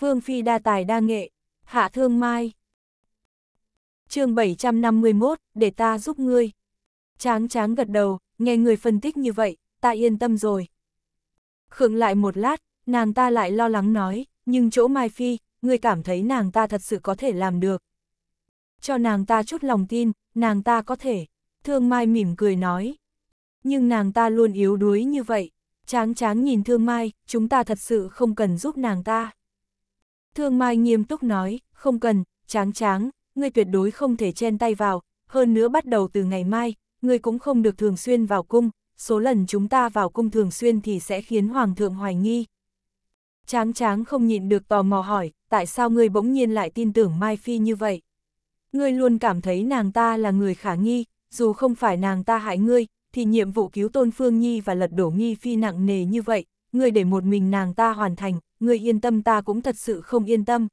Vương Phi đa tài đa nghệ, hạ thương mai. chương 751, để ta giúp ngươi. Tráng tráng gật đầu, nghe người phân tích như vậy, ta yên tâm rồi. Khượng lại một lát, nàng ta lại lo lắng nói, nhưng chỗ Mai Phi, ngươi cảm thấy nàng ta thật sự có thể làm được. Cho nàng ta chút lòng tin, nàng ta có thể. Thương Mai mỉm cười nói. Nhưng nàng ta luôn yếu đuối như vậy. Tráng tráng nhìn Thương Mai, chúng ta thật sự không cần giúp nàng ta. Thương Mai nghiêm túc nói, không cần, tráng tráng, ngươi tuyệt đối không thể chen tay vào, hơn nữa bắt đầu từ ngày mai, ngươi cũng không được thường xuyên vào cung, số lần chúng ta vào cung thường xuyên thì sẽ khiến Hoàng thượng hoài nghi. Tráng tráng không nhịn được tò mò hỏi, tại sao ngươi bỗng nhiên lại tin tưởng Mai Phi như vậy? Ngươi luôn cảm thấy nàng ta là người khả nghi, dù không phải nàng ta hại ngươi, thì nhiệm vụ cứu Tôn Phương Nhi và lật đổ Nghi Phi nặng nề như vậy, ngươi để một mình nàng ta hoàn thành, ngươi yên tâm ta cũng thật sự không yên tâm.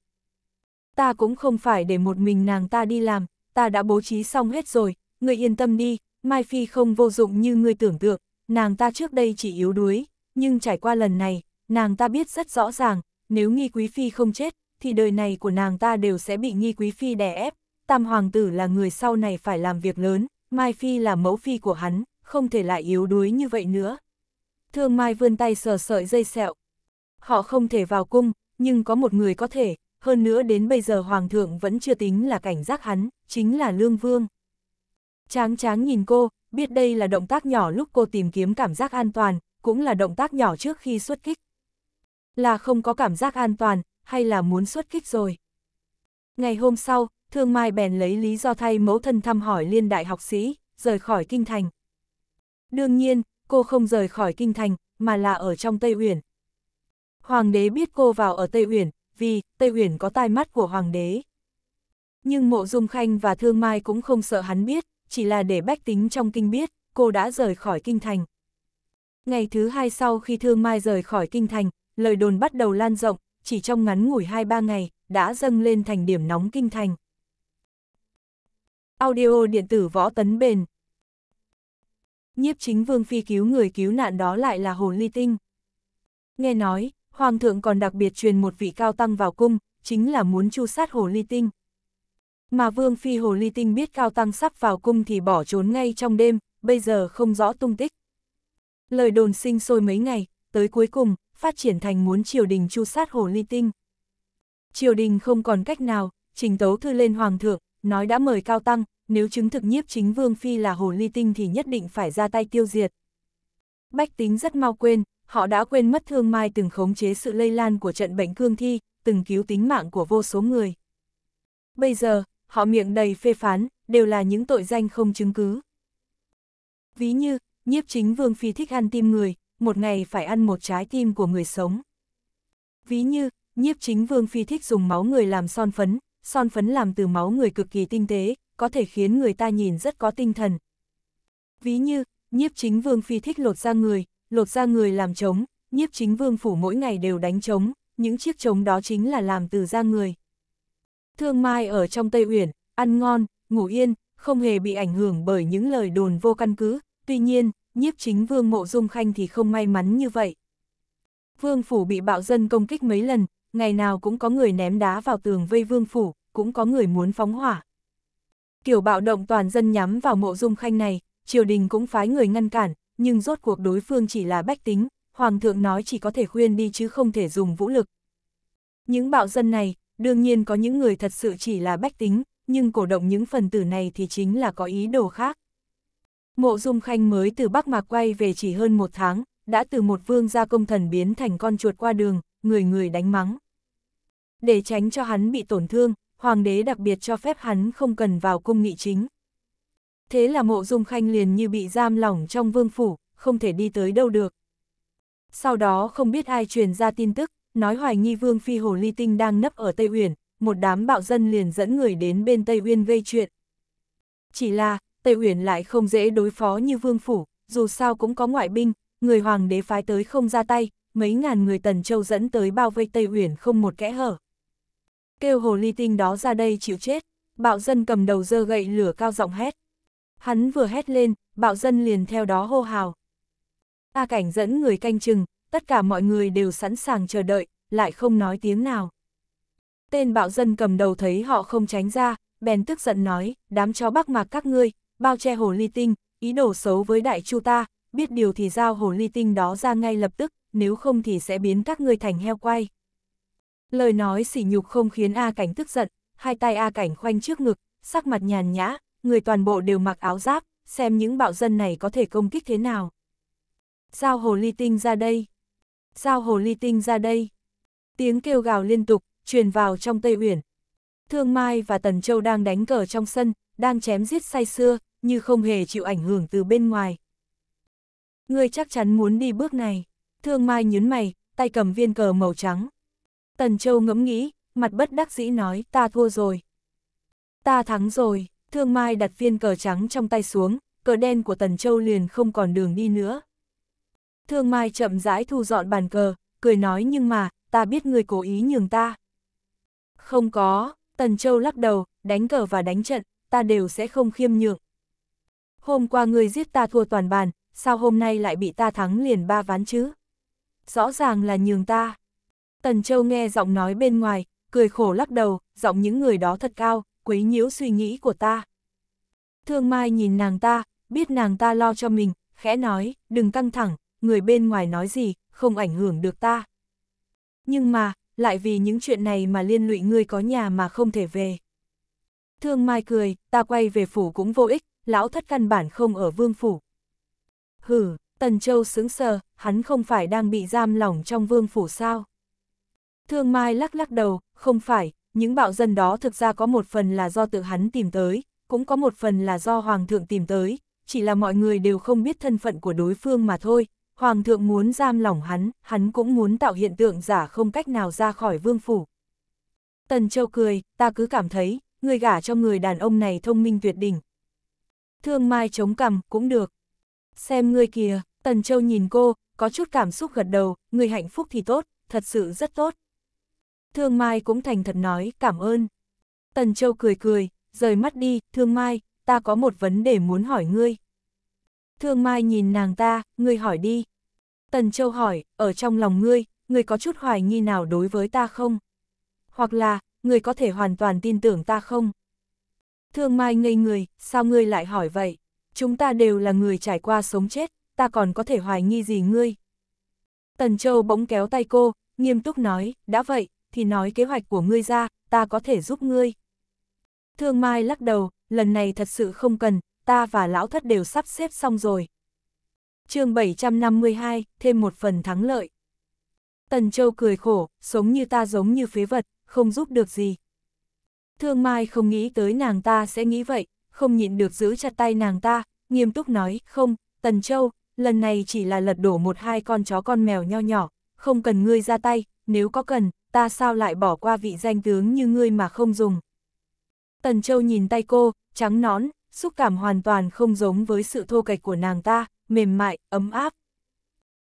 Ta cũng không phải để một mình nàng ta đi làm, ta đã bố trí xong hết rồi, ngươi yên tâm đi, Mai Phi không vô dụng như ngươi tưởng tượng, nàng ta trước đây chỉ yếu đuối, nhưng trải qua lần này, nàng ta biết rất rõ ràng, nếu nghi quý phi không chết, thì đời này của nàng ta đều sẽ bị nghi quý phi đè ép, tam hoàng tử là người sau này phải làm việc lớn, Mai Phi là mẫu phi của hắn, không thể lại yếu đuối như vậy nữa. Thương Mai vươn tay sờ sợi dây sẹo, họ không thể vào cung, nhưng có một người có thể, hơn nữa đến bây giờ Hoàng thượng vẫn chưa tính là cảnh giác hắn, chính là Lương Vương. Tráng tráng nhìn cô, biết đây là động tác nhỏ lúc cô tìm kiếm cảm giác an toàn, cũng là động tác nhỏ trước khi xuất kích. Là không có cảm giác an toàn, hay là muốn xuất kích rồi. Ngày hôm sau, Thương Mai bèn lấy lý do thay mẫu thân thăm hỏi liên đại học sĩ, rời khỏi kinh thành. Đương nhiên, cô không rời khỏi kinh thành, mà là ở trong Tây Uyển, Hoàng đế biết cô vào ở Tây Uyển, vì Tây Uyển có tai mắt của hoàng đế. Nhưng Mộ Dung Khanh và Thương Mai cũng không sợ hắn biết, chỉ là để bách tính trong kinh biết, cô đã rời khỏi kinh thành. Ngày thứ hai sau khi Thương Mai rời khỏi kinh thành, lời đồn bắt đầu lan rộng, chỉ trong ngắn ngủi hai ba ngày, đã dâng lên thành điểm nóng kinh thành. Audio điện tử võ tấn bền Nhiếp chính vương phi cứu người cứu nạn đó lại là hồ ly tinh. Nghe nói, Hoàng thượng còn đặc biệt truyền một vị cao tăng vào cung, chính là muốn chu sát hồ ly tinh. Mà vương phi hồ ly tinh biết cao tăng sắp vào cung thì bỏ trốn ngay trong đêm, bây giờ không rõ tung tích. Lời đồn sinh sôi mấy ngày, tới cuối cùng, phát triển thành muốn triều đình chu sát hồ ly tinh. Triều đình không còn cách nào, trình tấu thư lên hoàng thượng, nói đã mời cao tăng, nếu chứng thực nhiếp chính vương phi là hồ ly tinh thì nhất định phải ra tay tiêu diệt. Bách tính rất mau quên, họ đã quên mất thương mai từng khống chế sự lây lan của trận bệnh cương thi, từng cứu tính mạng của vô số người. Bây giờ, họ miệng đầy phê phán, đều là những tội danh không chứng cứ. Ví như, nhiếp chính vương phi thích ăn tim người, một ngày phải ăn một trái tim của người sống. Ví như, nhiếp chính vương phi thích dùng máu người làm son phấn, son phấn làm từ máu người cực kỳ tinh tế, có thể khiến người ta nhìn rất có tinh thần. Ví như, nhiếp chính vương phi thích lột da người, lột ra người làm trống, nhiếp chính vương phủ mỗi ngày đều đánh trống, những chiếc trống đó chính là làm từ da người. Thương Mai ở trong Tây Uyển, ăn ngon, ngủ yên, không hề bị ảnh hưởng bởi những lời đồn vô căn cứ, tuy nhiên, nhiếp chính vương mộ dung khanh thì không may mắn như vậy. Vương phủ bị bạo dân công kích mấy lần, ngày nào cũng có người ném đá vào tường vây vương phủ, cũng có người muốn phóng hỏa. Kiểu bạo động toàn dân nhắm vào mộ dung khanh này, triều đình cũng phái người ngăn cản, nhưng rốt cuộc đối phương chỉ là bách tính, Hoàng thượng nói chỉ có thể khuyên đi chứ không thể dùng vũ lực. Những bạo dân này, đương nhiên có những người thật sự chỉ là bách tính, nhưng cổ động những phần tử này thì chính là có ý đồ khác. Mộ Dung Khanh mới từ Bắc Mạc quay về chỉ hơn một tháng, đã từ một vương gia công thần biến thành con chuột qua đường, người người đánh mắng. Để tránh cho hắn bị tổn thương, hoàng đế đặc biệt cho phép hắn không cần vào cung nghị chính. Thế là mộ dung khanh liền như bị giam lỏng trong vương phủ, không thể đi tới đâu được. Sau đó không biết ai truyền ra tin tức, nói hoài nghi vương phi hồ ly tinh đang nấp ở Tây Uyển, một đám bạo dân liền dẫn người đến bên Tây Uyên gây chuyện. Chỉ là, Tây Uyển lại không dễ đối phó như vương phủ, dù sao cũng có ngoại binh, người hoàng đế phái tới không ra tay, mấy ngàn người tần châu dẫn tới bao vây Tây Uyển không một kẽ hở. Kêu hồ ly tinh đó ra đây chịu chết, bạo dân cầm đầu dơ gậy lửa cao giọng hét. Hắn vừa hét lên, bạo dân liền theo đó hô hào. A cảnh dẫn người canh chừng, tất cả mọi người đều sẵn sàng chờ đợi, lại không nói tiếng nào. Tên bạo dân cầm đầu thấy họ không tránh ra, bèn tức giận nói, đám chó bắc mạc các ngươi, bao che hồ ly tinh, ý đồ xấu với đại chu ta, biết điều thì giao hồ ly tinh đó ra ngay lập tức, nếu không thì sẽ biến các ngươi thành heo quay. Lời nói sỉ nhục không khiến A Cảnh tức giận, hai tay A Cảnh khoanh trước ngực, sắc mặt nhàn nhã, người toàn bộ đều mặc áo giáp, xem những bạo dân này có thể công kích thế nào. Giao hồ ly tinh ra đây! Giao hồ ly tinh ra đây! Tiếng kêu gào liên tục, truyền vào trong Tây Uyển. Thương Mai và Tần Châu đang đánh cờ trong sân, đang chém giết say xưa, như không hề chịu ảnh hưởng từ bên ngoài. Ngươi chắc chắn muốn đi bước này. Thương Mai nhún mày, tay cầm viên cờ màu trắng. Tần Châu ngẫm nghĩ, mặt bất đắc dĩ nói ta thua rồi. Ta thắng rồi. Thương Mai đặt viên cờ trắng trong tay xuống, cờ đen của Tần Châu liền không còn đường đi nữa. Thương Mai chậm rãi thu dọn bàn cờ, cười nói nhưng mà, ta biết người cố ý nhường ta. Không có, Tần Châu lắc đầu, đánh cờ và đánh trận, ta đều sẽ không khiêm nhượng. Hôm qua người giết ta thua toàn bàn, sao hôm nay lại bị ta thắng liền ba ván chứ? Rõ ràng là nhường ta. Tần Châu nghe giọng nói bên ngoài, cười khổ lắc đầu, giọng những người đó thật cao, quấy nhiễu suy nghĩ của ta. Thương Mai nhìn nàng ta, biết nàng ta lo cho mình, khẽ nói, đừng căng thẳng, người bên ngoài nói gì, không ảnh hưởng được ta. Nhưng mà, lại vì những chuyện này mà liên lụy ngươi có nhà mà không thể về. Thương Mai cười, ta quay về phủ cũng vô ích, lão thất căn bản không ở vương phủ. Hử, Tần Châu sướng sờ, hắn không phải đang bị giam lỏng trong vương phủ sao? Thương Mai lắc lắc đầu, không phải, những bạo dân đó thực ra có một phần là do tự hắn tìm tới, cũng có một phần là do Hoàng thượng tìm tới, chỉ là mọi người đều không biết thân phận của đối phương mà thôi. Hoàng thượng muốn giam lỏng hắn, hắn cũng muốn tạo hiện tượng giả không cách nào ra khỏi vương phủ. Tần Châu cười, ta cứ cảm thấy, người gả cho người đàn ông này thông minh tuyệt đỉnh. Thương Mai chống cằm, cũng được. Xem ngươi kìa, Tần Châu nhìn cô, có chút cảm xúc gật đầu, người hạnh phúc thì tốt, thật sự rất tốt. Thương Mai cũng thành thật nói, cảm ơn. Tần Châu cười cười, rời mắt đi, Thương Mai, ta có một vấn đề muốn hỏi ngươi. Thương Mai nhìn nàng ta, ngươi hỏi đi. Tần Châu hỏi, ở trong lòng ngươi, ngươi có chút hoài nghi nào đối với ta không? Hoặc là, ngươi có thể hoàn toàn tin tưởng ta không? Thương Mai ngây người, sao ngươi lại hỏi vậy? Chúng ta đều là người trải qua sống chết, ta còn có thể hoài nghi gì ngươi? Tần Châu bỗng kéo tay cô, nghiêm túc nói, đã vậy, thì nói kế hoạch của ngươi ra, ta có thể giúp ngươi. Thương Mai lắc đầu, lần này thật sự không cần, ta và lão thất đều sắp xếp xong rồi. chương 752, thêm một phần thắng lợi. Tần Châu cười khổ, sống như ta giống như phế vật, không giúp được gì. Thương Mai không nghĩ tới nàng ta sẽ nghĩ vậy, không nhịn được giữ chặt tay nàng ta, nghiêm túc nói, không, Tần Châu, lần này chỉ là lật đổ một hai con chó con mèo nho nhỏ, không cần ngươi ra tay, nếu có cần, ta sao lại bỏ qua vị danh tướng như ngươi mà không dùng. Tần Châu nhìn tay cô, trắng nón, xúc cảm hoàn toàn không giống với sự thô kệch của nàng ta, mềm mại, ấm áp.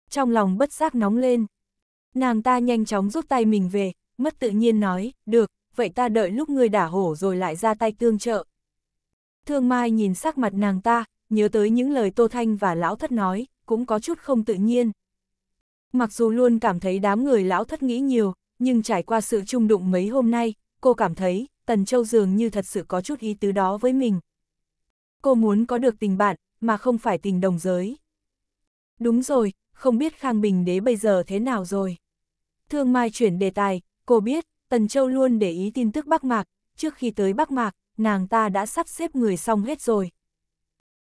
Trong lòng bất giác nóng lên. Nàng ta nhanh chóng rút tay mình về, mất tự nhiên nói, được, vậy ta đợi lúc ngươi đả hổ rồi lại ra tay tương trợ. Thương Mai nhìn sắc mặt nàng ta, nhớ tới những lời Tô Thanh và Lão Thất nói, cũng có chút không tự nhiên. Mặc dù luôn cảm thấy đám người Lão Thất nghĩ nhiều, nhưng trải qua sự chung đụng mấy hôm nay, cô cảm thấy Tần Châu dường như thật sự có chút ý tứ đó với mình. Cô muốn có được tình bạn, mà không phải tình đồng giới. Đúng rồi, không biết Khang Bình Đế bây giờ thế nào rồi. Thương Mai chuyển đề tài, cô biết, Tần Châu luôn để ý tin tức Bắc Mạc, trước khi tới Bắc Mạc, nàng ta đã sắp xếp người xong hết rồi.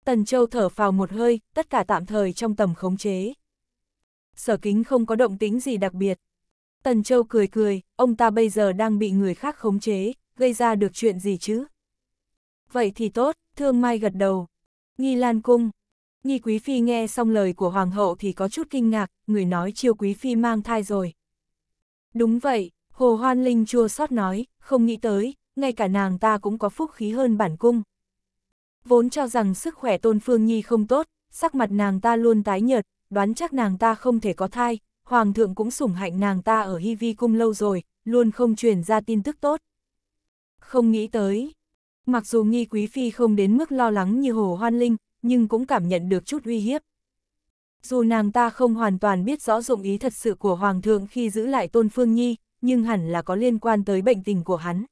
Tần Châu thở phào một hơi, tất cả tạm thời trong tầm khống chế. Sở kính không có động tính gì đặc biệt, Tần Châu cười cười, ông ta bây giờ đang bị người khác khống chế, gây ra được chuyện gì chứ? Vậy thì tốt, Thương Mai gật đầu. Nghi Lan Cung. Nghi Quý Phi nghe xong lời của Hoàng hậu thì có chút kinh ngạc, người nói chiêu Quý Phi mang thai rồi. Đúng vậy, Hồ Hoan Linh chua xót nói, không nghĩ tới, ngay cả nàng ta cũng có phúc khí hơn bản cung. Vốn cho rằng sức khỏe Tôn Phương Nhi không tốt, sắc mặt nàng ta luôn tái nhợt, đoán chắc nàng ta không thể có thai, Hoàng thượng cũng sủng hạnh nàng ta ở Hy Vi Cung lâu rồi, luôn không truyền ra tin tức tốt. Không nghĩ tới. Mặc dù nghi quý phi không đến mức lo lắng như hồ hoan linh, nhưng cũng cảm nhận được chút uy hiếp. Dù nàng ta không hoàn toàn biết rõ dụng ý thật sự của Hoàng thượng khi giữ lại Tôn Phương Nhi, nhưng hẳn là có liên quan tới bệnh tình của hắn.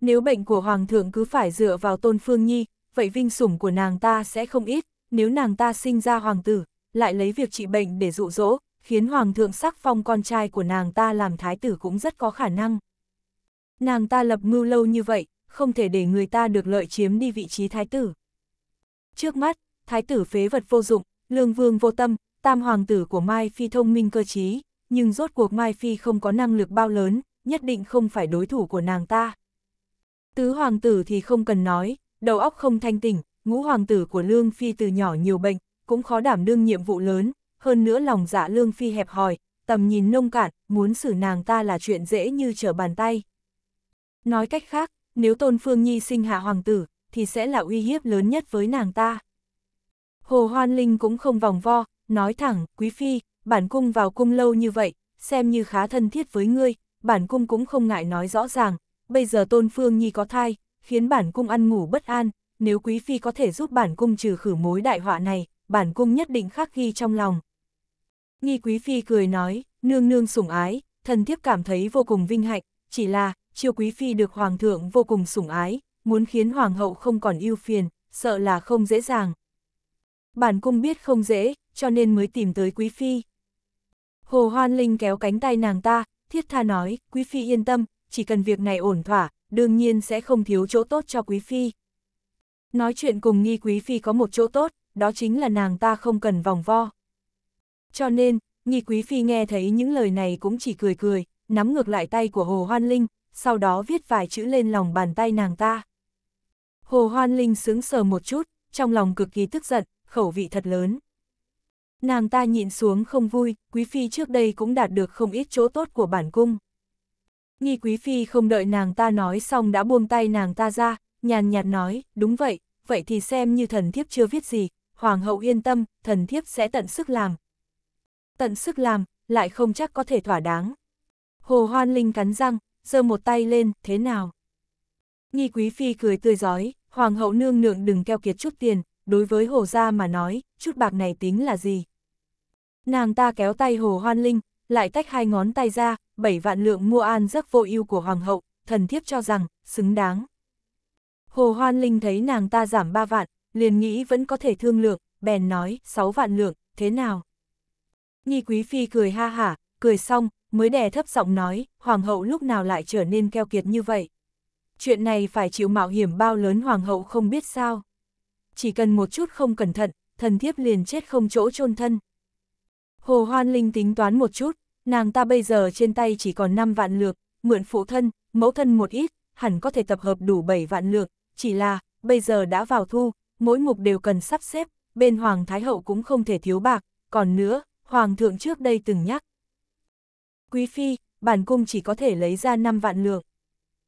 Nếu bệnh của Hoàng thượng cứ phải dựa vào Tôn Phương Nhi, vậy vinh sủng của nàng ta sẽ không ít, nếu nàng ta sinh ra hoàng tử, lại lấy việc trị bệnh để dụ dỗ, khiến Hoàng thượng sắc phong con trai của nàng ta làm thái tử cũng rất có khả năng. Nàng ta lập mưu lâu như vậy, không thể để người ta được lợi chiếm đi vị trí thái tử. Trước mắt, thái tử phế vật vô dụng, lương vương vô tâm, tam hoàng tử của Mai Phi thông minh cơ trí, nhưng rốt cuộc Mai Phi không có năng lực bao lớn, nhất định không phải đối thủ của nàng ta. Tứ hoàng tử thì không cần nói, đầu óc không thanh tỉnh, ngũ hoàng tử của Lương Phi từ nhỏ nhiều bệnh, cũng khó đảm đương nhiệm vụ lớn, hơn nữa lòng dạ lương phi hẹp hòi, tầm nhìn nông cạn, muốn xử nàng ta là chuyện dễ như trở bàn tay. Nói cách khác, nếu Tôn Phương Nhi sinh hạ hoàng tử, thì sẽ là uy hiếp lớn nhất với nàng ta. Hồ Hoan Linh cũng không vòng vo, nói thẳng, quý phi, bản cung vào cung lâu như vậy, xem như khá thân thiết với ngươi, bản cung cũng không ngại nói rõ ràng, bây giờ Tôn Phương Nhi có thai, khiến bản cung ăn ngủ bất an, nếu quý phi có thể giúp bản cung trừ khử mối đại họa này, bản cung nhất định khắc ghi trong lòng. Nghi Quý Phi cười nói, nương nương sủng ái, thần thiếp cảm thấy vô cùng vinh hạnh, chỉ là, triều Quý Phi được Hoàng thượng vô cùng sủng ái, muốn khiến Hoàng hậu không còn yêu phiền, sợ là không dễ dàng. Bản cung biết không dễ, cho nên mới tìm tới Quý Phi. Hồ Hoan Linh kéo cánh tay nàng ta, thiết tha nói, Quý Phi yên tâm, chỉ cần việc này ổn thỏa, đương nhiên sẽ không thiếu chỗ tốt cho Quý Phi. Nói chuyện cùng nghi Quý Phi có một chỗ tốt, đó chính là nàng ta không cần vòng vo. Cho nên, Nghi Quý Phi nghe thấy những lời này cũng chỉ cười cười, nắm ngược lại tay của Hồ Hoan Linh, sau đó viết vài chữ lên lòng bàn tay nàng ta. Hồ Hoan Linh sướng sờ một chút, trong lòng cực kỳ tức giận, khẩu vị thật lớn. Nàng ta nhịn xuống không vui, Quý Phi trước đây cũng đạt được không ít chỗ tốt của bản cung. Nghi Quý Phi không đợi nàng ta nói xong đã buông tay nàng ta ra, nhàn nhạt nói, đúng vậy, vậy thì xem như thần thiếp chưa viết gì, Hoàng hậu yên tâm, thần thiếp sẽ tận sức làm, tận sức làm, lại không chắc có thể thỏa đáng. Hồ Hoan Linh cắn răng, giơ một tay lên, thế nào? Nghi Quý Phi cười tươi giói, Hoàng hậu nương nượng đừng keo kiệt chút tiền, đối với Hồ Gia mà nói, chút bạc này tính là gì? Nàng ta kéo tay Hồ Hoan Linh, lại tách hai ngón tay ra, bảy vạn lượng mua an giấc vô ưu của Hoàng hậu, thần thiếp cho rằng, xứng đáng. Hồ Hoan Linh thấy nàng ta giảm ba vạn, liền nghĩ vẫn có thể thương lượng, bèn nói, sáu vạn lượng, thế nào? Nghi quý phi cười ha hả, cười xong, mới đè thấp giọng nói, hoàng hậu lúc nào lại trở nên keo kiệt như vậy. Chuyện này phải chịu mạo hiểm bao lớn hoàng hậu không biết sao. Chỉ cần một chút không cẩn thận, thần thiếp liền chết không chỗ chôn thân. Hồ Hoan Linh tính toán một chút, nàng ta bây giờ trên tay chỉ còn 5 vạn lược, mượn phụ thân, mẫu thân một ít, hẳn có thể tập hợp đủ 7 vạn lược, chỉ là, bây giờ đã vào thu, mỗi mục đều cần sắp xếp, bên Hoàng Thái Hậu cũng không thể thiếu bạc, còn nữa, Hoàng thượng trước đây từng nhắc. Quý phi, bản cung chỉ có thể lấy ra 5 vạn lượng.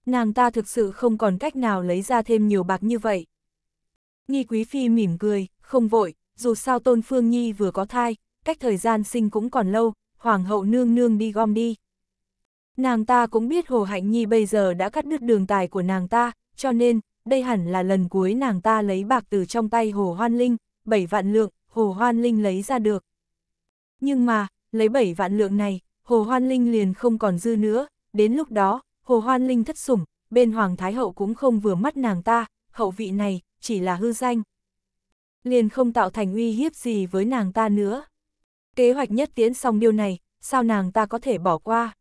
Nàng ta thực sự không còn cách nào lấy ra thêm nhiều bạc như vậy. Nghi quý phi mỉm cười, không vội, dù sao tôn phương nhi vừa có thai, cách thời gian sinh cũng còn lâu, hoàng hậu nương nương đi gom đi. Nàng ta cũng biết Hồ Hạnh Nhi bây giờ đã cắt đứt đường tài của nàng ta, cho nên, đây hẳn là lần cuối nàng ta lấy bạc từ trong tay Hồ Hoan Linh, 7 vạn lượng, Hồ Hoan Linh lấy ra được. Nhưng mà, lấy 7 vạn lượng này, Hồ Hoan Linh liền không còn dư nữa, đến lúc đó, Hồ Hoan Linh thất sủng, bên Hoàng Thái Hậu cũng không vừa mắt nàng ta, hậu vị này, chỉ là hư danh. Liền không tạo thành uy hiếp gì với nàng ta nữa. Kế hoạch nhất tiến xong điều này, sao nàng ta có thể bỏ qua?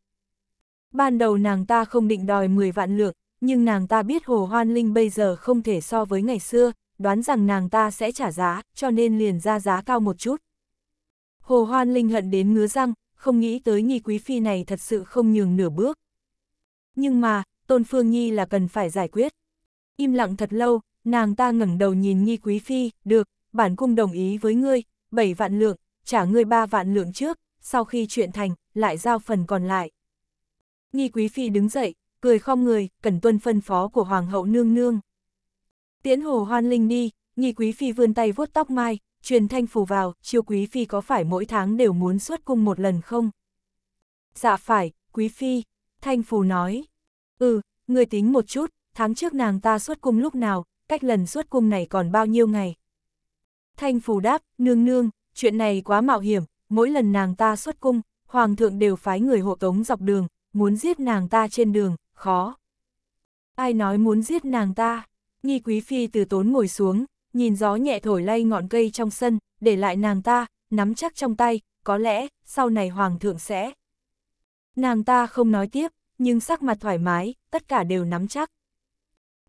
Ban đầu nàng ta không định đòi 10 vạn lượng, nhưng nàng ta biết Hồ Hoan Linh bây giờ không thể so với ngày xưa, đoán rằng nàng ta sẽ trả giá, cho nên liền ra giá cao một chút. Hồ Hoan Linh hận đến ngứa răng, không nghĩ tới nghi quý phi này thật sự không nhường nửa bước. Nhưng mà, Tôn Phương Nhi là cần phải giải quyết. Im lặng thật lâu, nàng ta ngẩng đầu nhìn nghi quý phi, được, bản cung đồng ý với ngươi, 7 vạn lượng, trả ngươi 3 vạn lượng trước, sau khi chuyện thành, lại giao phần còn lại. Nghi quý phi đứng dậy, cười khom người, cần tuân phân phó của hoàng hậu nương nương. Tiễn hồ hoan linh đi, nghi quý phi vươn tay vuốt tóc mai, truyền thanh phù vào, chiêu quý phi có phải mỗi tháng đều muốn xuất cung một lần không? Dạ phải, quý phi, thanh phù nói. Ừ, người tính một chút, tháng trước nàng ta xuất cung lúc nào, cách lần xuất cung này còn bao nhiêu ngày? Thanh phù đáp, nương nương, chuyện này quá mạo hiểm, mỗi lần nàng ta xuất cung, hoàng thượng đều phái người hộ tống dọc đường, muốn giết nàng ta trên đường, khó. Ai nói muốn giết nàng ta? Nghi quý phi từ tốn ngồi xuống, nhìn gió nhẹ thổi lay ngọn cây trong sân, để lại nàng ta, nắm chắc trong tay, có lẽ, sau này hoàng thượng sẽ. Nàng ta không nói tiếp, nhưng sắc mặt thoải mái, tất cả đều nắm chắc.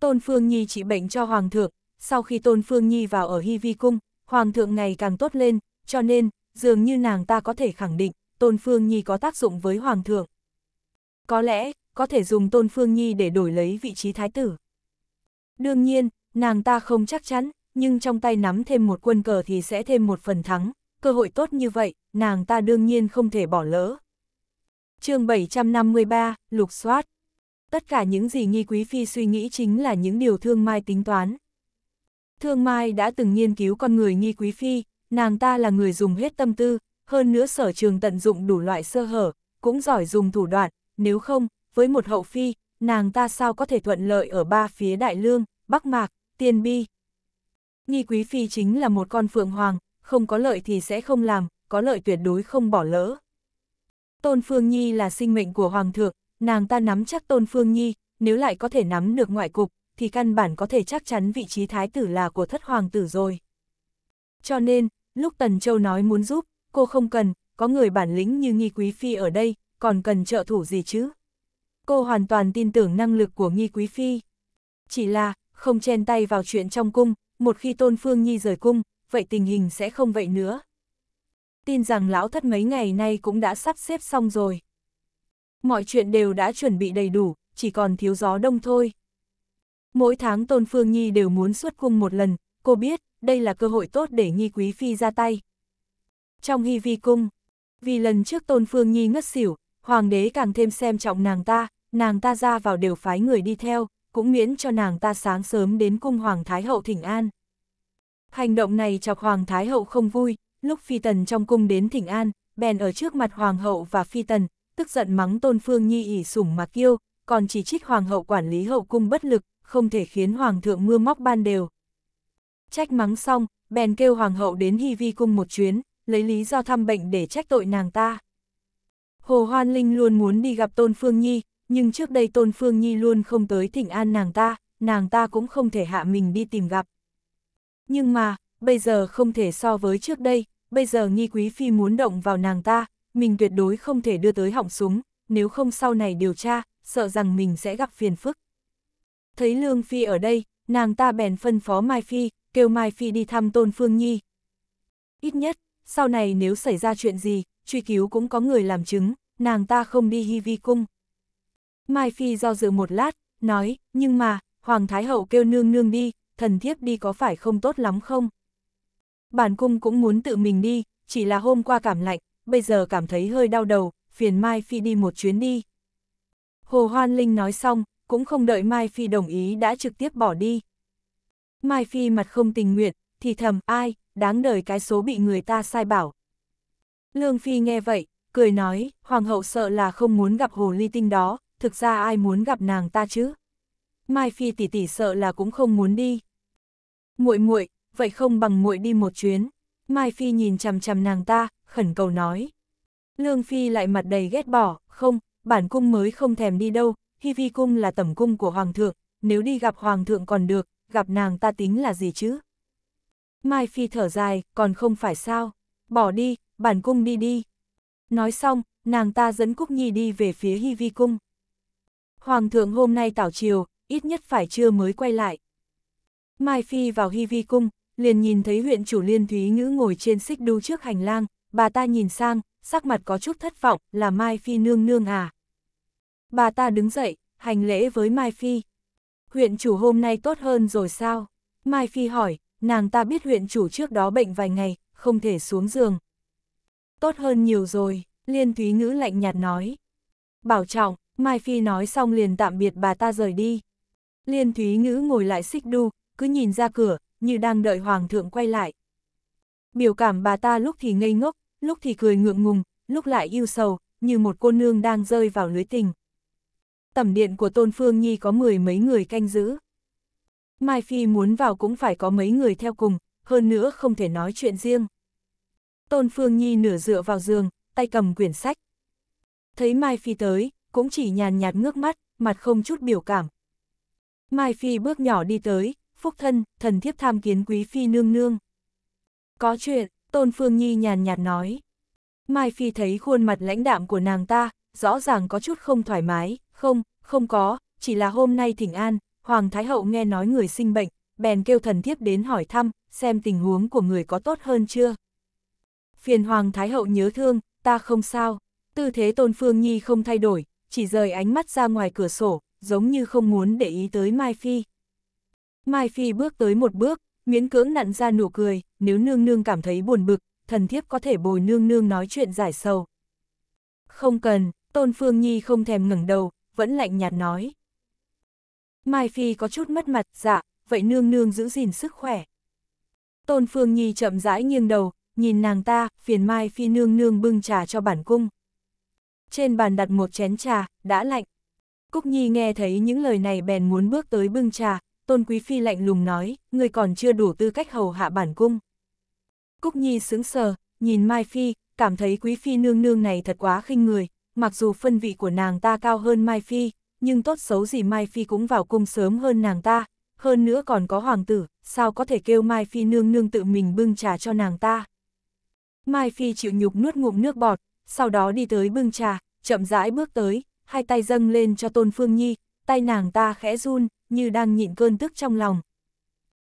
Tôn Phương Nhi trị bệnh cho hoàng thượng, sau khi Tôn Phương Nhi vào ở Hy Vi Cung, hoàng thượng ngày càng tốt lên, cho nên, dường như nàng ta có thể khẳng định, Tôn Phương Nhi có tác dụng với hoàng thượng. Có lẽ, có thể dùng Tôn Phương Nhi để đổi lấy vị trí thái tử. Đương nhiên, nàng ta không chắc chắn, nhưng trong tay nắm thêm một quân cờ thì sẽ thêm một phần thắng, cơ hội tốt như vậy, nàng ta đương nhiên không thể bỏ lỡ. chương 753, Lục soát Tất cả những gì Nghi Quý Phi suy nghĩ chính là những điều Thương Mai tính toán. Thương Mai đã từng nghiên cứu con người Nghi Quý Phi, nàng ta là người dùng hết tâm tư, hơn nữa sở trường tận dụng đủ loại sơ hở, cũng giỏi dùng thủ đoạn, nếu không, với một hậu phi, nàng ta sao có thể thuận lợi ở ba phía Đại Lương, Bắc Mạc, Tiên Bi, nghi quý phi chính là một con phượng hoàng, không có lợi thì sẽ không làm, có lợi tuyệt đối không bỏ lỡ. Tôn Phương Nhi là sinh mệnh của hoàng thượng, nàng ta nắm chắc Tôn Phương Nhi, nếu lại có thể nắm được ngoại cục, thì căn bản có thể chắc chắn vị trí thái tử là của thất hoàng tử rồi. Cho nên, lúc Tần Châu nói muốn giúp, cô không cần, có người bản lĩnh như Nghi Quý Phi ở đây, còn cần trợ thủ gì chứ? Cô hoàn toàn tin tưởng năng lực của Nghi Quý Phi. Chỉ là, không chen tay vào chuyện trong cung, một khi Tôn Phương Nhi rời cung, vậy tình hình sẽ không vậy nữa. Tin rằng lão thất mấy ngày nay cũng đã sắp xếp xong rồi. Mọi chuyện đều đã chuẩn bị đầy đủ, chỉ còn thiếu gió đông thôi. Mỗi tháng Tôn Phương Nhi đều muốn xuất cung một lần, cô biết, đây là cơ hội tốt để Nhi Quý Phi ra tay. Trong Hy Vi Cung, vì lần trước Tôn Phương Nhi ngất xỉu, Hoàng đế càng thêm xem trọng nàng ta, nàng ta ra vào đều phái người đi theo, cũng miễn cho nàng ta sáng sớm đến cung Hoàng Thái Hậu Thỉnh An. Hành động này chọc Hoàng Thái Hậu không vui, lúc Phi Tần trong cung đến thỉnh an, bèn ở trước mặt Hoàng Hậu và Phi Tần, tức giận mắng Tôn Phương Nhi ỉ sủng mà kêu, còn chỉ trích Hoàng Hậu quản lý hậu cung bất lực, không thể khiến Hoàng thượng mưa móc ban đều. Trách mắng xong, bèn kêu Hoàng Hậu đến Hy Vi cung một chuyến, lấy lý do thăm bệnh để trách tội nàng ta. Hồ Hoan Linh luôn muốn đi gặp Tôn Phương Nhi, nhưng trước đây Tôn Phương Nhi luôn không tới thỉnh an nàng ta, nàng ta cũng không thể hạ mình đi tìm gặp nhưng mà, bây giờ không thể so với trước đây, bây giờ nghi quý phi muốn động vào nàng ta, mình tuyệt đối không thể đưa tới hỏng súng, nếu không sau này điều tra, sợ rằng mình sẽ gặp phiền phức. Thấy Lương Phi ở đây, nàng ta bèn phân phó Mai Phi, kêu Mai Phi đi thăm Tôn Phương Nhi. Ít nhất, sau này nếu xảy ra chuyện gì, truy cứu cũng có người làm chứng, nàng ta không đi hy vi cung. Mai Phi do dự một lát, nói, nhưng mà, Hoàng Thái Hậu kêu nương nương đi, thần thiếp đi có phải không tốt lắm không? Bản cung cũng muốn tự mình đi, chỉ là hôm qua cảm lạnh, bây giờ cảm thấy hơi đau đầu, phiền Mai Phi đi một chuyến đi. Hồ Hoan Linh nói xong, cũng không đợi Mai Phi đồng ý đã trực tiếp bỏ đi. Mai Phi mặt không tình nguyện, thì thầm ai, đáng đời cái số bị người ta sai bảo. Lương Phi nghe vậy, cười nói, Hoàng hậu sợ là không muốn gặp hồ ly tinh đó, thực ra ai muốn gặp nàng ta chứ? Mai Phi tỷ tỷ sợ là cũng không muốn đi muội muội, vậy không bằng muội đi một chuyến. Mai Phi nhìn chằm chằm nàng ta, khẩn cầu nói. Lương Phi lại mặt đầy ghét bỏ, không, bản cung mới không thèm đi đâu, Hi Vi cung là tẩm cung của Hoàng thượng, nếu đi gặp Hoàng thượng còn được, gặp nàng ta tính là gì chứ? Mai Phi thở dài, còn không phải sao, bỏ đi, bản cung đi đi. Nói xong, nàng ta dẫn Cúc Nhi đi về phía Hi Vi cung. Hoàng thượng hôm nay tảo chiều, ít nhất phải trưa mới quay lại, Mai Phi vào Hy Vi Cung, liền nhìn thấy huyện chủ Liên Thúy Ngữ ngồi trên xích đu trước hành lang, bà ta nhìn sang, sắc mặt có chút thất vọng, là Mai Phi nương nương à. Bà ta đứng dậy, hành lễ với Mai Phi. Huyện chủ hôm nay tốt hơn rồi sao? Mai Phi hỏi, nàng ta biết huyện chủ trước đó bệnh vài ngày, không thể xuống giường. Tốt hơn nhiều rồi, Liên Thúy Ngữ lạnh nhạt nói. Bảo trọng, Mai Phi nói xong liền tạm biệt bà ta rời đi. Liên Thúy Ngữ ngồi lại xích đu, cứ nhìn ra cửa, như đang đợi hoàng thượng quay lại. Biểu cảm bà ta lúc thì ngây ngốc, lúc thì cười ngượng ngùng, lúc lại yêu sầu, như một cô nương đang rơi vào lưới tình. Tẩm điện của Tôn Phương Nhi có mười mấy người canh giữ. Mai Phi muốn vào cũng phải có mấy người theo cùng, hơn nữa không thể nói chuyện riêng. Tôn Phương Nhi nửa dựa vào giường, tay cầm quyển sách. Thấy Mai Phi tới, cũng chỉ nhàn nhạt ngước mắt, mặt không chút biểu cảm. Mai Phi bước nhỏ đi tới, phúc thân, thần thiếp tham kiến quý phi nương nương. Có chuyện, Tôn Phương Nhi nhàn nhạt nói. Mai Phi thấy khuôn mặt lãnh đạm của nàng ta, rõ ràng có chút không thoải mái, không, không có, chỉ là hôm nay thỉnh an, Hoàng Thái Hậu nghe nói người sinh bệnh, bèn kêu thần thiếp đến hỏi thăm, xem tình huống của người có tốt hơn chưa. Phiền Hoàng Thái Hậu nhớ thương, ta không sao, tư thế Tôn Phương Nhi không thay đổi, chỉ rời ánh mắt ra ngoài cửa sổ, giống như không muốn để ý tới Mai Phi. Mai Phi bước tới một bước, miễn cưỡng nặn ra nụ cười, nếu nương nương cảm thấy buồn bực, thần thiếp có thể bồi nương nương nói chuyện giải sầu. Không cần, Tôn Phương Nhi không thèm ngẩng đầu, vẫn lạnh nhạt nói. Mai Phi có chút mất mặt, dạ, vậy nương nương giữ gìn sức khỏe. Tôn Phương Nhi chậm rãi nghiêng đầu, nhìn nàng ta, phiền Mai Phi nương nương bưng trà cho bản cung. Trên bàn đặt một chén trà, đã lạnh. Cúc Nhi nghe thấy những lời này bèn muốn bước tới bưng trà, Tôn Quý Phi lạnh lùng nói, người còn chưa đủ tư cách hầu hạ bản cung. Cúc Nhi sững sờ, nhìn Mai Phi, cảm thấy Quý Phi nương nương này thật quá khinh người, mặc dù phân vị của nàng ta cao hơn Mai Phi, nhưng tốt xấu gì Mai Phi cũng vào cung sớm hơn nàng ta, hơn nữa còn có hoàng tử, sao có thể kêu Mai Phi nương nương tự mình bưng trà cho nàng ta. Mai Phi chịu nhục nuốt ngụm nước bọt, sau đó đi tới bưng trà, chậm rãi bước tới, hai tay dâng lên cho Tôn Phương Nhi, tay nàng ta khẽ run, như đang nhịn cơn tức trong lòng.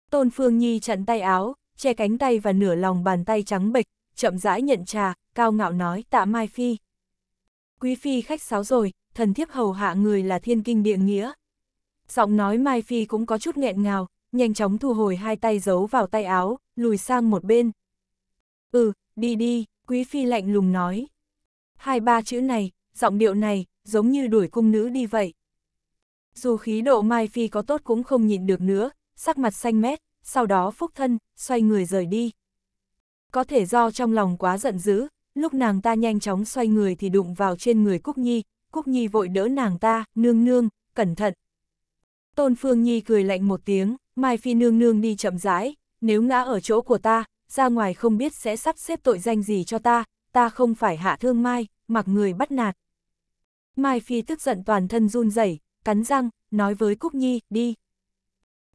Tôn Phương Nhi chặn tay áo, che cánh tay và nửa lòng bàn tay trắng bệch, chậm rãi nhận trà, cao ngạo nói tạ Mai Phi. Quý Phi khách sáo rồi, thần thiếp hầu hạ người là thiên kinh địa nghĩa. Giọng nói Mai Phi cũng có chút nghẹn ngào, nhanh chóng thu hồi hai tay giấu vào tay áo, lùi sang một bên. Ừ, đi đi, Quý Phi lạnh lùng nói. Hai ba chữ này, giọng điệu này, giống như đuổi cung nữ đi vậy. Dù khí độ Mai Phi có tốt cũng không nhịn được nữa, sắc mặt xanh mét, sau đó phúc thân, xoay người rời đi. Có thể do trong lòng quá giận dữ, lúc nàng ta nhanh chóng xoay người thì đụng vào trên người Cúc Nhi, Cúc Nhi vội đỡ nàng ta, nương nương, cẩn thận. Tôn Phương Nhi cười lạnh một tiếng, Mai Phi nương nương đi chậm rãi, nếu ngã ở chỗ của ta, ra ngoài không biết sẽ sắp xếp tội danh gì cho ta, ta không phải hạ thương Mai, mặc người bắt nạt. Mai Phi tức giận toàn thân run rẩy cắn răng, nói với Cúc Nhi, đi.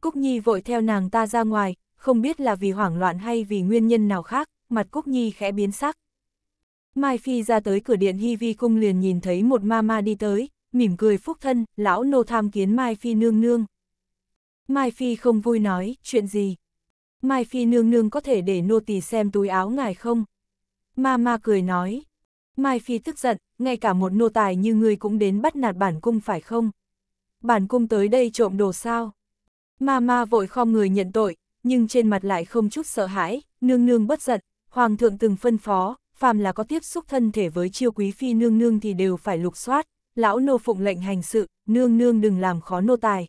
Cúc Nhi vội theo nàng ta ra ngoài, không biết là vì hoảng loạn hay vì nguyên nhân nào khác, mặt Cúc Nhi khẽ biến sắc. Mai Phi ra tới cửa điện Hi Vi Cung liền nhìn thấy một ma ma đi tới, mỉm cười phúc thân, lão nô tham kiến Mai Phi nương nương. Mai Phi không vui nói, chuyện gì? Mai Phi nương nương có thể để nô tỳ xem túi áo ngài không? Ma ma cười nói. Mai Phi tức giận, ngay cả một nô tài như ngươi cũng đến bắt nạt bản cung phải không? bản cung tới đây trộm đồ sao. Ma ma vội khom người nhận tội, nhưng trên mặt lại không chút sợ hãi, nương nương bất giận, hoàng thượng từng phân phó, phàm là có tiếp xúc thân thể với chiêu quý phi nương nương thì đều phải lục soát, lão nô phụng lệnh hành sự, nương nương đừng làm khó nô tài.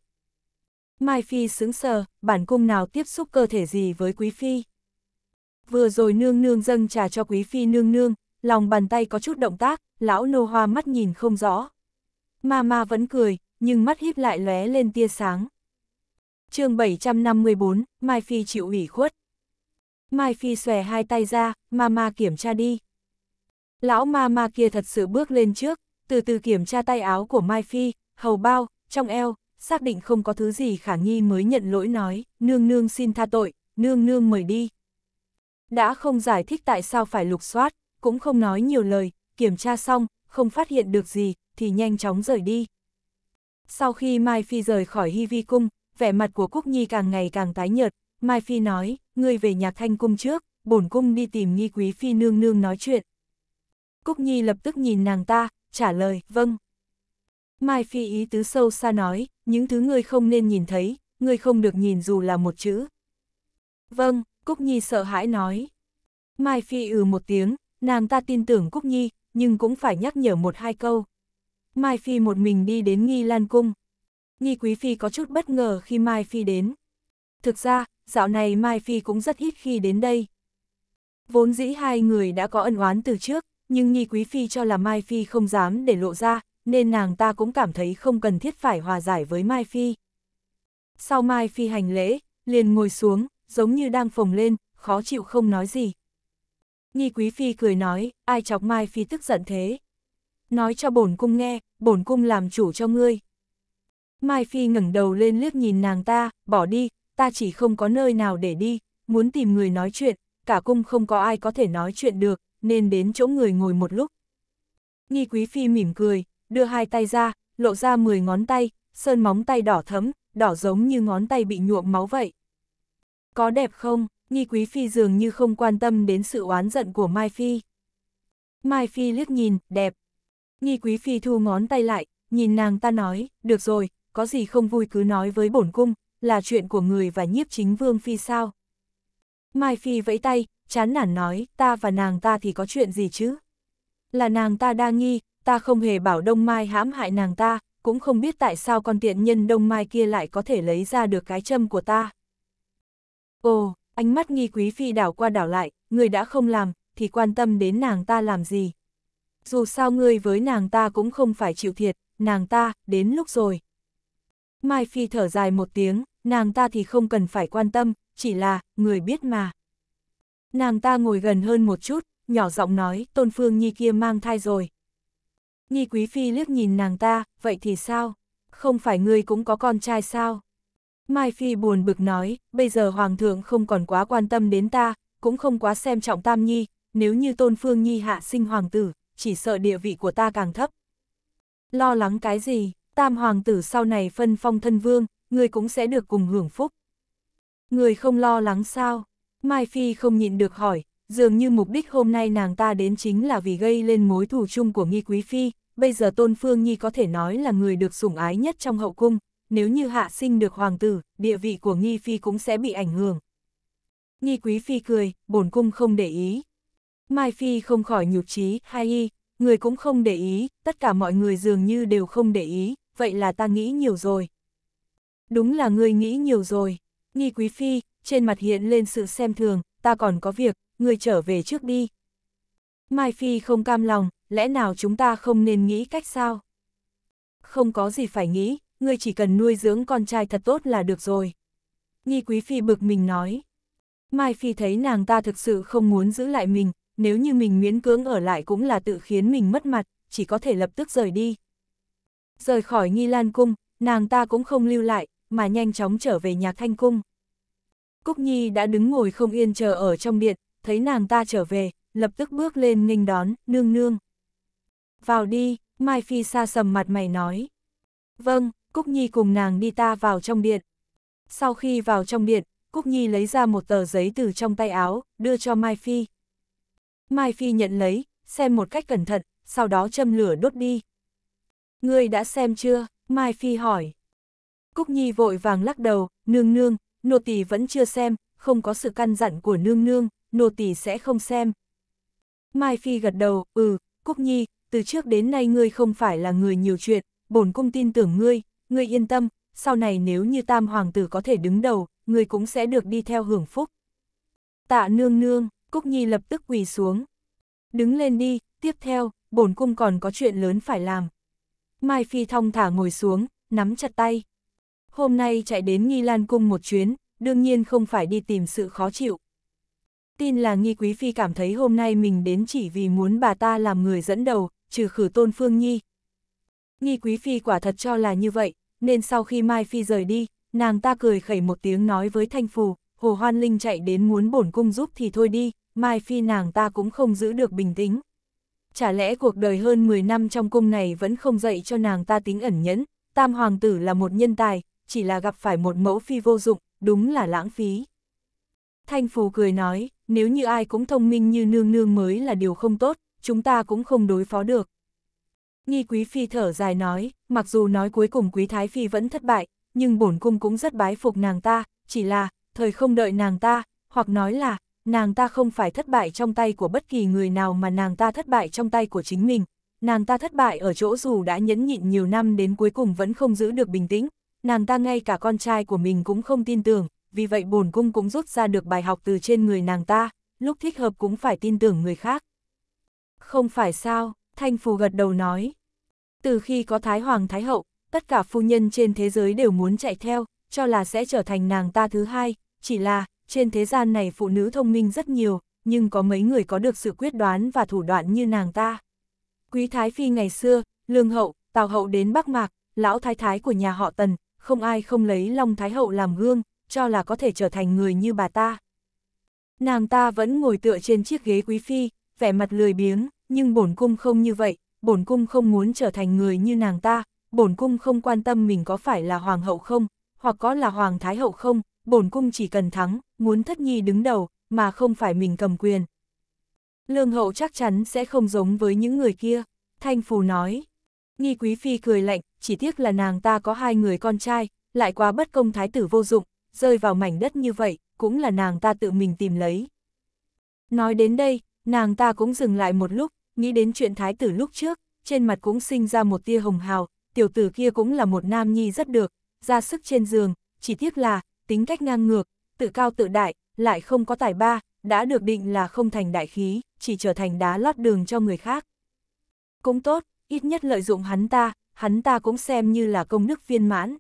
Mai phi xứng sờ, bản cung nào tiếp xúc cơ thể gì với quý phi. Vừa rồi nương nương dâng trà cho quý phi nương nương, lòng bàn tay có chút động tác, lão nô hoa mắt nhìn không rõ. Ma ma vẫn cười, nhưng mắt híp lại lóe lên tia sáng. chương 754, Mai Phi chịu ủy khuất. Mai Phi xòe hai tay ra, mama kiểm tra đi. Lão mama kia thật sự bước lên trước, từ từ kiểm tra tay áo của Mai Phi, hầu bao, trong eo, xác định không có thứ gì khả nghi mới nhận lỗi nói, nương nương xin tha tội, nương nương mời đi. Đã không giải thích tại sao phải lục soát, cũng không nói nhiều lời, kiểm tra xong, không phát hiện được gì, thì nhanh chóng rời đi. Sau khi Mai Phi rời khỏi Hy Vi Cung, vẻ mặt của Cúc Nhi càng ngày càng tái nhợt, Mai Phi nói, ngươi về nhạc thanh cung trước, bổn cung đi tìm nghi quý phi nương nương nói chuyện. Cúc Nhi lập tức nhìn nàng ta, trả lời, vâng. Mai Phi ý tứ sâu xa nói, những thứ ngươi không nên nhìn thấy, ngươi không được nhìn dù là một chữ. Vâng, Cúc Nhi sợ hãi nói. Mai Phi ừ một tiếng, nàng ta tin tưởng Cúc Nhi, nhưng cũng phải nhắc nhở một hai câu. Mai Phi một mình đi đến Nghi Lan Cung. Nghi Quý Phi có chút bất ngờ khi Mai Phi đến. Thực ra, dạo này Mai Phi cũng rất ít khi đến đây. Vốn dĩ hai người đã có ân oán từ trước, nhưng Nghi Quý Phi cho là Mai Phi không dám để lộ ra, nên nàng ta cũng cảm thấy không cần thiết phải hòa giải với Mai Phi. Sau Mai Phi hành lễ, liền ngồi xuống, giống như đang phồng lên, khó chịu không nói gì. Nghi Quý Phi cười nói, ai chọc Mai Phi tức giận thế nói cho bổn cung nghe, bổn cung làm chủ cho ngươi. Mai Phi ngẩng đầu lên liếc nhìn nàng ta, bỏ đi, ta chỉ không có nơi nào để đi, muốn tìm người nói chuyện, cả cung không có ai có thể nói chuyện được, nên đến chỗ người ngồi một lúc. Nghi Quý Phi mỉm cười, đưa hai tay ra, lộ ra 10 ngón tay, sơn móng tay đỏ thấm, đỏ giống như ngón tay bị nhuộm máu vậy. Có đẹp không? Nghi Quý Phi dường như không quan tâm đến sự oán giận của Mai Phi. Mai Phi liếc nhìn, đẹp, Nghi quý phi thu ngón tay lại, nhìn nàng ta nói, được rồi, có gì không vui cứ nói với bổn cung, là chuyện của người và nhiếp chính vương phi sao. Mai phi vẫy tay, chán nản nói, ta và nàng ta thì có chuyện gì chứ? Là nàng ta đa nghi, ta không hề bảo Đông Mai hãm hại nàng ta, cũng không biết tại sao con tiện nhân Đông Mai kia lại có thể lấy ra được cái châm của ta. Ồ, ánh mắt nghi quý phi đảo qua đảo lại, người đã không làm, thì quan tâm đến nàng ta làm gì? dù sao ngươi với nàng ta cũng không phải chịu thiệt, nàng ta, đến lúc rồi. Mai Phi thở dài một tiếng, nàng ta thì không cần phải quan tâm, chỉ là, người biết mà. Nàng ta ngồi gần hơn một chút, nhỏ giọng nói, Tôn Phương Nhi kia mang thai rồi. Nhi Quý Phi liếc nhìn nàng ta, vậy thì sao? Không phải ngươi cũng có con trai sao? Mai Phi buồn bực nói, bây giờ Hoàng thượng không còn quá quan tâm đến ta, cũng không quá xem trọng Tam Nhi, nếu như Tôn Phương Nhi hạ sinh Hoàng tử, chỉ sợ địa vị của ta càng thấp. Lo lắng cái gì, tam hoàng tử sau này phân phong thân vương, người cũng sẽ được cùng hưởng phúc. Người không lo lắng sao? Mai Phi không nhịn được hỏi, dường như mục đích hôm nay nàng ta đến chính là vì gây lên mối thù chung của nghi quý phi, bây giờ Tôn Phương Nhi có thể nói là người được sủng ái nhất trong hậu cung, nếu như hạ sinh được hoàng tử, địa vị của nghi phi cũng sẽ bị ảnh hưởng. Nghi quý phi cười, bổn cung không để ý. Mai Phi không khỏi nhục trí, hay y, người cũng không để ý, tất cả mọi người dường như đều không để ý, vậy là ta nghĩ nhiều rồi. Đúng là người nghĩ nhiều rồi. Nghi Quý Phi, trên mặt hiện lên sự xem thường, ta còn có việc, người trở về trước đi. Mai Phi không cam lòng, lẽ nào chúng ta không nên nghĩ cách sao? Không có gì phải nghĩ, người chỉ cần nuôi dưỡng con trai thật tốt là được rồi. Nghi Quý Phi bực mình nói. Mai Phi thấy nàng ta thực sự không muốn giữ lại mình, nếu như mình miễn cưỡng ở lại cũng là tự khiến mình mất mặt, chỉ có thể lập tức rời đi. Rời khỏi nghi lan cung, nàng ta cũng không lưu lại, mà nhanh chóng trở về nhạc thanh cung. Cúc Nhi đã đứng ngồi không yên chờ ở trong điện, thấy nàng ta trở về, lập tức bước lên nghênh đón, nương nương. Vào đi, Mai Phi xa sầm mặt mày nói. Vâng, Cúc Nhi cùng nàng đi ta vào trong điện. Sau khi vào trong điện, Cúc Nhi lấy ra một tờ giấy từ trong tay áo, đưa cho Mai Phi. Mai Phi nhận lấy, xem một cách cẩn thận, sau đó châm lửa đốt đi. Ngươi đã xem chưa? Mai Phi hỏi. Cúc Nhi vội vàng lắc đầu, nương nương, nô tỳ vẫn chưa xem, không có sự căn dặn của nương nương, nô tỳ sẽ không xem. Mai Phi gật đầu, ừ, Cúc Nhi, từ trước đến nay ngươi không phải là người nhiều chuyện, bổn cung tin tưởng ngươi, ngươi yên tâm, sau này nếu như tam hoàng tử có thể đứng đầu, ngươi cũng sẽ được đi theo hưởng phúc. Tạ nương nương, Cúc Nhi lập tức quỳ xuống. Đứng lên đi, tiếp theo, bổn cung còn có chuyện lớn phải làm. Mai Phi thong thả ngồi xuống, nắm chặt tay. Hôm nay chạy đến Nghi Lan Cung một chuyến, đương nhiên không phải đi tìm sự khó chịu. Tin là Nghi Quý Phi cảm thấy hôm nay mình đến chỉ vì muốn bà ta làm người dẫn đầu, trừ khử tôn Phương Nhi. Nghi Quý Phi quả thật cho là như vậy, nên sau khi Mai Phi rời đi, nàng ta cười khẩy một tiếng nói với Thanh Phù, Hồ Hoan Linh chạy đến muốn bổn cung giúp thì thôi đi, Mai Phi nàng ta cũng không giữ được bình tĩnh. Chả lẽ cuộc đời hơn 10 năm trong cung này vẫn không dạy cho nàng ta tính ẩn nhẫn, tam hoàng tử là một nhân tài, chỉ là gặp phải một mẫu phi vô dụng, đúng là lãng phí. Thanh Phù cười nói, nếu như ai cũng thông minh như nương nương mới là điều không tốt, chúng ta cũng không đối phó được. Nghi Quý Phi thở dài nói, mặc dù nói cuối cùng Quý Thái Phi vẫn thất bại, nhưng bổn cung cũng rất bái phục nàng ta, chỉ là, thời không đợi nàng ta, hoặc nói là, nàng ta không phải thất bại trong tay của bất kỳ người nào mà nàng ta thất bại trong tay của chính mình. Nàng ta thất bại ở chỗ dù đã nhẫn nhịn nhiều năm đến cuối cùng vẫn không giữ được bình tĩnh, nàng ta ngay cả con trai của mình cũng không tin tưởng, vì vậy bổn cung cũng rút ra được bài học từ trên người nàng ta, lúc thích hợp cũng phải tin tưởng người khác. Không phải sao, Thanh Phù gật đầu nói. Từ khi có Thái Hoàng Thái Hậu, tất cả phu nhân trên thế giới đều muốn chạy theo, cho là sẽ trở thành nàng ta thứ hai, chỉ là, trên thế gian này phụ nữ thông minh rất nhiều, nhưng có mấy người có được sự quyết đoán và thủ đoạn như nàng ta. Quý Thái Phi ngày xưa, Lương Hậu, Tào Hậu đến Bắc Mạc, lão thái thái của nhà họ Tần, không ai không lấy Long Thái Hậu làm gương, cho là có thể trở thành người như bà ta. Nàng ta vẫn ngồi tựa trên chiếc ghế quý phi, vẻ mặt lười biếng, nhưng bổn cung không như vậy, bổn cung không muốn trở thành người như nàng ta, bổn cung không quan tâm mình có phải là hoàng hậu không, hoặc có là hoàng thái hậu không, bổn cung chỉ cần thắng, muốn thất nhi đứng đầu, mà không phải mình cầm quyền. Lương hậu chắc chắn sẽ không giống với những người kia, Thanh Phù nói. Nghi Quý Phi cười lạnh, chỉ tiếc là nàng ta có hai người con trai, lại quá bất công thái tử vô dụng, rơi vào mảnh đất như vậy, cũng là nàng ta tự mình tìm lấy. Nói đến đây, nàng ta cũng dừng lại một lúc, nghĩ đến chuyện thái tử lúc trước, trên mặt cũng sinh ra một tia hồng hào, tiểu tử kia cũng là một nam nhi rất được, ra sức trên giường, chỉ tiếc là, tính cách ngang ngược, tự cao tự đại, lại không có tài ba, đã được định là không thành đại khí, chỉ trở thành đá lót đường cho người khác. Cũng tốt, ít nhất lợi dụng hắn ta, hắn ta cũng xem như là công đức viên mãn.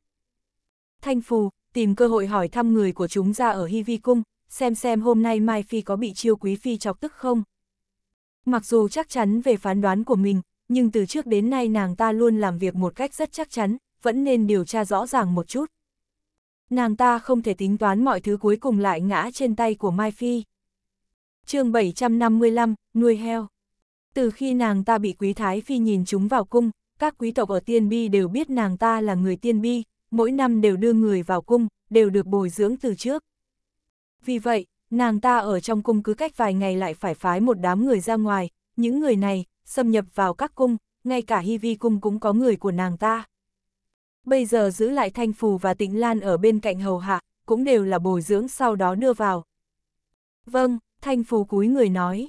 Thanh Phù, tìm cơ hội hỏi thăm người của chúng ra ở Hy Vi Cung, xem xem hôm nay Mai Phi có bị chiêu quý phi chọc tức không. Mặc dù chắc chắn về phán đoán của mình, nhưng từ trước đến nay nàng ta luôn làm việc một cách rất chắc chắn, vẫn nên điều tra rõ ràng một chút nàng ta không thể tính toán mọi thứ cuối cùng lại ngã trên tay của Mai Phi. chương 755, nuôi heo. Từ khi nàng ta bị quý thái phi nhìn chúng vào cung, các quý tộc ở Tiên Bi đều biết nàng ta là người Tiên Bi, mỗi năm đều đưa người vào cung, đều được bồi dưỡng từ trước. Vì vậy, nàng ta ở trong cung cứ cách vài ngày lại phải phái một đám người ra ngoài, những người này, xâm nhập vào các cung, ngay cả Hy Vi cung cũng có người của nàng ta bây giờ giữ lại Thanh Phù và Tĩnh Lan ở bên cạnh hầu hạ, cũng đều là bồi dưỡng sau đó đưa vào. Vâng, Thanh Phù cúi người nói.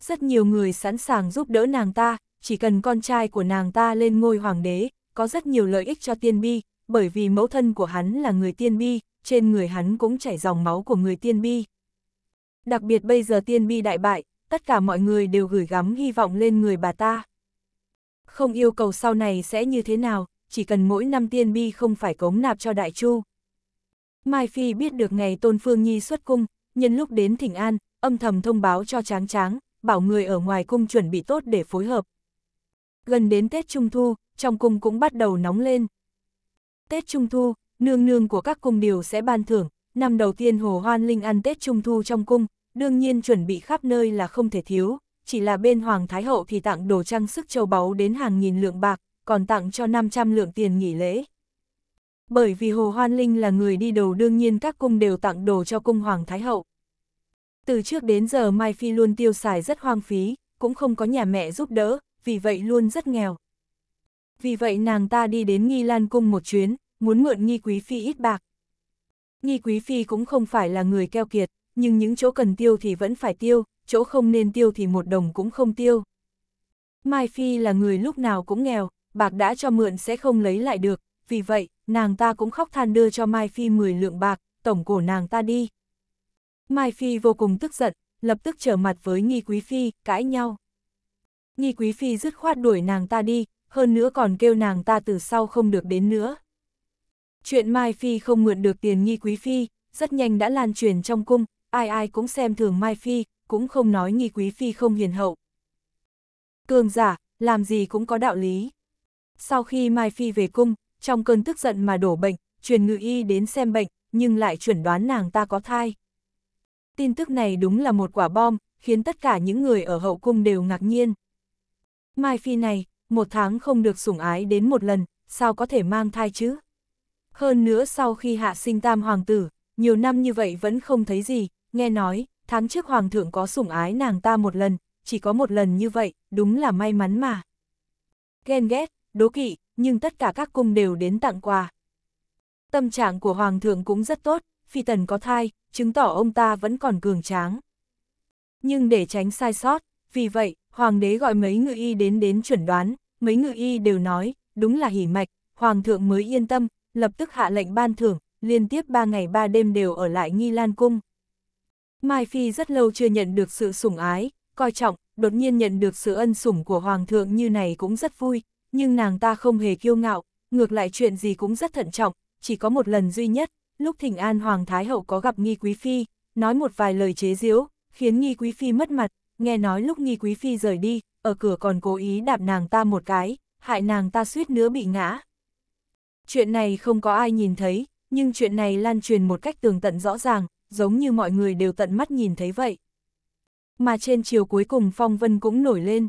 Rất nhiều người sẵn sàng giúp đỡ nàng ta, chỉ cần con trai của nàng ta lên ngôi hoàng đế, có rất nhiều lợi ích cho tiên bi, bởi vì mẫu thân của hắn là người tiên bi, trên người hắn cũng chảy dòng máu của người tiên bi. Đặc biệt bây giờ tiên bi đại bại, tất cả mọi người đều gửi gắm hy vọng lên người bà ta. Không yêu cầu sau này sẽ như thế nào, chỉ cần mỗi năm tiên bi không phải cống nạp cho Đại Chu. Mai Phi biết được ngày Tôn Phương Nhi xuất cung, nhân lúc đến Thỉnh An, âm thầm thông báo cho Tráng Tráng, bảo người ở ngoài cung chuẩn bị tốt để phối hợp. Gần đến Tết Trung Thu, trong cung cũng bắt đầu nóng lên. Tết Trung Thu, nương nương của các cung điều sẽ ban thưởng, năm đầu tiên Hồ Hoan Linh ăn Tết Trung Thu trong cung, đương nhiên chuẩn bị khắp nơi là không thể thiếu, chỉ là bên Hoàng Thái Hậu thì tặng đồ trang sức châu báu đến hàng nghìn lượng bạc, còn tặng cho 500 lượng tiền nghỉ lễ. Bởi vì Hồ Hoan Linh là người đi đầu đương nhiên các cung đều tặng đồ cho cung Hoàng Thái Hậu. Từ trước đến giờ Mai Phi luôn tiêu xài rất hoang phí, cũng không có nhà mẹ giúp đỡ, vì vậy luôn rất nghèo. Vì vậy nàng ta đi đến Nghi Lan Cung một chuyến, muốn mượn Nghi Quý Phi ít bạc. Nghi Quý Phi cũng không phải là người keo kiệt, nhưng những chỗ cần tiêu thì vẫn phải tiêu, chỗ không nên tiêu thì một đồng cũng không tiêu. Mai Phi là người lúc nào cũng nghèo, bạc đã cho mượn sẽ không lấy lại được, vì vậy, nàng ta cũng khóc than đưa cho Mai Phi 10 lượng bạc, tổng cổ nàng ta đi. Mai Phi vô cùng tức giận, lập tức trở mặt với Nghi Quý Phi, cãi nhau. Nghi Quý Phi dứt khoát đuổi nàng ta đi, hơn nữa còn kêu nàng ta từ sau không được đến nữa. Chuyện Mai Phi không mượn được tiền Nghi Quý Phi, rất nhanh đã lan truyền trong cung, ai ai cũng xem thường Mai Phi, cũng không nói Nghi Quý Phi không hiền hậu. Cường giả, làm gì cũng có đạo lý. Sau khi Mai Phi về cung, trong cơn tức giận mà đổ bệnh, truyền ngự y đến xem bệnh, nhưng lại chuẩn đoán nàng ta có thai. Tin tức này đúng là một quả bom, khiến tất cả những người ở hậu cung đều ngạc nhiên. Mai Phi này, một tháng không được sủng ái đến một lần, sao có thể mang thai chứ? Hơn nữa sau khi hạ sinh tam hoàng tử, nhiều năm như vậy vẫn không thấy gì, nghe nói, tháng trước hoàng thượng có sủng ái nàng ta một lần, chỉ có một lần như vậy, đúng là may mắn mà. Ghen ghét, đố kỵ, nhưng tất cả các cung đều đến tặng quà. Tâm trạng của Hoàng thượng cũng rất tốt, phi tần có thai, chứng tỏ ông ta vẫn còn cường tráng. Nhưng để tránh sai sót, vì vậy, Hoàng đế gọi mấy ngự y đến đến chuẩn đoán, mấy ngự y đều nói, đúng là hỉ mạch, Hoàng thượng mới yên tâm, lập tức hạ lệnh ban thưởng, liên tiếp ba ngày ba đêm đều ở lại nghi lan cung. Mai Phi rất lâu chưa nhận được sự sủng ái, coi trọng, đột nhiên nhận được sự ân sủng của Hoàng thượng như này cũng rất vui, nhưng nàng ta không hề kiêu ngạo, ngược lại chuyện gì cũng rất thận trọng, chỉ có một lần duy nhất, lúc Thịnh An Hoàng Thái Hậu có gặp Nghi Quý Phi, nói một vài lời chế giễu, khiến Nghi Quý Phi mất mặt, nghe nói lúc Nghi Quý Phi rời đi, ở cửa còn cố ý đạp nàng ta một cái, hại nàng ta suýt nữa bị ngã. Chuyện này không có ai nhìn thấy, nhưng chuyện này lan truyền một cách tường tận rõ ràng, giống như mọi người đều tận mắt nhìn thấy vậy. Mà trên chiều cuối cùng Phong Vân cũng nổi lên.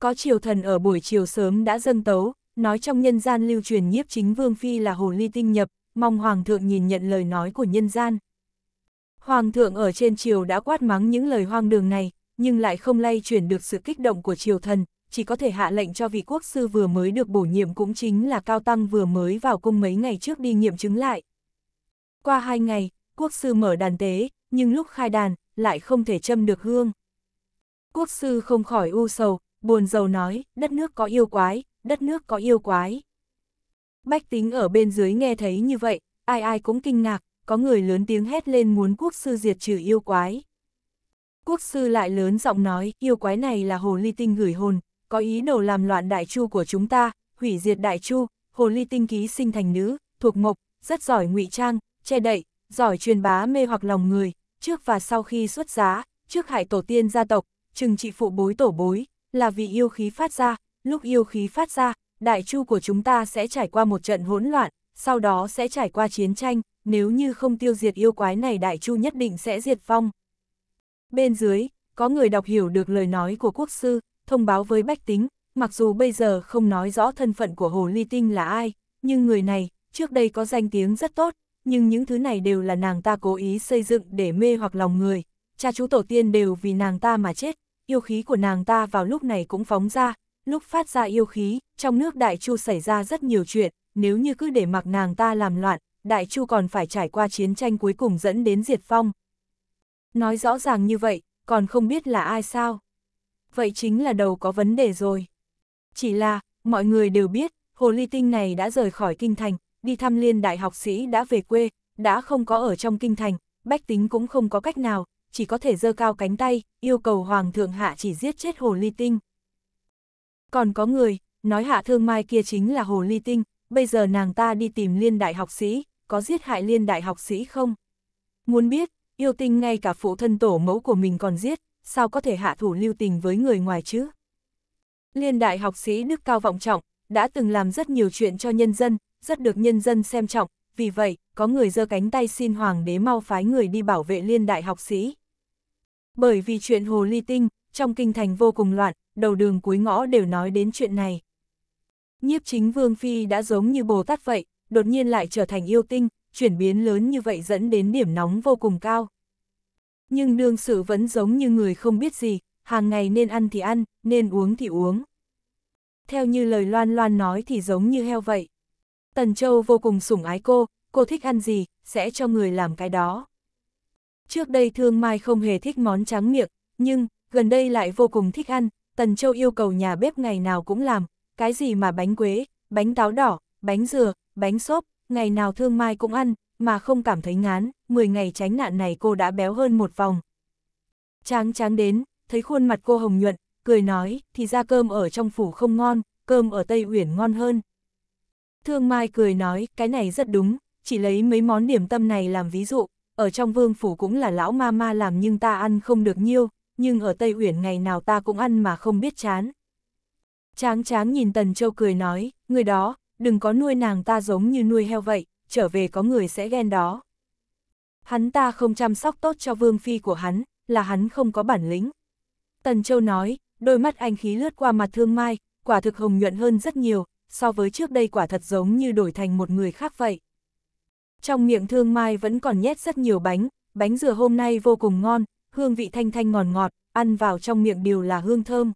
Có triều thần ở buổi chiều sớm đã dâng tấu, nói trong nhân gian lưu truyền nhiếp chính vương phi là hồ ly tinh nhập, mong hoàng thượng nhìn nhận lời nói của nhân gian. Hoàng thượng ở trên triều đã quát mắng những lời hoang đường này, nhưng lại không lay chuyển được sự kích động của triều thần, chỉ có thể hạ lệnh cho vị quốc sư vừa mới được bổ nhiệm cũng chính là Cao Tăng vừa mới vào cung mấy ngày trước đi nghiệm chứng lại. Qua hai ngày, quốc sư mở đàn tế, nhưng lúc khai đàn, lại không thể châm được hương. Quốc sư không khỏi u sầu, buồn rầu nói, đất nước có yêu quái, đất nước có yêu quái. Bách tính ở bên dưới nghe thấy như vậy, ai ai cũng kinh ngạc, có người lớn tiếng hét lên muốn quốc sư diệt trừ yêu quái. Quốc sư lại lớn giọng nói, yêu quái này là hồ ly tinh gửi hồn, có ý đồ làm loạn đại chu của chúng ta, hủy diệt đại chu, hồ ly tinh ký sinh thành nữ, thuộc mộc, rất giỏi ngụy trang, che đậy, giỏi truyền bá mê hoặc lòng người, trước và sau khi xuất giá, trước hại tổ tiên gia tộc, trừng trị phụ bối tổ bối, là vì yêu khí phát ra, lúc yêu khí phát ra, đại chu của chúng ta sẽ trải qua một trận hỗn loạn, sau đó sẽ trải qua chiến tranh, nếu như không tiêu diệt yêu quái này đại chu nhất định sẽ diệt vong. Bên dưới, có người đọc hiểu được lời nói của quốc sư, thông báo với bách tính, mặc dù bây giờ không nói rõ thân phận của Hồ Ly Tinh là ai, nhưng người này, trước đây có danh tiếng rất tốt, nhưng những thứ này đều là nàng ta cố ý xây dựng để mê hoặc lòng người. Cha chú tổ tiên đều vì nàng ta mà chết, yêu khí của nàng ta vào lúc này cũng phóng ra, lúc phát ra yêu khí, trong nước Đại Chu xảy ra rất nhiều chuyện, nếu như cứ để mặc nàng ta làm loạn, Đại Chu còn phải trải qua chiến tranh cuối cùng dẫn đến diệt phong. Nói rõ ràng như vậy, còn không biết là ai sao. Vậy chính là đầu có vấn đề rồi. Chỉ là, mọi người đều biết, hồ ly tinh này đã rời khỏi kinh thành, đi thăm liên đại học sĩ đã về quê, đã không có ở trong kinh thành, bách tính cũng không có cách nào, chỉ có thể giơ cao cánh tay, yêu cầu Hoàng thượng hạ chỉ giết chết hồ ly tinh. Còn có người, nói hạ thương mai kia chính là hồ ly tinh, bây giờ nàng ta đi tìm liên đại học sĩ, có giết hại liên đại học sĩ không? Muốn biết, yêu tinh ngay cả phụ thân tổ mẫu của mình còn giết, sao có thể hạ thủ lưu tình với người ngoài chứ? Liên đại học sĩ đức cao vọng trọng, đã từng làm rất nhiều chuyện cho nhân dân, rất được nhân dân xem trọng, vì vậy, có người giơ cánh tay xin hoàng đế mau phái người đi bảo vệ liên đại học sĩ. Bởi vì chuyện hồ ly tinh, trong kinh thành vô cùng loạn, đầu đường cuối ngõ đều nói đến chuyện này. Nhiếp chính Vương Phi đã giống như Bồ Tát vậy, đột nhiên lại trở thành yêu tinh, chuyển biến lớn như vậy dẫn đến điểm nóng vô cùng cao. Nhưng đương sự vẫn giống như người không biết gì, hàng ngày nên ăn thì ăn, nên uống thì uống. Theo như lời Loan Loan nói thì giống như heo vậy. Tần Châu vô cùng sủng ái cô, cô thích ăn gì, sẽ cho người làm cái đó. Trước đây Thương Mai không hề thích món tráng miệng, nhưng gần đây lại vô cùng thích ăn, Tần Châu yêu cầu nhà bếp ngày nào cũng làm, cái gì mà bánh quế, bánh táo đỏ, bánh dừa, bánh xốp, ngày nào Thương Mai cũng ăn, mà không cảm thấy ngán, 10 ngày tránh nạn này cô đã béo hơn một vòng. Tráng tráng đến, thấy khuôn mặt cô hồng nhuận, cười nói, thì ra cơm ở trong phủ không ngon, cơm ở Tây Uyển ngon hơn. Thương Mai cười nói, cái này rất đúng, chỉ lấy mấy món điểm tâm này làm ví dụ, ở trong vương phủ cũng là lão ma ma làm nhưng ta ăn không được nhiêu, nhưng ở Tây Uyển ngày nào ta cũng ăn mà không biết chán. Tráng tráng nhìn Tần Châu cười nói, người đó, đừng có nuôi nàng ta giống như nuôi heo vậy, trở về có người sẽ ghen đó. Hắn ta không chăm sóc tốt cho vương phi của hắn, là hắn không có bản lĩnh. Tần Châu nói, đôi mắt anh khí lướt qua mặt thương mai, quả thực hồng nhuận hơn rất nhiều, so với trước đây quả thật giống như đổi thành một người khác vậy. Trong miệng thương mai vẫn còn nhét rất nhiều bánh, bánh dừa hôm nay vô cùng ngon, hương vị thanh thanh ngọt ngọt, ăn vào trong miệng đều là hương thơm.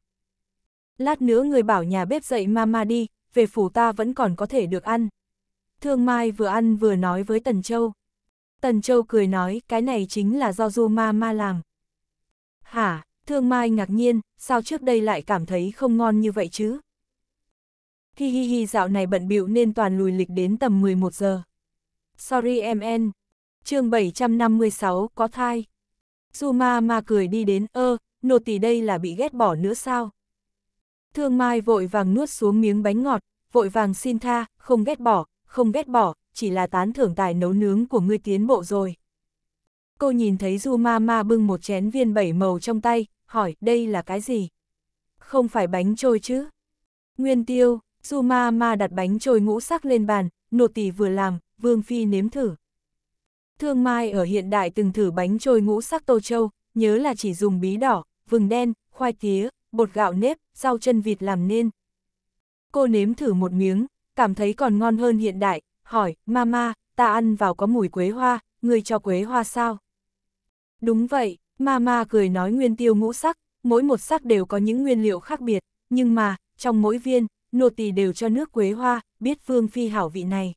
Lát nữa người bảo nhà bếp dậy mama đi, về phủ ta vẫn còn có thể được ăn. Thương Mai vừa ăn vừa nói với Tần Châu. Tần Châu cười nói, cái này chính là do Du mama làm. Hả, Thương Mai ngạc nhiên, sao trước đây lại cảm thấy không ngon như vậy chứ? Hi hi hi dạo này bận bịu nên toàn lùi lịch đến tầm 11 giờ. Sorry em en. chương 756 có thai. Zuma ma cười đi đến ơ, nô tỳ đây là bị ghét bỏ nữa sao? Thương Mai vội vàng nuốt xuống miếng bánh ngọt, vội vàng xin tha, không ghét bỏ, không ghét bỏ, chỉ là tán thưởng tài nấu nướng của ngươi tiến bộ rồi. Cô nhìn thấy Du Ma bưng một chén viên bảy màu trong tay, hỏi đây là cái gì? Không phải bánh trôi chứ? Nguyên tiêu, Du Ma đặt bánh trôi ngũ sắc lên bàn, nô tỳ vừa làm, Vương Phi nếm thử. Thương Mai ở hiện đại từng thử bánh trôi ngũ sắc tô châu, nhớ là chỉ dùng bí đỏ, vừng đen, khoai tía, bột gạo nếp, rau chân vịt làm nên. Cô nếm thử một miếng, cảm thấy còn ngon hơn hiện đại, hỏi, Mama, ta ăn vào có mùi quế hoa, người cho quế hoa sao? Đúng vậy, Mama cười nói nguyên tiêu ngũ sắc, mỗi một sắc đều có những nguyên liệu khác biệt, nhưng mà, trong mỗi viên, nô tỳ đều cho nước quế hoa, biết Vương Phi hảo vị này.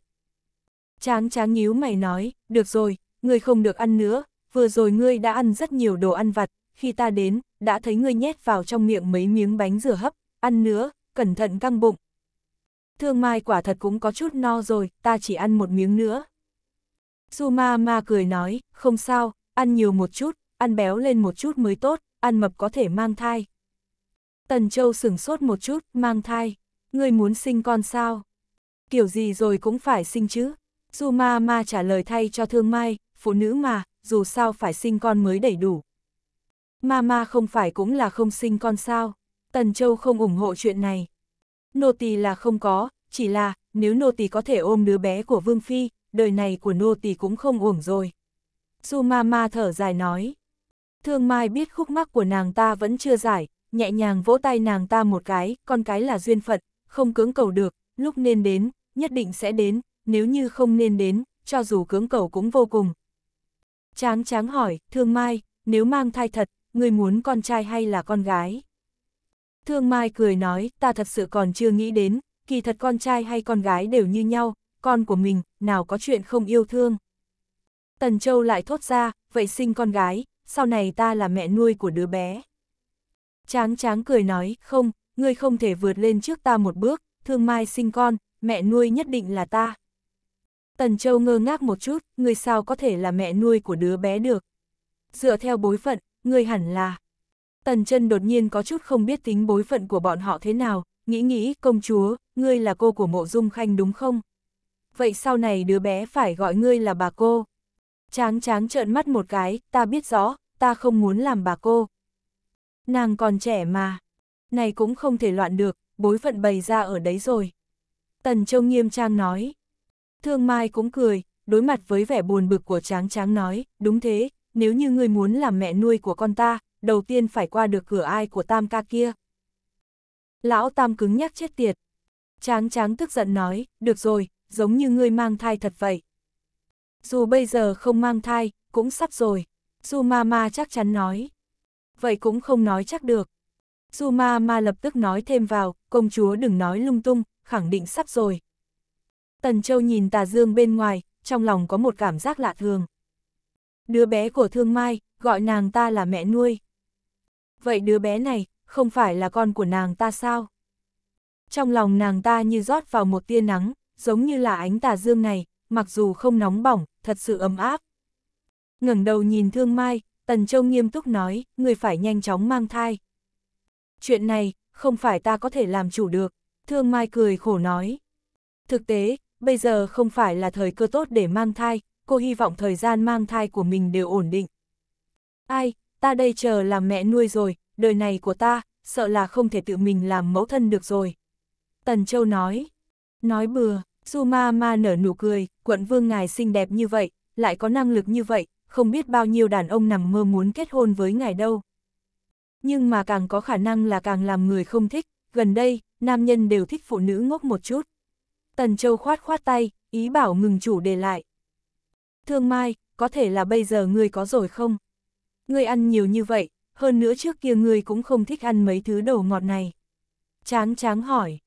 Tráng tráng nhíu mày nói, được rồi, ngươi không được ăn nữa, vừa rồi ngươi đã ăn rất nhiều đồ ăn vặt, khi ta đến, đã thấy ngươi nhét vào trong miệng mấy miếng bánh dừa hấp, ăn nữa, cẩn thận căng bụng. Thương mai quả thật cũng có chút no rồi, ta chỉ ăn một miếng nữa. Su ma ma cười nói, không sao, ăn nhiều một chút, ăn béo lên một chút mới tốt, ăn mập có thể mang thai. Tần Châu sửng sốt một chút, mang thai, ngươi muốn sinh con sao? Kiểu gì rồi cũng phải sinh chứ, Du ma ma trả lời thay cho thương mai, phụ nữ mà, dù sao phải sinh con mới đầy đủ. Ma ma không phải cũng là không sinh con sao, Tần Châu không ủng hộ chuyện này. Nô tỳ là không có, chỉ là, nếu nô tỳ có thể ôm đứa bé của Vương Phi, đời này của nô tỳ cũng không uổng rồi. Du ma ma thở dài nói. Thương Mai biết khúc mắc của nàng ta vẫn chưa giải, nhẹ nhàng vỗ tay nàng ta một cái, con cái là duyên phận, không cưỡng cầu được, lúc nên đến, nhất định sẽ đến, nếu như không nên đến, cho dù cưỡng cầu cũng vô cùng. Tráng tráng hỏi, thương mai, nếu mang thai thật, người muốn con trai hay là con gái? Thương mai cười nói, ta thật sự còn chưa nghĩ đến, kỳ thật con trai hay con gái đều như nhau, con của mình, nào có chuyện không yêu thương. Tần Châu lại thốt ra, vậy sinh con gái, sau này ta là mẹ nuôi của đứa bé. Tráng tráng cười nói, không, ngươi không thể vượt lên trước ta một bước, thương mai sinh con, mẹ nuôi nhất định là ta. Tần Châu ngơ ngác một chút, người sao có thể là mẹ nuôi của đứa bé được. Dựa theo bối phận, người hẳn là... Tần chân đột nhiên có chút không biết tính bối phận của bọn họ thế nào, nghĩ nghĩ, công chúa, ngươi là cô của mộ dung khanh đúng không? Vậy sau này đứa bé phải gọi ngươi là bà cô. Tráng tráng trợn mắt một cái, ta biết rõ, ta không muốn làm bà cô. Nàng còn trẻ mà, này cũng không thể loạn được, bối phận bày ra ở đấy rồi. Tần Châu nghiêm trang nói, Thương Mai cũng cười, đối mặt với vẻ buồn bực của Tráng Tráng nói, đúng thế, nếu như ngươi muốn làm mẹ nuôi của con ta, đầu tiên phải qua được cửa ai của Tam ca kia. Lão Tam cứng nhắc chết tiệt. Tráng Tráng tức giận nói, được rồi, giống như ngươi mang thai thật vậy. Dù bây giờ không mang thai, cũng sắp rồi. Dù Ma chắc chắn nói. Vậy cũng không nói chắc được. Dù Ma lập tức nói thêm vào, công chúa đừng nói lung tung, khẳng định sắp rồi, Tần Châu nhìn Tà Dương bên ngoài, trong lòng có một cảm giác lạ thường. Đứa bé của Thương Mai, gọi nàng ta là mẹ nuôi. Vậy đứa bé này, không phải là con của nàng ta sao? Trong lòng nàng ta như rót vào một tia nắng, giống như là ánh tà dương này, mặc dù không nóng bỏng, thật sự ấm áp. ngẩng đầu nhìn Thương Mai, Tần Châu nghiêm túc nói, người phải nhanh chóng mang thai. Chuyện này, không phải ta có thể làm chủ được, Thương Mai cười khổ nói. Thực tế, bây giờ không phải là thời cơ tốt để mang thai, cô hy vọng thời gian mang thai của mình đều ổn định. Ai, ta đây chờ làm mẹ nuôi rồi, đời này của ta, sợ là không thể tự mình làm mẫu thân được rồi. Tần Châu nói, nói bừa, Su Ma Ma nở nụ cười, quận vương ngài xinh đẹp như vậy, lại có năng lực như vậy, không biết bao nhiêu đàn ông nằm mơ muốn kết hôn với ngài đâu. Nhưng mà càng có khả năng là càng làm người không thích, gần đây, nam nhân đều thích phụ nữ ngốc một chút. Tần Châu khoát khoát tay, ý bảo ngừng chủ đề lại. Thương Mai, có thể là bây giờ ngươi có rồi không? Ngươi ăn nhiều như vậy, hơn nữa trước kia ngươi cũng không thích ăn mấy thứ đồ ngọt này. Tráng Tráng hỏi.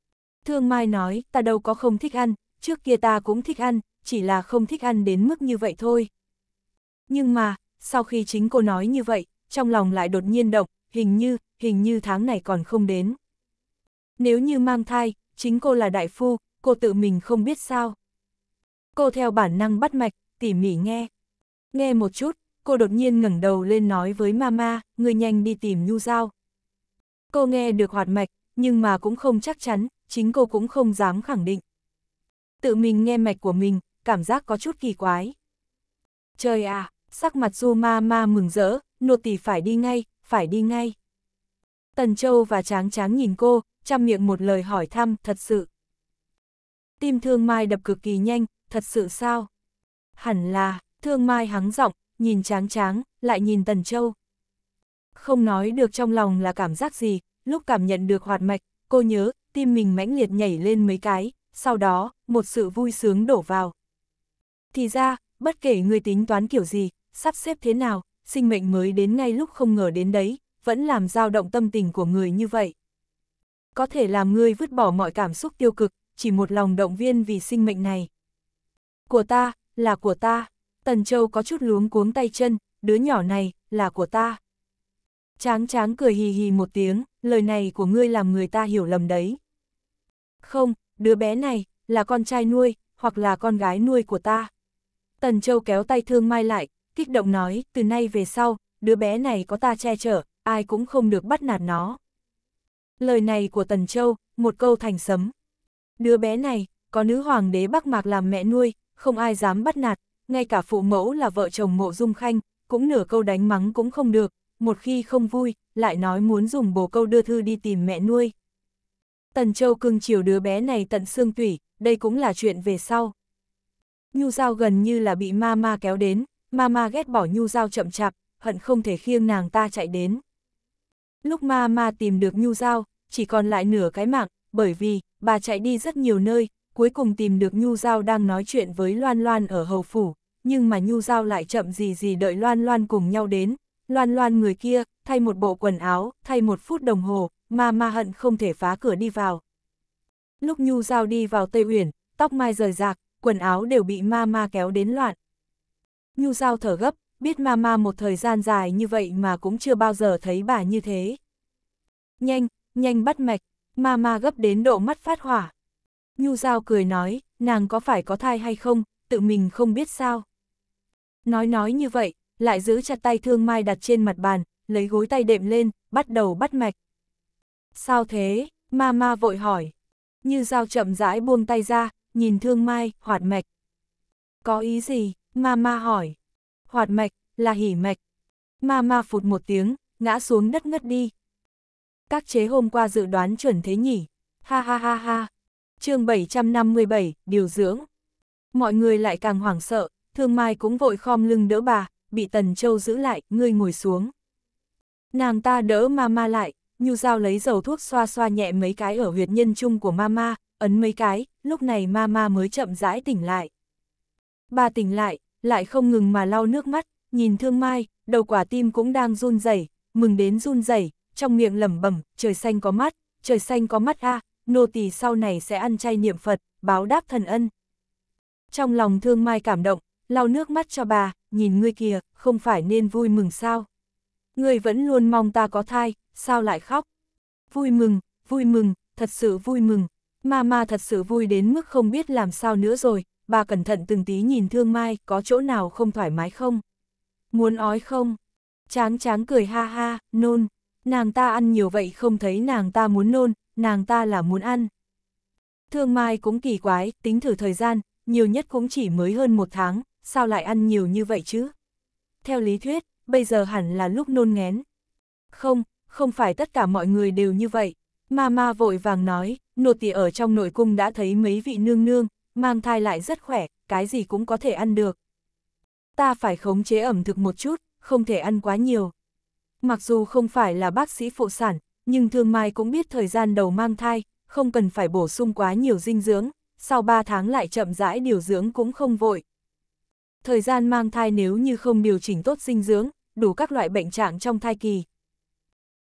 Thương Mai nói, ta đâu có không thích ăn, trước kia ta cũng thích ăn, chỉ là không thích ăn đến mức như vậy thôi. Nhưng mà, sau khi chính cô nói như vậy, trong lòng lại đột nhiên động, hình như, hình như tháng này còn không đến. Nếu như mang thai, chính cô là đại phu, cô tự mình không biết sao. Cô theo bản năng bắt mạch, tỉ mỉ nghe. Nghe một chút, cô đột nhiên ngẩng đầu lên nói với mama, người nhanh đi tìm nhu dao. Cô nghe được hoạt mạch, nhưng mà cũng không chắc chắn, chính cô cũng không dám khẳng định. Tự mình nghe mạch của mình, cảm giác có chút kỳ quái. Trời à, sắc mặt du ma ma mừng rỡ, nô tỳ phải đi ngay, phải đi ngay. Tần Châu và Tráng Tráng nhìn cô, chăm miệng một lời hỏi thăm, thật sự. Tim thương mai đập cực kỳ nhanh, thật sự sao? Hẳn là, thương mai hắng giọng, nhìn tráng tráng, lại nhìn tần châu. Không nói được trong lòng là cảm giác gì, lúc cảm nhận được hoạt mạch, cô nhớ, tim mình mãnh liệt nhảy lên mấy cái, sau đó, một sự vui sướng đổ vào. Thì ra, bất kể người tính toán kiểu gì, sắp xếp thế nào, sinh mệnh mới đến ngay lúc không ngờ đến đấy, vẫn làm dao động tâm tình của người như vậy. Có thể làm người vứt bỏ mọi cảm xúc tiêu cực, chỉ một lòng động viên vì sinh mệnh này. Của ta, là của ta, Tần Châu có chút luống cuống tay chân, đứa nhỏ này, là của ta. Tráng tráng cười hì hì một tiếng, lời này của ngươi làm người ta hiểu lầm đấy. Không, đứa bé này, là con trai nuôi, hoặc là con gái nuôi của ta. Tần Châu kéo tay thương mai lại, kích động nói, từ nay về sau, đứa bé này có ta che chở, ai cũng không được bắt nạt nó. Lời này của Tần Châu, một câu thành sấm. Đứa bé này, có nữ hoàng đế Bắc Mạc làm mẹ nuôi, không ai dám bắt nạt, ngay cả phụ mẫu là vợ chồng mộ dung khanh, cũng nửa câu đánh mắng cũng không được, một khi không vui, lại nói muốn dùng bồ câu đưa thư đi tìm mẹ nuôi. Tần Châu cưng chiều đứa bé này tận xương tủy, đây cũng là chuyện về sau. Nhu Giao gần như là bị ma ma kéo đến, ma ma ghét bỏ Nhu Giao chậm chạp, hận không thể khiêng nàng ta chạy đến. Lúc ma ma tìm được Nhu Giao, chỉ còn lại nửa cái mạng, bởi vì, bà chạy đi rất nhiều nơi, cuối cùng tìm được Nhu Giao đang nói chuyện với Loan Loan ở hầu phủ, nhưng mà Nhu Giao lại chậm gì gì đợi Loan Loan cùng nhau đến. Loan Loan người kia, thay một bộ quần áo, thay một phút đồng hồ, mà ma hận không thể phá cửa đi vào. Lúc Nhu Giao đi vào Tây Uyển, tóc mai rời rạc, quần áo đều bị ma ma kéo đến loạn. Nhu Giao thở gấp, biết ma ma một thời gian dài như vậy mà cũng chưa bao giờ thấy bà như thế. Nhanh, nhanh bắt mạch, ma ma gấp đến độ mắt phát hỏa. Nhu Giao cười nói, nàng có phải có thai hay không, tự mình không biết sao. Nói nói như vậy, lại giữ chặt tay thương mai đặt trên mặt bàn, lấy gối tay đệm lên, bắt đầu bắt mạch. Sao thế, ma ma vội hỏi. Như Giao chậm rãi buông tay ra, nhìn thương mai, hoạt mạch. Có ý gì, ma ma hỏi. Hoạt mạch, là hỉ mạch. Ma ma phụt một tiếng, ngã xuống đất ngất đi, các chế hôm qua dự đoán chuẩn thế nhỉ. Ha ha ha ha. chương 757, điều dưỡng. Mọi người lại càng hoảng sợ, thương mai cũng vội khom lưng đỡ bà, bị Tần Châu giữ lại, ngươi ngồi xuống. Nàng ta đỡ mama lại, nhu dao lấy dầu thuốc xoa xoa nhẹ mấy cái ở huyệt nhân trung của mama, ấn mấy cái, lúc này mama mới chậm rãi tỉnh lại. Bà tỉnh lại, lại không ngừng mà lau nước mắt, nhìn thương mai, đầu quả tim cũng đang run rẩy mừng đến run rẩy trong miệng lẩm bẩm, trời xanh có mắt, trời xanh có mắt a, nô tỳ sau này sẽ ăn chay niệm Phật, báo đáp thần ân. Trong lòng Thương Mai cảm động, lau nước mắt cho bà, nhìn ngươi kìa, không phải nên vui mừng sao? Ngươi vẫn luôn mong ta có thai, sao lại khóc? Vui mừng, vui mừng, thật sự vui mừng. Mama thật sự vui đến mức không biết làm sao nữa rồi, bà cẩn thận từng tí nhìn Thương Mai, có chỗ nào không thoải mái không? Muốn ói không? Tráng tráng cười ha ha, nôn nàng ta ăn nhiều vậy không thấy nàng ta muốn nôn, nàng ta là muốn ăn. Thương Mai cũng kỳ quái, tính thử thời gian, nhiều nhất cũng chỉ mới hơn một tháng, sao lại ăn nhiều như vậy chứ? Theo lý thuyết, bây giờ hẳn là lúc nôn ngén. Không, không phải tất cả mọi người đều như vậy. Mama vội vàng nói, nô tỳ ở trong nội cung đã thấy mấy vị nương nương, mang thai lại rất khỏe, cái gì cũng có thể ăn được. Ta phải khống chế ẩm thực một chút, không thể ăn quá nhiều. Mặc dù không phải là bác sĩ phụ sản, nhưng Thương Mai cũng biết thời gian đầu mang thai, không cần phải bổ sung quá nhiều dinh dưỡng, sau 3 tháng lại chậm rãi điều dưỡng cũng không vội. Thời gian mang thai nếu như không điều chỉnh tốt dinh dưỡng, đủ các loại bệnh trạng trong thai kỳ.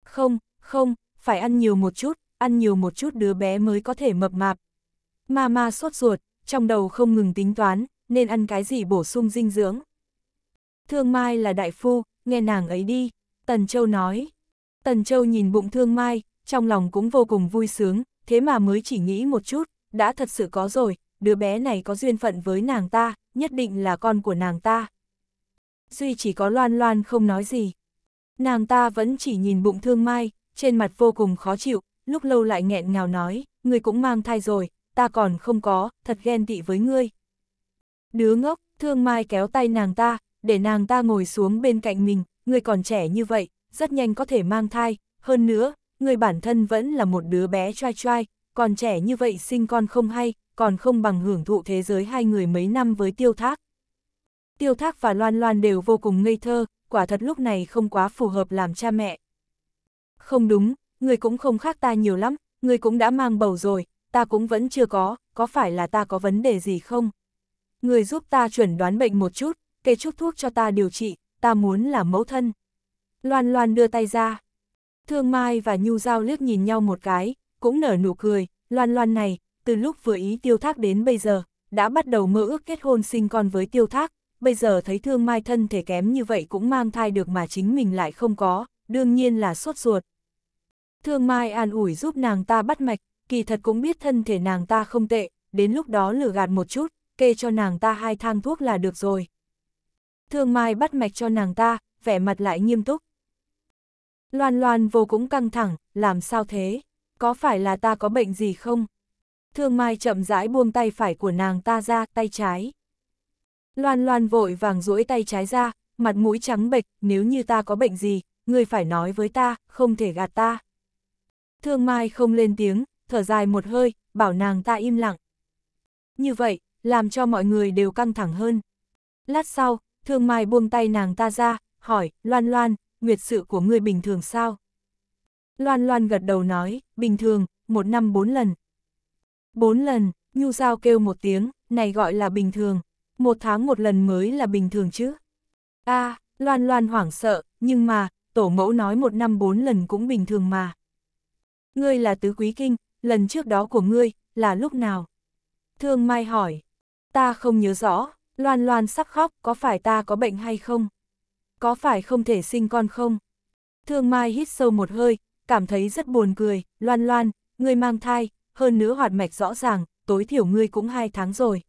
Không, không, phải ăn nhiều một chút, ăn nhiều một chút đứa bé mới có thể mập mạp. Mama sốt ruột, trong đầu không ngừng tính toán, nên ăn cái gì bổ sung dinh dưỡng. Thương Mai là đại phu, nghe nàng ấy đi. Tần Châu nói. Tần Châu nhìn bụng thương mai, trong lòng cũng vô cùng vui sướng, thế mà mới chỉ nghĩ một chút, đã thật sự có rồi, đứa bé này có duyên phận với nàng ta, nhất định là con của nàng ta. Duy chỉ có loan loan không nói gì. Nàng ta vẫn chỉ nhìn bụng thương mai, trên mặt vô cùng khó chịu, lúc lâu lại nghẹn ngào nói, người cũng mang thai rồi, ta còn không có, thật ghen tị với ngươi. Đứa ngốc, thương mai kéo tay nàng ta, để nàng ta ngồi xuống bên cạnh mình, người còn trẻ như vậy, rất nhanh có thể mang thai, hơn nữa, người bản thân vẫn là một đứa bé trai trai, còn trẻ như vậy sinh con không hay, còn không bằng hưởng thụ thế giới hai người mấy năm với tiêu thác. Tiêu thác và Loan Loan đều vô cùng ngây thơ, quả thật lúc này không quá phù hợp làm cha mẹ. Không đúng, người cũng không khác ta nhiều lắm, người cũng đã mang bầu rồi, ta cũng vẫn chưa có, có phải là ta có vấn đề gì không? Người giúp ta chuẩn đoán bệnh một chút, kê chút thuốc cho ta điều trị, ta muốn là mẫu thân. Loan Loan đưa tay ra. Thương Mai và Nhu Giao liếc nhìn nhau một cái, cũng nở nụ cười, Loan Loan này, từ lúc vừa ý tiêu thác đến bây giờ, đã bắt đầu mơ ước kết hôn sinh con với tiêu thác, bây giờ thấy thương mai thân thể kém như vậy cũng mang thai được mà chính mình lại không có, đương nhiên là sốt ruột. Thương mai an ủi giúp nàng ta bắt mạch, kỳ thật cũng biết thân thể nàng ta không tệ, đến lúc đó lừa gạt một chút, kê cho nàng ta hai thang thuốc là được rồi, thương mai bắt mạch cho nàng ta, vẻ mặt lại nghiêm túc. Loan loan vô cũng căng thẳng, làm sao thế? Có phải là ta có bệnh gì không? Thương mai chậm rãi buông tay phải của nàng ta ra, tay trái. Loan loan vội vàng duỗi tay trái ra, mặt mũi trắng bệch, nếu như ta có bệnh gì, người phải nói với ta, không thể gạt ta. Thương Mai không lên tiếng, thở dài một hơi, bảo nàng ta im lặng. Như vậy, làm cho mọi người đều căng thẳng hơn. Lát sau, Thương Mai buông tay nàng ta ra, hỏi, Loan Loan, nguyệt sự của ngươi bình thường sao? Loan Loan gật đầu nói, bình thường, một năm bốn lần. Bốn lần, Nhu Giao kêu một tiếng, này gọi là bình thường. Một tháng một lần mới là bình thường chứ. a à, Loan Loan hoảng sợ, nhưng mà, tổ mẫu nói một năm bốn lần cũng bình thường mà. Ngươi là tứ quý kinh, lần trước đó của ngươi, là lúc nào? Thương Mai hỏi. Ta không nhớ rõ, Loan loan sắp khóc, có phải ta có bệnh hay không? Có phải không thể sinh con không? Thương Mai hít sâu một hơi, cảm thấy rất buồn cười, loan loan, ngươi mang thai, hơn nữa hoạt mạch rõ ràng, tối thiểu ngươi cũng hai tháng rồi.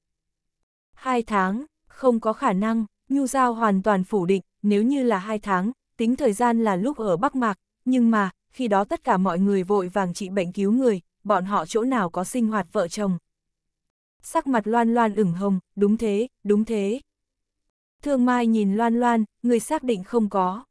Hai tháng, không có khả năng, Nhu Giao hoàn toàn phủ định, nếu như là hai tháng, tính thời gian là lúc ở Bắc Mạc, nhưng mà, khi đó tất cả mọi người vội vàng trị bệnh cứu người, bọn họ chỗ nào có sinh hoạt vợ chồng, sắc mặt loan loan ửng hồng, đúng thế, đúng thế. Thương Mai nhìn loan loan, người xác định không có.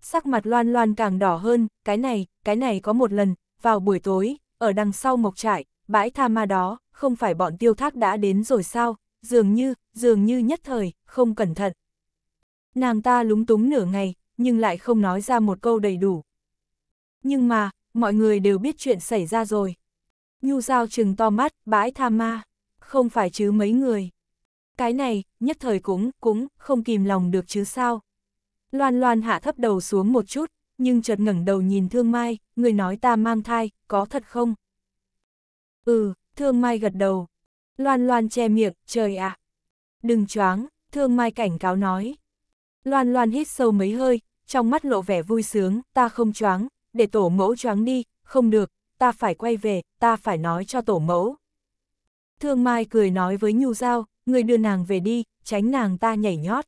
Sắc mặt loan loan càng đỏ hơn, cái này, cái này có một lần, vào buổi tối, ở đằng sau mộc trại, bãi tha ma đó, không phải bọn tiêu thác đã đến rồi sao, dường như, dường như nhất thời, không cẩn thận. Nàng ta lúng túng nửa ngày, nhưng lại không nói ra một câu đầy đủ. Nhưng mà, mọi người đều biết chuyện xảy ra rồi. Nhu dao trừng to mắt, bãi tha ma không phải chứ mấy người. Cái này, nhất thời cũng cũng không kìm lòng được chứ sao. Loan loan hạ thấp đầu xuống một chút, nhưng chợt ngẩng đầu nhìn thương mai, người nói ta mang thai, có thật không? Ừ, thương mai gật đầu. Loan loan che miệng, trời ạ. À. Đừng choáng, thương mai cảnh cáo nói. Loan loan hít sâu mấy hơi, trong mắt lộ vẻ vui sướng, ta không choáng, để tổ mẫu choáng đi, không được, ta phải quay về, ta phải nói cho tổ mẫu. Thương Mai cười nói với Nhu Giao, người đưa nàng về đi, tránh nàng ta nhảy nhót.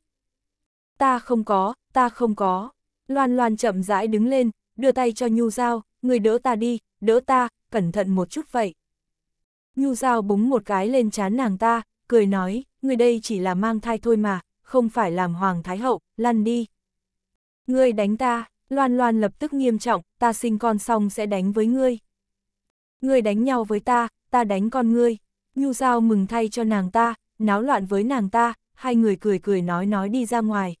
Ta không có, ta không có. Loan Loan chậm rãi đứng lên, đưa tay cho Nhu Giao, người đỡ ta đi, đỡ ta, cẩn thận một chút vậy. Nhu Giao búng một cái lên chán nàng ta, cười nói, người đây chỉ là mang thai thôi mà, không phải làm hoàng thái hậu, lăn đi. Ngươi đánh ta, Loan Loan lập tức nghiêm trọng, ta sinh con xong sẽ đánh với ngươi. Ngươi đánh nhau với ta, ta đánh con ngươi. Nhu Giao mừng thay cho nàng ta, náo loạn với nàng ta, hai người cười cười nói nói đi ra ngoài.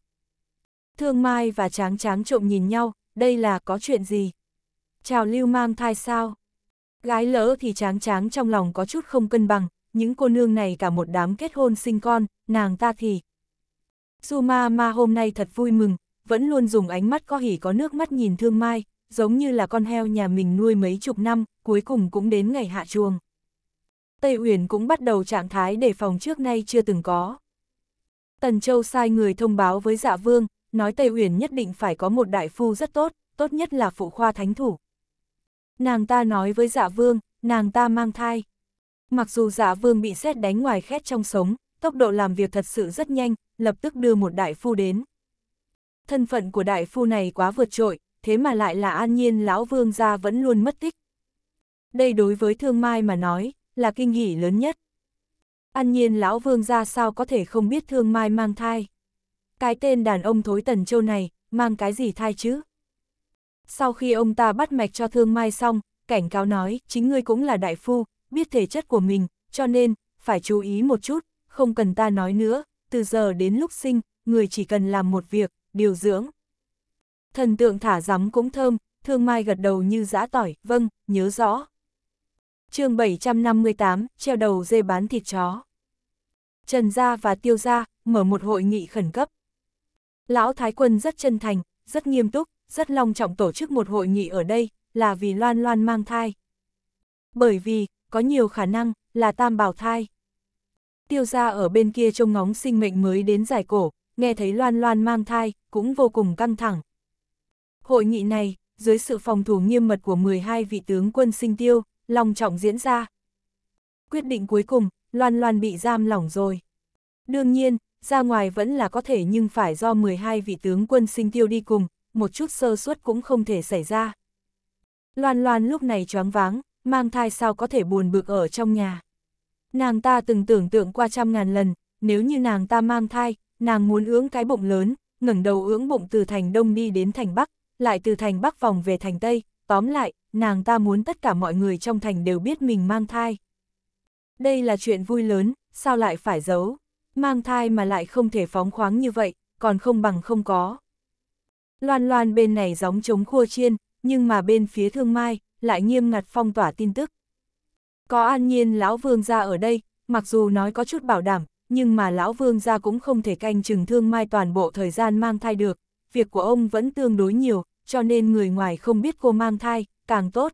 Thương Mai và Tráng Tráng trộm nhìn nhau, đây là có chuyện gì? Chào lưu mang thai sao? Gái lỡ thì Tráng Tráng trong lòng có chút không cân bằng, những cô nương này cả một đám kết hôn sinh con, nàng ta thì... Su ma ma hôm nay thật vui mừng, vẫn luôn dùng ánh mắt có hỉ có nước mắt nhìn Thương Mai, giống như là con heo nhà mình nuôi mấy chục năm, cuối cùng cũng đến ngày hạ chuồng. Tây Uyển cũng bắt đầu trạng thái đề phòng trước nay chưa từng có. Tần Châu sai người thông báo với Dạ Vương, nói Tây Uyển nhất định phải có một đại phu rất tốt, tốt nhất là phụ khoa thánh thủ. Nàng ta nói với Dạ Vương, nàng ta mang thai. Mặc dù Dạ Vương bị xét đánh ngoài khét trong sống, tốc độ làm việc thật sự rất nhanh, lập tức đưa một đại phu đến. Thân phận của đại phu này quá vượt trội, thế mà lại là an nhiên lão vương gia vẫn luôn mất tích. Đây đối với thương mai mà nói, là kinh hỉ lớn nhất. An nhiên lão vương ra sao có thể không biết thương mai mang thai. Cái tên đàn ông thối tần châu này, mang cái gì thai chứ? Sau khi ông ta bắt mạch cho thương mai xong, cảnh cáo nói, chính ngươi cũng là đại phu, biết thể chất của mình, cho nên, phải chú ý một chút, không cần ta nói nữa, từ giờ đến lúc sinh, người chỉ cần làm một việc, điều dưỡng. Thần tượng thả rắm cũng thơm, thương mai gật đầu như giã tỏi, vâng, nhớ rõ chương 758, treo đầu dê bán thịt chó. Trần Gia và Tiêu Gia, mở một hội nghị khẩn cấp. Lão Thái Quân rất chân thành, rất nghiêm túc, rất long trọng tổ chức một hội nghị ở đây, là vì Loan Loan mang thai. Bởi vì, có nhiều khả năng, là tam bào thai. Tiêu Gia ở bên kia trông ngóng sinh mệnh mới đến giải cổ, nghe thấy Loan Loan mang thai, cũng vô cùng căng thẳng. Hội nghị này, dưới sự phòng thủ nghiêm mật của 12 vị tướng quân sinh tiêu, long trọng diễn ra. Quyết định cuối cùng, Loan Loan bị giam lỏng rồi. Đương nhiên, ra ngoài vẫn là có thể nhưng phải do 12 vị tướng quân sinh tiêu đi cùng, một chút sơ suất cũng không thể xảy ra. Loan Loan lúc này choáng váng, mang thai sao có thể buồn bực ở trong nhà. Nàng ta từng tưởng tượng qua trăm ngàn lần, nếu như nàng ta mang thai, nàng muốn ưỡng cái bụng lớn, ngẩng đầu ưỡng bụng từ thành đông đi đến thành bắc, lại từ thành bắc vòng về thành tây, tóm lại, nàng ta muốn tất cả mọi người trong thành đều biết mình mang thai. Đây là chuyện vui lớn, sao lại phải giấu, mang thai mà lại không thể phóng khoáng như vậy, còn không bằng không có. Loan loan bên này gióng chống khua chiên, nhưng mà bên phía thương mai, lại nghiêm ngặt phong tỏa tin tức. Có an nhiên lão vương gia ở đây, mặc dù nói có chút bảo đảm, nhưng mà lão vương gia cũng không thể canh chừng thương mai toàn bộ thời gian mang thai được, việc của ông vẫn tương đối nhiều, cho nên người ngoài không biết cô mang thai, càng tốt.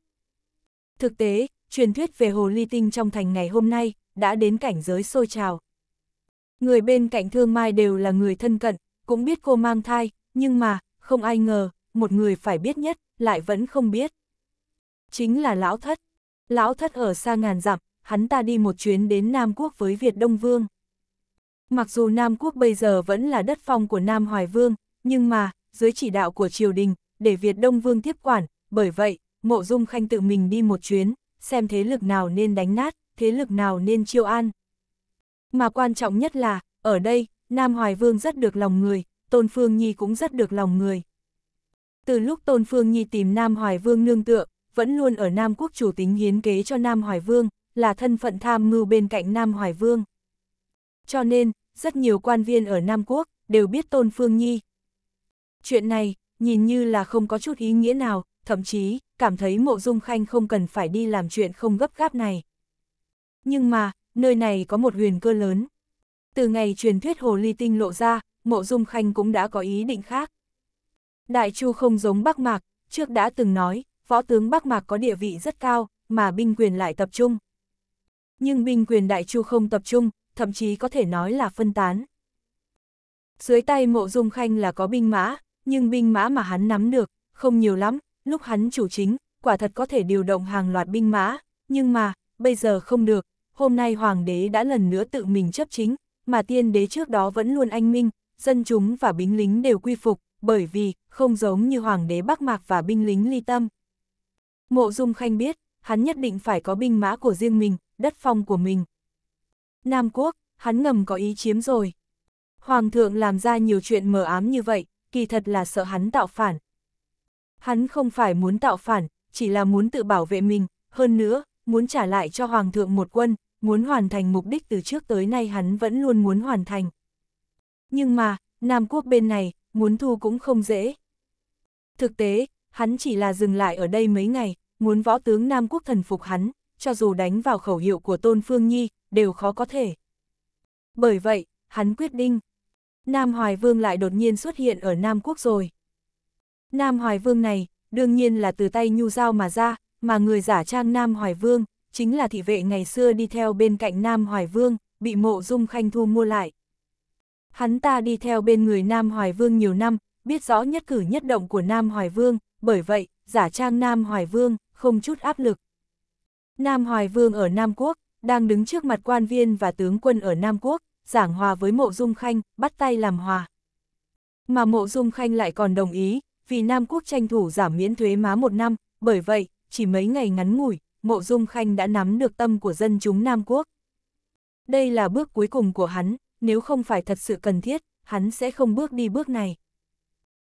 Thực tế, truyền thuyết về hồ ly tinh trong thành ngày hôm nay, đã đến cảnh giới sôi trào. Người bên cạnh thương mai đều là người thân cận, cũng biết cô mang thai, nhưng mà, không ai ngờ, một người phải biết nhất, lại vẫn không biết. Chính là lão thất. Lão thất ở xa ngàn dặm, hắn ta đi một chuyến đến Nam Quốc với Việt Đông Vương. Mặc dù Nam Quốc bây giờ vẫn là đất phong của Nam Hoài Vương, nhưng mà, dưới chỉ đạo của triều đình, để Việt Đông Vương tiếp quản, bởi vậy, Mộ Dung Khanh tự mình đi một chuyến, xem thế lực nào nên đánh nát, thế lực nào nên chiêu an. Mà quan trọng nhất là, ở đây, Nam Hoài Vương rất được lòng người, Tôn Phương Nhi cũng rất được lòng người. Từ lúc Tôn Phương Nhi tìm Nam Hoài Vương nương tựa, vẫn luôn ở Nam Quốc chủ tính hiến kế cho Nam Hoài Vương, là thân phận tham mưu bên cạnh Nam Hoài Vương. Cho nên, rất nhiều quan viên ở Nam Quốc đều biết Tôn Phương Nhi. Chuyện này, nhìn như là không có chút ý nghĩa nào, thậm chí, cảm thấy mộ dung khanh không cần phải đi làm chuyện không gấp gáp này. Nhưng mà, nơi này có một huyền cơ lớn. Từ ngày truyền thuyết hồ ly tinh lộ ra, mộ dung khanh cũng đã có ý định khác. Đại chu không giống Bắc Mạc, trước đã từng nói, võ tướng Bắc Mạc có địa vị rất cao, mà binh quyền lại tập trung. Nhưng binh quyền đại chu không tập trung, thậm chí có thể nói là phân tán. Dưới tay mộ dung khanh là có binh mã, nhưng binh mã mà hắn nắm được, không nhiều lắm, lúc hắn chủ chính, quả thật có thể điều động hàng loạt binh mã, nhưng mà, bây giờ không được, hôm nay hoàng đế đã lần nữa tự mình chấp chính, mà tiên đế trước đó vẫn luôn anh minh, dân chúng và binh lính đều quy phục, bởi vì, không giống như hoàng đế Bắc Mạc và binh lính ly tâm. Mộ Dung Khanh biết, hắn nhất định phải có binh mã của riêng mình, đất phong của mình. Nam Quốc, hắn ngầm có ý chiếm rồi. Hoàng thượng làm ra nhiều chuyện mờ ám như vậy, kỳ thật là sợ hắn tạo phản. Hắn không phải muốn tạo phản, chỉ là muốn tự bảo vệ mình, hơn nữa, muốn trả lại cho Hoàng thượng một quân, muốn hoàn thành mục đích từ trước tới nay hắn vẫn luôn muốn hoàn thành. Nhưng mà, Nam Quốc bên này, muốn thu cũng không dễ. Thực tế, hắn chỉ là dừng lại ở đây mấy ngày, muốn võ tướng Nam Quốc thần phục hắn, cho dù đánh vào khẩu hiệu của Tôn Phương Nhi, đều khó có thể. Bởi vậy, hắn quyết định, Nam Hoài Vương lại đột nhiên xuất hiện ở Nam Quốc rồi. Nam Hoài Vương này, đương nhiên là từ tay Nhu Giao mà ra, mà người giả trang Nam Hoài Vương, chính là thị vệ ngày xưa đi theo bên cạnh Nam Hoài Vương, bị mộ dung khanh thu mua lại. Hắn ta đi theo bên người Nam Hoài Vương nhiều năm, biết rõ nhất cử nhất động của Nam Hoài Vương, bởi vậy, giả trang Nam Hoài Vương, không chút áp lực. Nam Hoài Vương ở Nam Quốc, đang đứng trước mặt quan viên và tướng quân ở Nam Quốc, giảng hòa với mộ dung khanh, bắt tay làm hòa. Mà mộ dung khanh lại còn đồng ý, vì Nam Quốc tranh thủ giảm miễn thuế má một năm, bởi vậy, chỉ mấy ngày ngắn ngủi, mộ dung khanh đã nắm được tâm của dân chúng Nam Quốc. Đây là bước cuối cùng của hắn, nếu không phải thật sự cần thiết, hắn sẽ không bước đi bước này.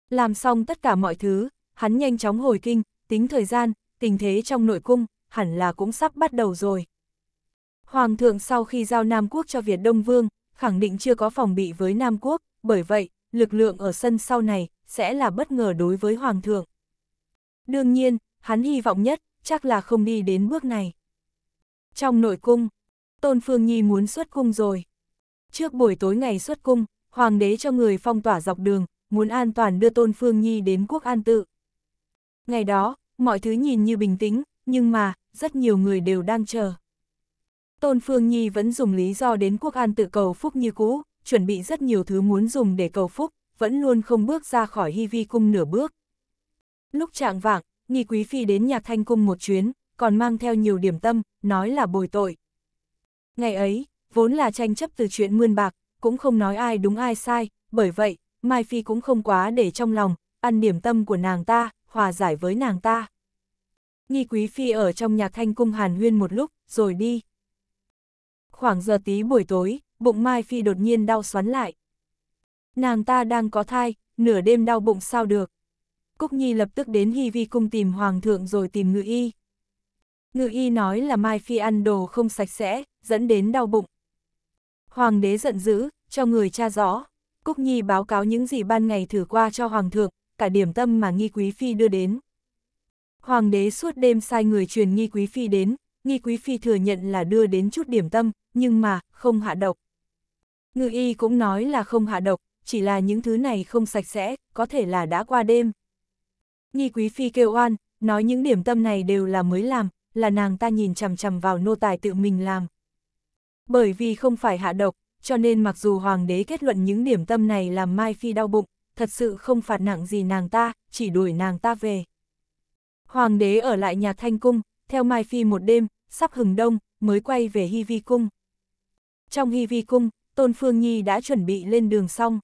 Làm xong tất cả mọi thứ, hắn nhanh chóng hồi kinh, tính thời gian, tình thế trong nội cung, hẳn là cũng sắp bắt đầu rồi. Hoàng thượng sau khi giao Nam Quốc cho Việt Đông Vương, khẳng định chưa có phòng bị với Nam Quốc, bởi vậy, lực lượng ở sân sau này sẽ là bất ngờ đối với Hoàng thượng. Đương nhiên, hắn hy vọng nhất, chắc là không đi đến bước này. Trong nội cung, Tôn Phương Nhi muốn xuất cung rồi. Trước buổi tối ngày xuất cung, Hoàng đế cho người phong tỏa dọc đường, muốn an toàn đưa Tôn Phương Nhi đến quốc an tự. Ngày đó, mọi thứ nhìn như bình tĩnh, nhưng mà, rất nhiều người đều đang chờ. Tôn Phương Nhi vẫn dùng lý do đến quốc an tự cầu phúc như cũ, chuẩn bị rất nhiều thứ muốn dùng để cầu phúc, vẫn luôn không bước ra khỏi hy vi cung nửa bước. Lúc trạng vạng, Nghi Quý Phi đến nhạc thanh cung một chuyến, còn mang theo nhiều điểm tâm, nói là bồi tội. Ngày ấy, vốn là tranh chấp từ chuyện mươn bạc, cũng không nói ai đúng ai sai, bởi vậy, Mai Phi cũng không quá để trong lòng, ăn điểm tâm của nàng ta, hòa giải với nàng ta. Nghi Quý Phi ở trong nhạc thanh cung hàn huyên một lúc, rồi đi khoảng giờ tí buổi tối, bụng Mai Phi đột nhiên đau xoắn lại. Nàng ta đang có thai, nửa đêm đau bụng sao được. Cúc Nhi lập tức đến Hy Vi cung tìm Hoàng thượng rồi tìm ngự y. Ngự y nói là Mai Phi ăn đồ không sạch sẽ, dẫn đến đau bụng. Hoàng đế giận dữ, cho người cha rõ. Cúc Nhi báo cáo những gì ban ngày thử qua cho Hoàng thượng, cả điểm tâm mà Nghi Quý Phi đưa đến. Hoàng đế suốt đêm sai người truyền Nghi Quý Phi đến, nghi quý phi thừa nhận là đưa đến chút điểm tâm, nhưng mà, không hạ độc. Ngự y cũng nói là không hạ độc, chỉ là những thứ này không sạch sẽ, có thể là đã qua đêm. Nghi quý phi kêu oan, nói những điểm tâm này đều là mới làm, là nàng ta nhìn chằm chằm vào nô tài tự mình làm. Bởi vì không phải hạ độc, cho nên mặc dù hoàng đế kết luận những điểm tâm này làm Mai Phi đau bụng, thật sự không phạt nặng gì nàng ta, chỉ đuổi nàng ta về. Hoàng đế ở lại nhà Thanh Cung, theo Mai Phi một đêm, sắp hừng đông, mới quay về Hy Vi Cung. Trong Hy Vi Cung, Tôn Phương Nhi đã chuẩn bị lên đường xong.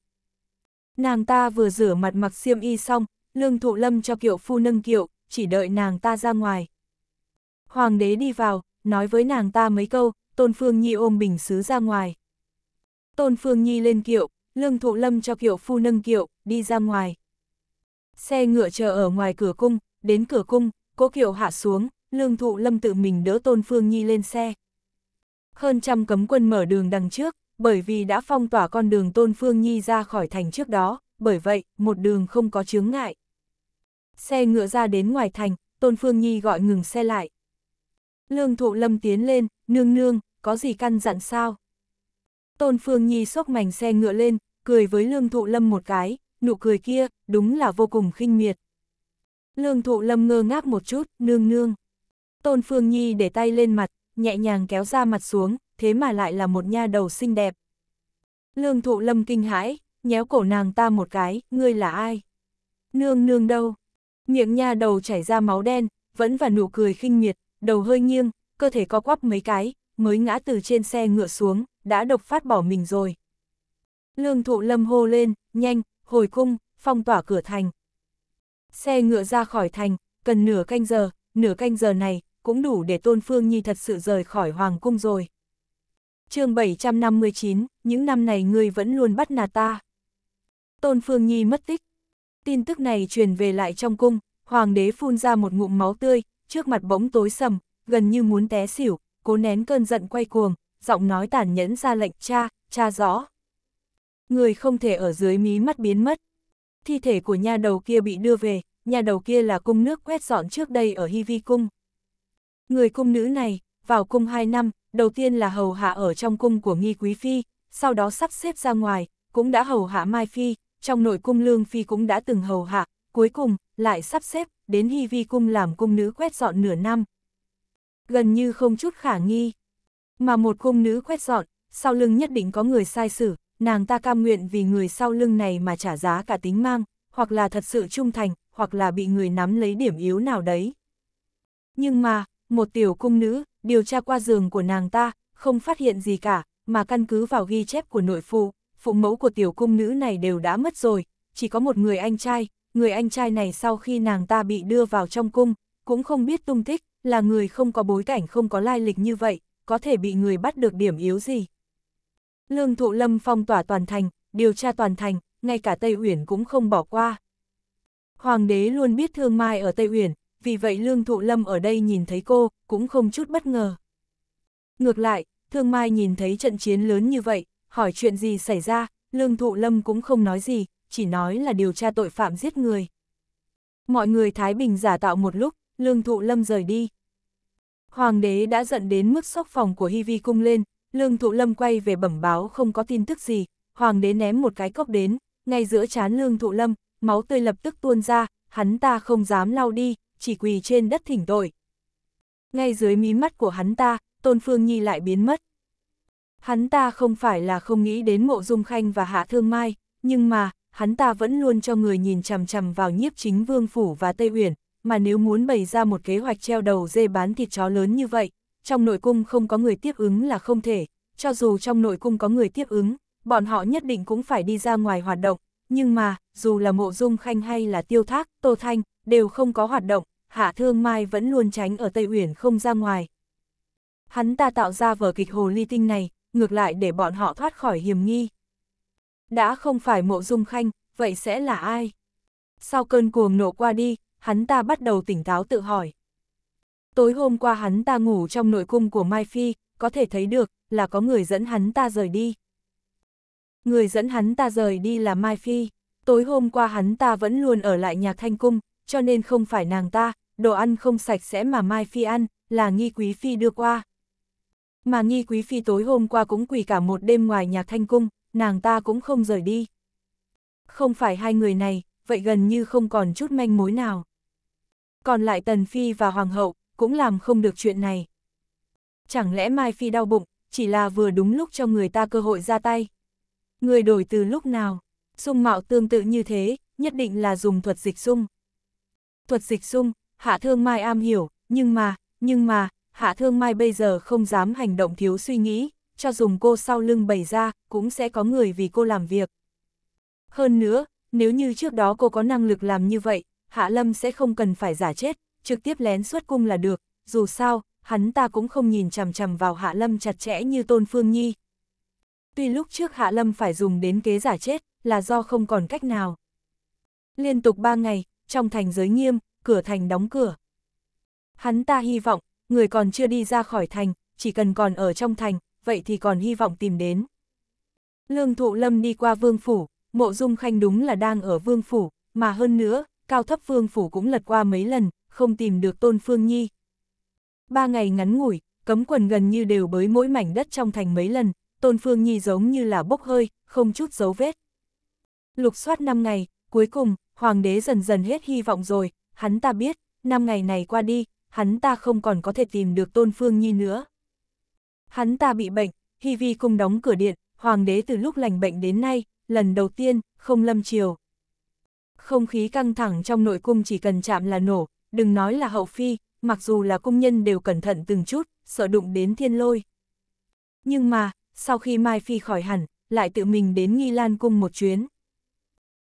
Nàng ta vừa rửa mặt mặc xiêm y xong, lương thụ lâm cho kiệu phu nâng kiệu, chỉ đợi nàng ta ra ngoài. Hoàng đế đi vào, nói với nàng ta mấy câu, Tôn Phương Nhi ôm bình xứ ra ngoài. Tôn Phương Nhi lên kiệu, lương thụ lâm cho kiệu phu nâng kiệu, đi ra ngoài. Xe ngựa chờ ở ngoài cửa cung, đến cửa cung, cố kiệu hạ xuống, lương thụ lâm tự mình đỡ Tôn Phương Nhi lên xe. Hơn trăm cấm quân mở đường đằng trước, bởi vì đã phong tỏa con đường Tôn Phương Nhi ra khỏi thành trước đó, bởi vậy, một đường không có chướng ngại. Xe ngựa ra đến ngoài thành, Tôn Phương Nhi gọi ngừng xe lại. Lương thụ lâm tiến lên, nương nương, có gì căn dặn sao? Tôn Phương Nhi sốc mảnh xe ngựa lên, cười với lương thụ lâm một cái, nụ cười kia, đúng là vô cùng khinh miệt. Lương thụ lâm ngơ ngác một chút, nương nương. Tôn Phương Nhi để tay lên mặt, nhẹ nhàng kéo ra mặt xuống, thế mà lại là một nha đầu xinh đẹp. Lương thụ lâm kinh hãi, nhéo cổ nàng ta một cái, ngươi là ai? Nương nương đâu? Miệng nha đầu chảy ra máu đen, vẫn và nụ cười khinh miệt, đầu hơi nghiêng, cơ thể co quắp mấy cái, mới ngã từ trên xe ngựa xuống, đã độc phát bỏ mình rồi. Lương thụ lâm hô lên, nhanh, hồi cung, phong tỏa cửa thành. Xe ngựa ra khỏi thành, cần nửa canh giờ, nửa canh giờ này, cũng đủ để Tôn Phương Nhi thật sự rời khỏi Hoàng Cung rồi. chương 759, những năm này ngươi vẫn luôn bắt nạt ta. Tôn Phương Nhi mất tích. Tin tức này truyền về lại trong cung, Hoàng đế phun ra một ngụm máu tươi, trước mặt bỗng tối sầm, gần như muốn té xỉu, cố nén cơn giận quay cuồng, giọng nói tàn nhẫn ra lệnh cha, cha rõ. Người không thể ở dưới mí mắt biến mất. Thi thể của nhà đầu kia bị đưa về, nhà đầu kia là cung nước quét dọn trước đây ở Hy Vi Cung. Người cung nữ này, vào cung 2 năm, đầu tiên là hầu hạ ở trong cung của nghi quý phi, sau đó sắp xếp ra ngoài, cũng đã hầu hạ Mai Phi, trong nội cung Lương Phi cũng đã từng hầu hạ, cuối cùng, lại sắp xếp, đến Hy Vi cung làm cung nữ quét dọn nửa năm. Gần như không chút khả nghi. Mà một cung nữ quét dọn, sau lưng nhất định có người sai xử, nàng ta cam nguyện vì người sau lưng này mà trả giá cả tính mang, hoặc là thật sự trung thành, hoặc là bị người nắm lấy điểm yếu nào đấy. Nhưng mà, một tiểu cung nữ, điều tra qua giường của nàng ta, không phát hiện gì cả, mà căn cứ vào ghi chép của nội phụ, phụ mẫu của tiểu cung nữ này đều đã mất rồi, chỉ có một người anh trai, người anh trai này sau khi nàng ta bị đưa vào trong cung, cũng không biết tung tích, là người không có bối cảnh không có lai lịch như vậy, có thể bị người bắt được điểm yếu gì. Lương thụ lâm phong tỏa toàn thành, điều tra toàn thành, ngay cả Tây Uyển cũng không bỏ qua. Hoàng đế luôn biết thương mai ở Tây Uyển, vì vậy Lương Thụ Lâm ở đây nhìn thấy cô, cũng không chút bất ngờ. Ngược lại, Thương Mai nhìn thấy trận chiến lớn như vậy, hỏi chuyện gì xảy ra, Lương Thụ Lâm cũng không nói gì, chỉ nói là điều tra tội phạm giết người. Mọi người Thái Bình giả tạo một lúc, Lương Thụ Lâm rời đi. Hoàng đế đã giận đến mức sóc phòng của Hi Vi cung lên, Lương Thụ Lâm quay về bẩm báo không có tin tức gì, Hoàng đế ném một cái cốc đến, ngay giữa chán Lương Thụ Lâm, máu tươi lập tức tuôn ra, hắn ta không dám lau đi, chỉ quỳ trên đất thỉnh tội. Ngay dưới mí mắt của hắn ta, Tôn Phương Nhi lại biến mất. Hắn ta không phải là không nghĩ đến mộ dung khanh và hạ thương mai, nhưng mà, hắn ta vẫn luôn cho người nhìn chằm chằm vào nhiếp chính vương phủ và Tây Uyển, mà nếu muốn bày ra một kế hoạch treo đầu dê bán thịt chó lớn như vậy, trong nội cung không có người tiếp ứng là không thể, cho dù trong nội cung có người tiếp ứng, bọn họ nhất định cũng phải đi ra ngoài hoạt động, nhưng mà, dù là mộ dung khanh hay là tiêu thác, tô thanh, đều không có hoạt động, Hạ Thương Mai vẫn luôn tránh ở Tây Uyển không ra ngoài. Hắn ta tạo ra vở kịch hồ ly tinh này, ngược lại để bọn họ thoát khỏi hiểm nghi. Đã không phải mộ dung khanh, vậy sẽ là ai? Sau cơn cuồng nộ qua đi, hắn ta bắt đầu tỉnh táo tự hỏi. Tối hôm qua hắn ta ngủ trong nội cung của Mai Phi, có thể thấy được là có người dẫn hắn ta rời đi. Người dẫn hắn ta rời đi là Mai Phi, tối hôm qua hắn ta vẫn luôn ở lại nhà thanh cung, cho nên không phải nàng ta, đồ ăn không sạch sẽ mà Mai Phi ăn, là nghi quý phi đưa qua. Mà nghi quý phi tối hôm qua cũng quỳ cả một đêm ngoài nhà thanh cung, nàng ta cũng không rời đi. Không phải hai người này, vậy gần như không còn chút manh mối nào. Còn lại Tần Phi và Hoàng hậu, cũng làm không được chuyện này. Chẳng lẽ Mai Phi đau bụng, chỉ là vừa đúng lúc cho người ta cơ hội ra tay. Người đổi từ lúc nào, sung mạo tương tự như thế, nhất định là dùng thuật dịch sung thuật dịch dung, Hạ Thương Mai am hiểu, nhưng mà, nhưng mà, Hạ Thương Mai bây giờ không dám hành động thiếu suy nghĩ, cho dùng cô sau lưng bày ra, cũng sẽ có người vì cô làm việc. Hơn nữa, nếu như trước đó cô có năng lực làm như vậy, Hạ Lâm sẽ không cần phải giả chết, trực tiếp lén xuất cung là được, dù sao, hắn ta cũng không nhìn chằm chằm vào Hạ Lâm chặt chẽ như Tôn Phương Nhi. Tuy lúc trước Hạ Lâm phải dùng đến kế giả chết, là do không còn cách nào. Liên tục ba ngày, trong thành giới nghiêm, cửa thành đóng cửa. Hắn ta hy vọng, người còn chưa đi ra khỏi thành, chỉ cần còn ở trong thành, vậy thì còn hy vọng tìm đến. Lương Thụ Lâm đi qua Vương Phủ, Mộ Dung Khanh đúng là đang ở Vương Phủ, mà hơn nữa, cao thấp Vương Phủ cũng lật qua mấy lần, không tìm được Tôn Phương Nhi. Ba ngày ngắn ngủi, cấm quần gần như đều bới mỗi mảnh đất trong thành mấy lần, Tôn Phương Nhi giống như là bốc hơi, không chút dấu vết. Lục soát 5 ngày, cuối cùng, hoàng đế dần dần hết hy vọng rồi, hắn ta biết, năm ngày này qua đi, hắn ta không còn có thể tìm được Tôn Phương Nhi nữa. Hắn ta bị bệnh, Hy Vi cung đóng cửa điện, hoàng đế từ lúc lành bệnh đến nay, lần đầu tiên, không lâm chiều. Không khí căng thẳng trong nội cung chỉ cần chạm là nổ, đừng nói là hậu phi, mặc dù là cung nhân đều cẩn thận từng chút, sợ đụng đến thiên lôi. Nhưng mà, sau khi Mai Phi khỏi hẳn, lại tự mình đến Nghi Lan cung một chuyến.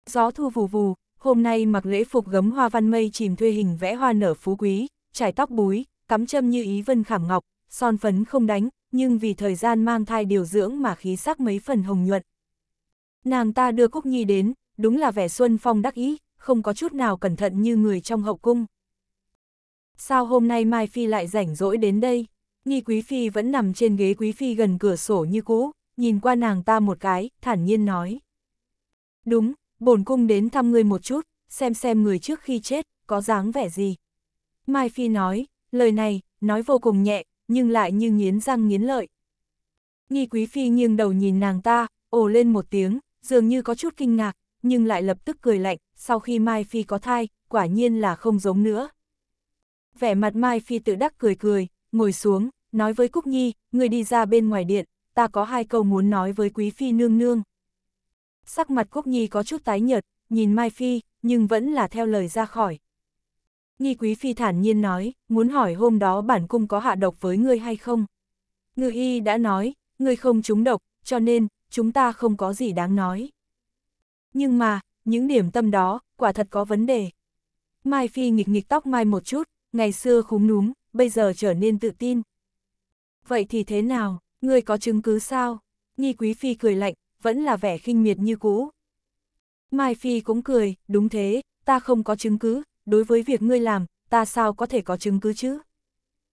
Gió thu vù vù, hôm nay mặc lễ phục gấm hoa văn mây chìm thuê hình vẽ hoa nở phú quý, trải tóc búi, cắm châm như ý vân khảm ngọc, son phấn không đánh, nhưng vì thời gian mang thai điều dưỡng mà khí sắc mấy phần hồng nhuận. Nàng ta đưa Cúc Nhi đến, đúng là vẻ xuân phong đắc ý, không có chút nào cẩn thận như người trong hậu cung. Sao hôm nay Mai Phi lại rảnh rỗi đến đây? Nhi Quý Phi vẫn nằm trên ghế Quý Phi gần cửa sổ như cũ, nhìn qua nàng ta một cái, thản nhiên nói. Đúng, bổn cung đến thăm ngươi một chút, xem xem người trước khi chết, có dáng vẻ gì. Mai Phi nói, lời này, nói vô cùng nhẹ, nhưng lại như nghiến răng nghiến lợi. Nghi Quý Phi nghiêng đầu nhìn nàng ta, ồ lên một tiếng, dường như có chút kinh ngạc, nhưng lại lập tức cười lạnh, sau khi Mai Phi có thai, quả nhiên là không giống nữa. Vẻ mặt Mai Phi tự đắc cười cười, ngồi xuống, nói với Cúc Nhi, người đi ra bên ngoài điện, ta có hai câu muốn nói với Quý Phi nương nương sắc mặt Cúc Nhi có chút tái nhợt, nhìn Mai Phi, nhưng vẫn là theo lời ra khỏi. Nghi Quý Phi thản nhiên nói, muốn hỏi hôm đó bản cung có hạ độc với ngươi hay không? Ngư y đã nói, ngươi không trúng độc, cho nên, chúng ta không có gì đáng nói. Nhưng mà, những điểm tâm đó, quả thật có vấn đề. Mai Phi nghịch nghịch tóc mai một chút, ngày xưa khúm núm, bây giờ trở nên tự tin. Vậy thì thế nào, ngươi có chứng cứ sao? Nghi Quý Phi cười lạnh, vẫn là vẻ khinh miệt như cũ. Mai Phi cũng cười, đúng thế, ta không có chứng cứ, đối với việc ngươi làm, ta sao có thể có chứng cứ chứ?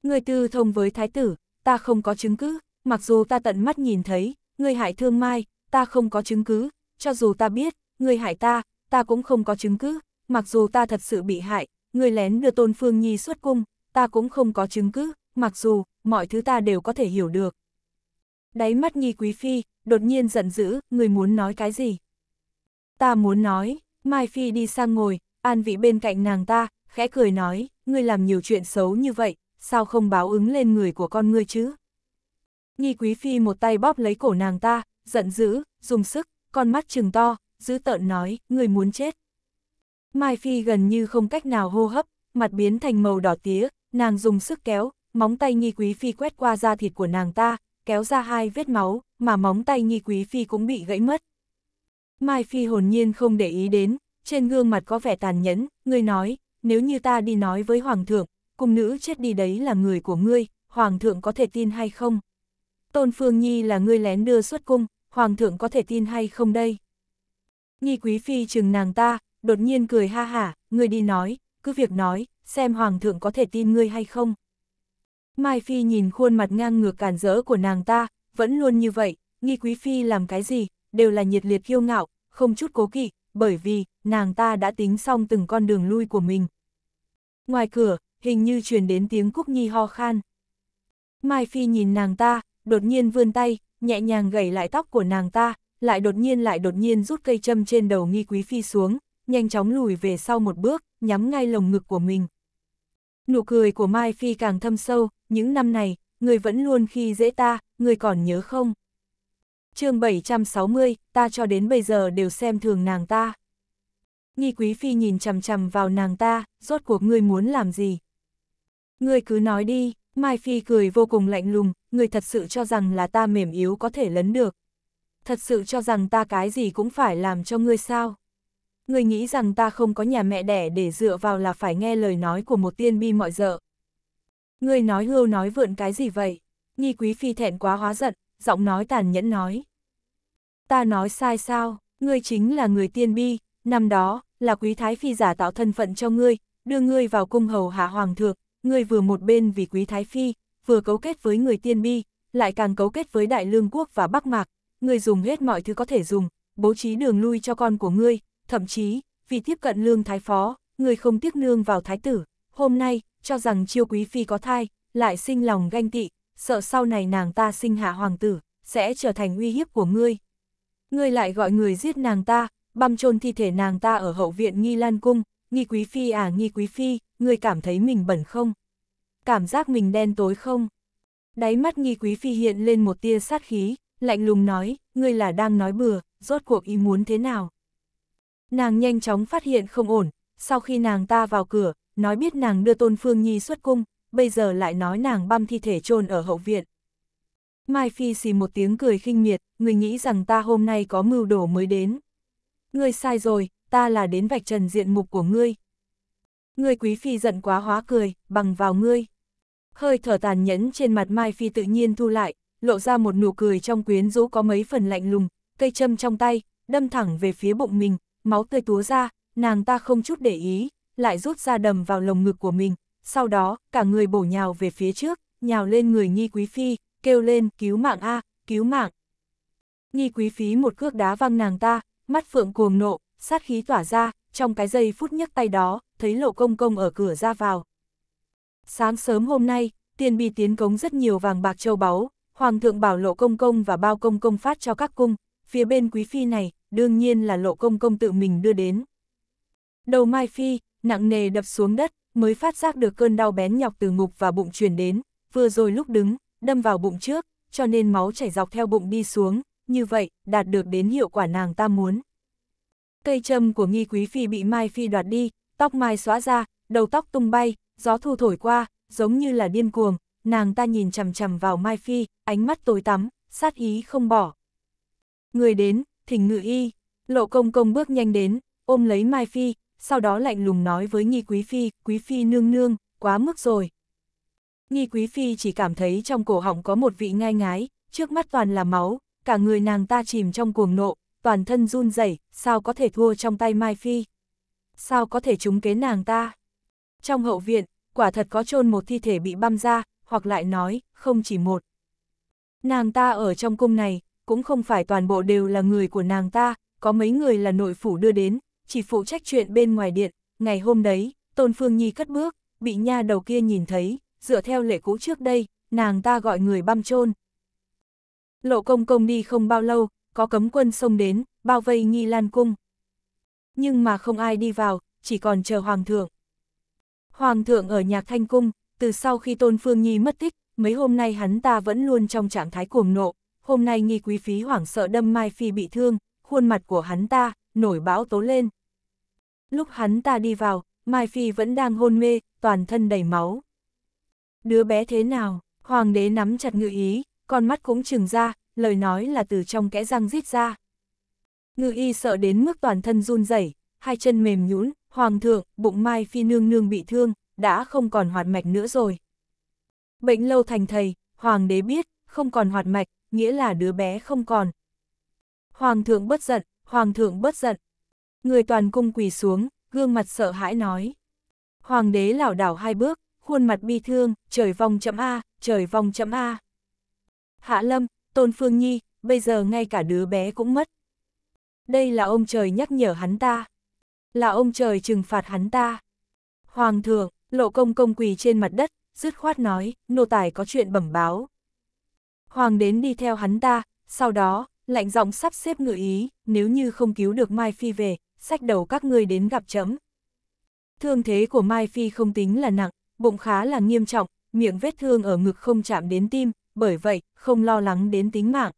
Ngươi tư thông với thái tử, ta không có chứng cứ, mặc dù ta tận mắt nhìn thấy, ngươi hại thương mai, ta không có chứng cứ, cho dù ta biết, ngươi hại ta, ta cũng không có chứng cứ, mặc dù ta thật sự bị hại, ngươi lén đưa Tôn Phương Nhi xuất cung, ta cũng không có chứng cứ, mặc dù, mọi thứ ta đều có thể hiểu được. Đáy mắt nghi Quý Phi, đột nhiên giận dữ, người muốn nói cái gì? Ta muốn nói, Mai Phi đi sang ngồi, an vị bên cạnh nàng ta, khẽ cười nói, ngươi làm nhiều chuyện xấu như vậy, sao không báo ứng lên người của con ngươi chứ? Nghi Quý Phi một tay bóp lấy cổ nàng ta, giận dữ, dùng sức, con mắt trừng to, giữ tợn nói, người muốn chết. Mai Phi gần như không cách nào hô hấp, mặt biến thành màu đỏ tía, nàng dùng sức kéo, móng tay Nghi Quý Phi quét qua da thịt của nàng ta, kéo ra hai vết máu, mà móng tay nghi quý phi cũng bị gãy mất. Mai phi hồn nhiên không để ý đến, trên gương mặt có vẻ tàn nhẫn, ngươi nói, nếu như ta đi nói với hoàng thượng, cung nữ chết đi đấy là người của ngươi, hoàng thượng có thể tin hay không? Tôn Phương Nhi là ngươi lén đưa xuất cung, hoàng thượng có thể tin hay không đây? Nghi quý phi chừng nàng ta, đột nhiên cười ha hả, ngươi đi nói, cứ việc nói, xem hoàng thượng có thể tin ngươi hay không. Mai Phi nhìn khuôn mặt ngang ngược cản rỡ của nàng ta, vẫn luôn như vậy, nghi quý Phi làm cái gì, đều là nhiệt liệt kiêu ngạo, không chút cố kỵ, bởi vì, nàng ta đã tính xong từng con đường lui của mình. Ngoài cửa, hình như truyền đến tiếng Cúc Nhi ho khan. Mai Phi nhìn nàng ta, đột nhiên vươn tay, nhẹ nhàng gẩy lại tóc của nàng ta, lại đột nhiên lại đột nhiên rút cây châm trên đầu nghi quý Phi xuống, nhanh chóng lùi về sau một bước, nhắm ngay lồng ngực của mình. Nụ cười của Mai Phi càng thâm sâu, những năm này, người vẫn luôn khi dễ ta, người còn nhớ không? chương 760, ta cho đến bây giờ đều xem thường nàng ta. Nghi quý phi nhìn chằm chằm vào nàng ta, rốt cuộc ngươi muốn làm gì? Ngươi cứ nói đi, Mai Phi cười vô cùng lạnh lùng, ngươi thật sự cho rằng là ta mềm yếu có thể lấn được. Thật sự cho rằng ta cái gì cũng phải làm cho ngươi sao? Ngươi nghĩ rằng ta không có nhà mẹ đẻ để dựa vào là phải nghe lời nói của một tiên bi mọi dợ. Ngươi nói hưu nói vượn cái gì vậy? Nhi quý phi thẹn quá hóa giận, giọng nói tàn nhẫn nói. Ta nói sai sao, ngươi chính là người tiên bi, năm đó, là quý thái phi giả tạo thân phận cho ngươi, đưa ngươi vào cung hầu hạ hoàng thượng, ngươi vừa một bên vì quý thái phi, vừa cấu kết với người tiên bi, lại càng cấu kết với đại lương quốc và bắc mạc, ngươi dùng hết mọi thứ có thể dùng, bố trí đường lui cho con của ngươi, thậm chí, vì tiếp cận lương thái phó, ngươi không tiếc nương vào thái tử, hôm nay, cho rằng chiêu quý phi có thai, lại sinh lòng ganh tị, sợ sau này nàng ta sinh hạ hoàng tử, sẽ trở thành uy hiếp của ngươi. Ngươi lại gọi người giết nàng ta, băm chôn thi thể nàng ta ở hậu viện nghi lan cung, nghi quý phi à nghi quý phi, ngươi cảm thấy mình bẩn không? Cảm giác mình đen tối không? Đáy mắt nghi quý phi hiện lên một tia sát khí, lạnh lùng nói, ngươi là đang nói bừa, rốt cuộc ý muốn thế nào? Nàng nhanh chóng phát hiện không ổn, sau khi nàng ta vào cửa, nói biết nàng đưa Tôn Phương Nhi xuất cung, bây giờ lại nói nàng băm thi thể chôn ở hậu viện. Mai Phi xì một tiếng cười khinh miệt, người nghĩ rằng ta hôm nay có mưu đồ mới đến. Ngươi sai rồi, ta là đến vạch trần diện mục của ngươi. Ngươi quý phi giận quá hóa cười, bằng vào ngươi. Hơi thở tàn nhẫn trên mặt Mai Phi tự nhiên thu lại, lộ ra một nụ cười trong quyến rũ có mấy phần lạnh lùng, cây châm trong tay, đâm thẳng về phía bụng mình, máu tươi túa ra, nàng ta không chút để ý, lại rút ra đầm vào lồng ngực của mình, sau đó, cả người bổ nhào về phía trước, nhào lên người nhi quý phi, kêu lên, cứu mạng a, cứu mạng. Nhi quý phi một cước đá văng nàng ta, mắt phượng cuồng nộ, sát khí tỏa ra, trong cái giây phút nhấc tay đó, thấy lộ công công ở cửa ra vào. Sáng sớm hôm nay, tiền bị tiến cống rất nhiều vàng bạc châu báu, hoàng thượng bảo lộ công công và bao công công phát cho các cung, phía bên quý phi này, đương nhiên là lộ công công tự mình đưa đến. Đầu mai phi, nặng nề đập xuống đất, mới phát giác được cơn đau bén nhọc từ ngục và bụng truyền đến, vừa rồi lúc đứng, đâm vào bụng trước, cho nên máu chảy dọc theo bụng đi xuống, như vậy, đạt được đến hiệu quả nàng ta muốn. Cây châm của nghi quý phi bị Mai Phi đoạt đi, tóc Mai xóa ra, đầu tóc tung bay, gió thu thổi qua, giống như là điên cuồng, nàng ta nhìn chầm chầm vào Mai Phi, ánh mắt tối tắm, sát ý không bỏ. Người đến, thỉnh ngự y, lộ công công bước nhanh đến, ôm lấy Mai Phi, sau đó lạnh lùng nói với nghi quý phi, quý phi nương nương, quá mức rồi. Nghi quý phi chỉ cảm thấy trong cổ họng có một vị ngai ngái, trước mắt toàn là máu, cả người nàng ta chìm trong cuồng nộ, toàn thân run rẩy, sao có thể thua trong tay Mai Phi? Sao có thể trúng kế nàng ta? Trong hậu viện, quả thật có chôn một thi thể bị băm ra, hoặc lại nói, không chỉ một. Nàng ta ở trong cung này, cũng không phải toàn bộ đều là người của nàng ta, có mấy người là nội phủ đưa đến, chỉ phụ trách chuyện bên ngoài điện, ngày hôm đấy, Tôn Phương Nhi cất bước, bị nha đầu kia nhìn thấy, dựa theo lệ cũ trước đây, nàng ta gọi người băm chôn Lộ công công đi không bao lâu, có cấm quân xông đến, bao vây nghi lan cung. Nhưng mà không ai đi vào, chỉ còn chờ Hoàng thượng. Hoàng thượng ở nhạc thanh cung, từ sau khi Tôn Phương Nhi mất tích, mấy hôm nay hắn ta vẫn luôn trong trạng thái cuồng nộ. Hôm nay nghi quý phí hoảng sợ đâm Mai Phi bị thương, khuôn mặt của hắn ta, nổi bão tố lên, Lúc hắn ta đi vào, Mai Phi vẫn đang hôn mê, toàn thân đầy máu. Đứa bé thế nào? Hoàng đế nắm chặt ngự ý, con mắt cũng trừng ra, lời nói là từ trong kẽ răng rít ra. Ngự y sợ đến mức toàn thân run rẩy, hai chân mềm nhũn, hoàng thượng, bụng Mai Phi nương nương bị thương, đã không còn hoạt mạch nữa rồi. Bệnh lâu thành thầy, hoàng đế biết, không còn hoạt mạch, nghĩa là đứa bé không còn. Hoàng thượng bất giận, hoàng thượng bất giận, Người toàn cung quỳ xuống, gương mặt sợ hãi nói. Hoàng đế lảo đảo hai bước, khuôn mặt bi thương, trời vong chấm A, trời vong chấm A. Hạ Lâm, Tôn Phương Nhi, bây giờ ngay cả đứa bé cũng mất. Đây là ông trời nhắc nhở hắn ta. Là ông trời trừng phạt hắn ta. Hoàng thượng, lộ công công quỳ trên mặt đất, dứt khoát nói, nô tài có chuyện bẩm báo. Hoàng đến đi theo hắn ta, sau đó, lạnh giọng sắp xếp ngự ý, nếu như không cứu được Mai Phi về, sách đầu các ngươi đến gặp chấm. Thương thế của Mai Phi không tính là nặng, bụng khá là nghiêm trọng, miệng vết thương ở ngực không chạm đến tim, bởi vậy không lo lắng đến tính mạng.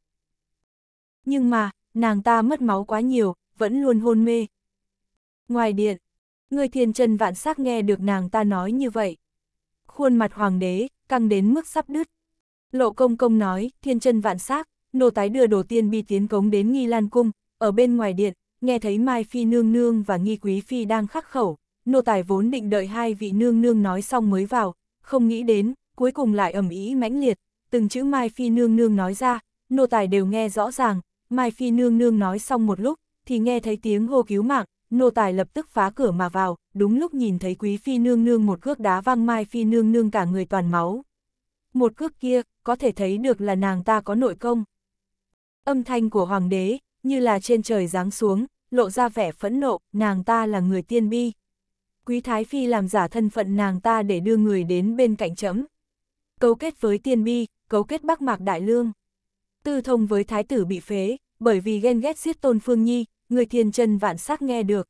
Nhưng mà, nàng ta mất máu quá nhiều, vẫn luôn hôn mê. Ngoài điện, người thiên chân vạn sắc nghe được nàng ta nói như vậy. Khuôn mặt hoàng đế, căng đến mức sắp đứt. Lộ công công nói, thiên chân vạn sắc, nô tái đưa đồ tiên bi tiến cống đến nghi lan cung, ở bên ngoài điện, nghe thấy Mai Phi nương nương và nghi quý phi đang khắc khẩu, nô tài vốn định đợi hai vị nương nương nói xong mới vào, không nghĩ đến, cuối cùng lại ẩm ý mãnh liệt, từng chữ Mai Phi nương nương nói ra, nô tài đều nghe rõ ràng, Mai Phi nương nương nói xong một lúc, thì nghe thấy tiếng hô cứu mạng, nô tài lập tức phá cửa mà vào, đúng lúc nhìn thấy quý phi nương nương một cước đá văng Mai Phi nương nương cả người toàn máu. Một cước kia, có thể thấy được là nàng ta có nội công. Âm thanh của hoàng đế, như là trên trời giáng xuống, lộ ra vẻ phẫn nộ, nàng ta là người tiên bi. Quý Thái Phi làm giả thân phận nàng ta để đưa người đến bên cạnh chấm. Cấu kết với tiên bi, cấu kết bắc mạc đại lương. Tư thông với thái tử bị phế, bởi vì ghen ghét giết tôn phương nhi, người thiên chân vạn sắc nghe được.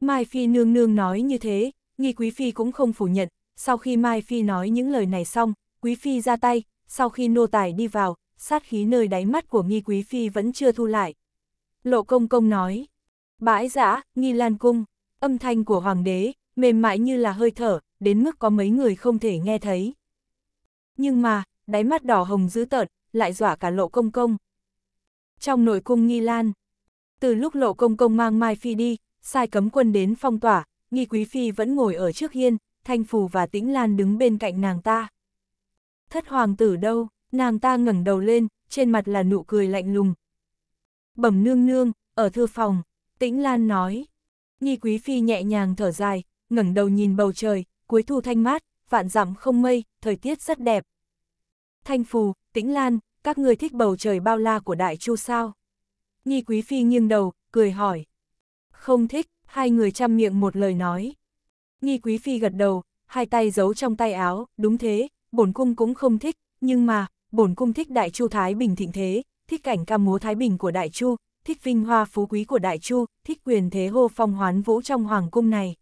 Mai Phi nương nương nói như thế, nghi Quý Phi cũng không phủ nhận, sau khi Mai Phi nói những lời này xong, Quý Phi ra tay, sau khi nô tài đi vào, sát khí nơi đáy mắt của nghi Quý Phi vẫn chưa thu lại, Lộ công công nói. Bãi giã, nghi lan cung, âm thanh của hoàng đế, mềm mại như là hơi thở, đến mức có mấy người không thể nghe thấy. Nhưng mà, đáy mắt đỏ hồng dữ tợn, lại dọa cả lộ công công. Trong nội cung nghi lan, từ lúc lộ công công mang Mai Phi đi, sai cấm quân đến phong tỏa, nghi quý phi vẫn ngồi ở trước hiên, thanh phù và tĩnh lan đứng bên cạnh nàng ta. Thất hoàng tử đâu, nàng ta ngẩng đầu lên, trên mặt là nụ cười lạnh lùng, Bẩm nương nương, ở thư phòng, Tĩnh Lan nói. nhi Quý Phi nhẹ nhàng thở dài, ngẩng đầu nhìn bầu trời, cuối thu thanh mát, vạn dặm không mây, thời tiết rất đẹp. Thanh Phù, Tĩnh Lan, các người thích bầu trời bao la của Đại Chu sao? nhi Quý Phi nghiêng đầu, cười hỏi. Không thích, hai người chăm miệng một lời nói. nhi Quý Phi gật đầu, hai tay giấu trong tay áo, đúng thế, bổn cung cũng không thích, nhưng mà, bổn cung thích Đại Chu Thái Bình thịnh thế, thích cảnh ca múa Thái Bình của Đại Chu, thích vinh hoa phú quý của Đại Chu, thích quyền thế hô phong hoán vũ trong hoàng cung này.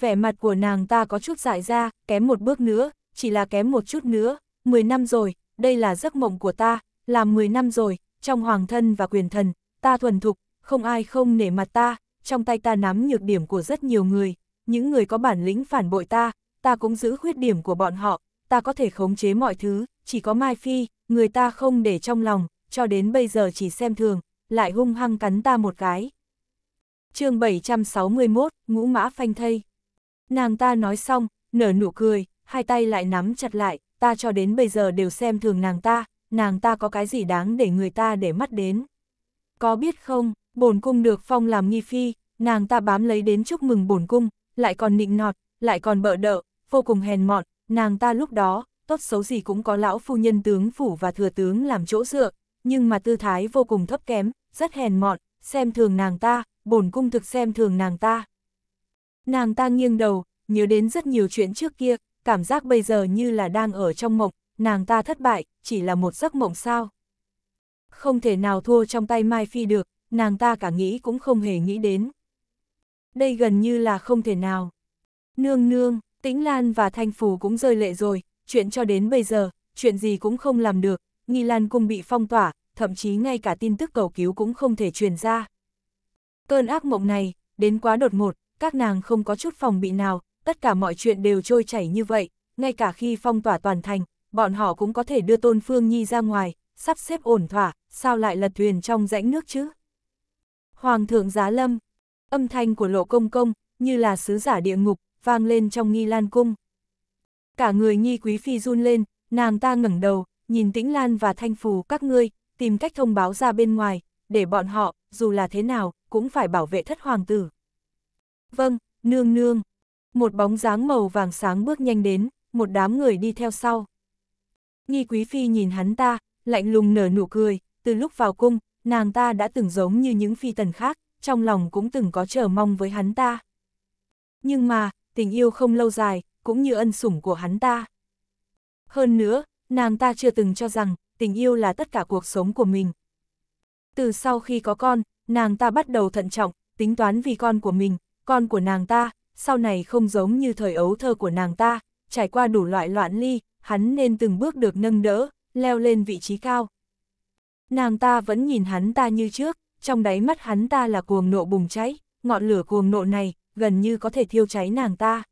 Vẻ mặt của nàng ta có chút dại ra, kém một bước nữa, chỉ là kém một chút nữa, 10 năm rồi, đây là giấc mộng của ta, làm 10 năm rồi, trong hoàng thân và quyền thần, ta thuần thục, không ai không nể mặt ta, trong tay ta nắm nhược điểm của rất nhiều người, những người có bản lĩnh phản bội ta, ta cũng giữ khuyết điểm của bọn họ, ta có thể khống chế mọi thứ, chỉ có Mai Phi, người ta không để trong lòng, cho đến bây giờ chỉ xem thường, lại hung hăng cắn ta một cái. chương 761, ngũ mã phanh thây. Nàng ta nói xong, nở nụ cười, hai tay lại nắm chặt lại, ta cho đến bây giờ đều xem thường nàng ta, nàng ta có cái gì đáng để người ta để mắt đến. Có biết không, bổn cung được phong làm nghi phi, nàng ta bám lấy đến chúc mừng bổn cung, lại còn nịnh nọt, lại còn bợ đỡ, vô cùng hèn mọn, nàng ta lúc đó, tốt xấu gì cũng có lão phu nhân tướng phủ và thừa tướng làm chỗ dựa, nhưng mà tư thái vô cùng thấp kém, rất hèn mọn, xem thường nàng ta, bổn cung thực xem thường nàng ta. Nàng ta nghiêng đầu, nhớ đến rất nhiều chuyện trước kia, cảm giác bây giờ như là đang ở trong mộng, nàng ta thất bại, chỉ là một giấc mộng sao. Không thể nào thua trong tay Mai Phi được, nàng ta cả nghĩ cũng không hề nghĩ đến. Đây gần như là không thể nào. Nương nương, Tĩnh Lan và Thanh Phù cũng rơi lệ rồi, chuyện cho đến bây giờ, chuyện gì cũng không làm được, Nghi Lan cung bị phong tỏa, thậm chí ngay cả tin tức cầu cứu cũng không thể truyền ra. Cơn ác mộng này, đến quá đột ngột, các nàng không có chút phòng bị nào, tất cả mọi chuyện đều trôi chảy như vậy, ngay cả khi phong tỏa toàn thành, bọn họ cũng có thể đưa Tôn Phương Nhi ra ngoài, sắp xếp ổn thỏa, sao lại lật thuyền trong rãnh nước chứ? Hoàng thượng Giá Lâm, âm thanh của Lộ Công Công, như là sứ giả địa ngục, vang lên trong nghi lan cung. Cả người Nhi quý phi run lên, nàng ta ngẩng đầu, nhìn Tĩnh Lan và Thanh Phù các ngươi, tìm cách thông báo ra bên ngoài, để bọn họ, dù là thế nào, cũng phải bảo vệ thất hoàng tử. Vâng, nương nương. Một bóng dáng màu vàng sáng bước nhanh đến, một đám người đi theo sau. Nghi Quý Phi nhìn hắn ta, lạnh lùng nở nụ cười, từ lúc vào cung, nàng ta đã từng giống như những phi tần khác, trong lòng cũng từng có chờ mong với hắn ta. Nhưng mà, tình yêu không lâu dài, cũng như ân sủng của hắn ta. Hơn nữa, nàng ta chưa từng cho rằng tình yêu là tất cả cuộc sống của mình. Từ sau khi có con, nàng ta bắt đầu thận trọng, tính toán vì con của mình, con của nàng ta, sau này không giống như thời ấu thơ của nàng ta, trải qua đủ loại loạn ly, hắn nên từng bước được nâng đỡ, leo lên vị trí cao. Nàng ta vẫn nhìn hắn ta như trước, trong đáy mắt hắn ta là cuồng nộ bùng cháy, ngọn lửa cuồng nộ này gần như có thể thiêu cháy nàng ta.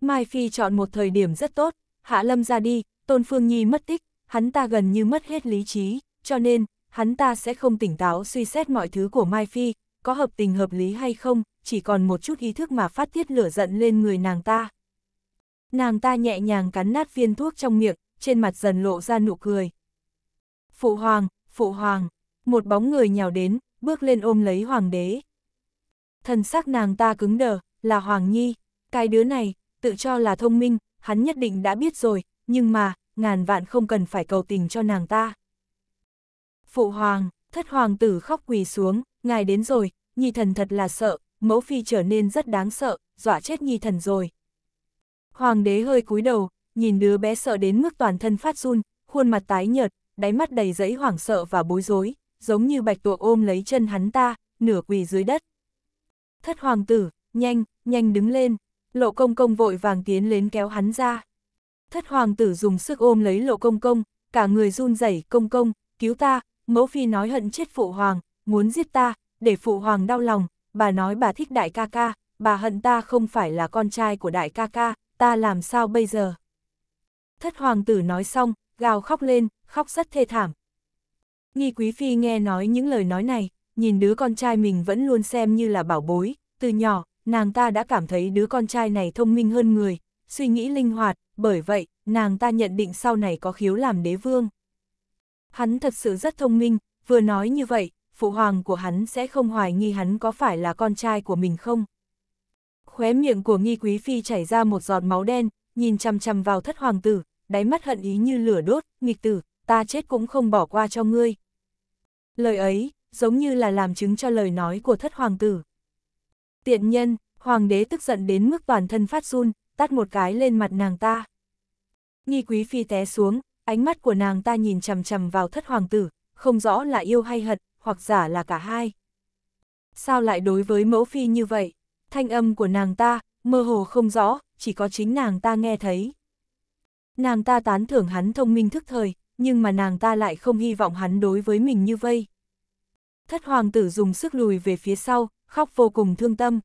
Mai Phi chọn một thời điểm rất tốt, Hạ Lâm ra đi, Tôn Phương Nhi mất tích, hắn ta gần như mất hết lý trí, cho nên, hắn ta sẽ không tỉnh táo suy xét mọi thứ của Mai Phi, có hợp tình hợp lý hay không, chỉ còn một chút ý thức mà phát tiết lửa giận lên người nàng ta. Nàng ta nhẹ nhàng cắn nát viên thuốc trong miệng, trên mặt dần lộ ra nụ cười. Phụ hoàng, phụ hoàng, một bóng người nhào đến, bước lên ôm lấy hoàng đế. Thần sắc nàng ta cứng đờ, là Hoàng Nhi, cái đứa này, tự cho là thông minh, hắn nhất định đã biết rồi, nhưng mà, ngàn vạn không cần phải cầu tình cho nàng ta. Phụ hoàng, thất hoàng tử khóc quỳ xuống, ngài đến rồi, nhi thần thật là sợ, mẫu phi trở nên rất đáng sợ, dọa chết nhi thần rồi. Hoàng đế hơi cúi đầu, nhìn đứa bé sợ đến mức toàn thân phát run, khuôn mặt tái nhợt, đáy mắt đầy giấy hoảng sợ và bối rối, giống như bạch tuộc ôm lấy chân hắn ta, nửa quỳ dưới đất. Thất hoàng tử, nhanh, nhanh đứng lên, lộ công công vội vàng tiến lên kéo hắn ra. Thất hoàng tử dùng sức ôm lấy lộ công công, cả người run rẩy công công, cứu ta, mẫu phi nói hận chết phụ hoàng, muốn giết ta, để phụ hoàng đau lòng, bà nói bà thích đại ca ca, bà hận ta không phải là con trai của đại ca ca, ta làm sao bây giờ? Thất hoàng tử nói xong, gào khóc lên, khóc rất thê thảm. Nghi quý phi nghe nói những lời nói này, nhìn đứa con trai mình vẫn luôn xem như là bảo bối, từ nhỏ, nàng ta đã cảm thấy đứa con trai này thông minh hơn người, suy nghĩ linh hoạt, bởi vậy, nàng ta nhận định sau này có khiếu làm đế vương. Hắn thật sự rất thông minh, vừa nói như vậy, phụ hoàng của hắn sẽ không hoài nghi hắn có phải là con trai của mình không. Khóe miệng của nghi quý phi chảy ra một giọt máu đen, nhìn chằm chằm vào thất hoàng tử, đáy mắt hận ý như lửa đốt, nghịch tử, ta chết cũng không bỏ qua cho ngươi. Lời ấy, giống như là làm chứng cho lời nói của thất hoàng tử. Tiện nhân, hoàng đế tức giận đến mức toàn thân phát run, tát một cái lên mặt nàng ta. Nghi quý phi té xuống, ánh mắt của nàng ta nhìn chầm chầm vào thất hoàng tử, không rõ là yêu hay hận, hoặc giả là cả hai. Sao lại đối với mẫu phi như vậy? Thanh âm của nàng ta, mơ hồ không rõ, chỉ có chính nàng ta nghe thấy. Nàng ta tán thưởng hắn thông minh thức thời, nhưng mà nàng ta lại không hy vọng hắn đối với mình như vây. Thất hoàng tử dùng sức lùi về phía sau, khóc vô cùng thương tâm,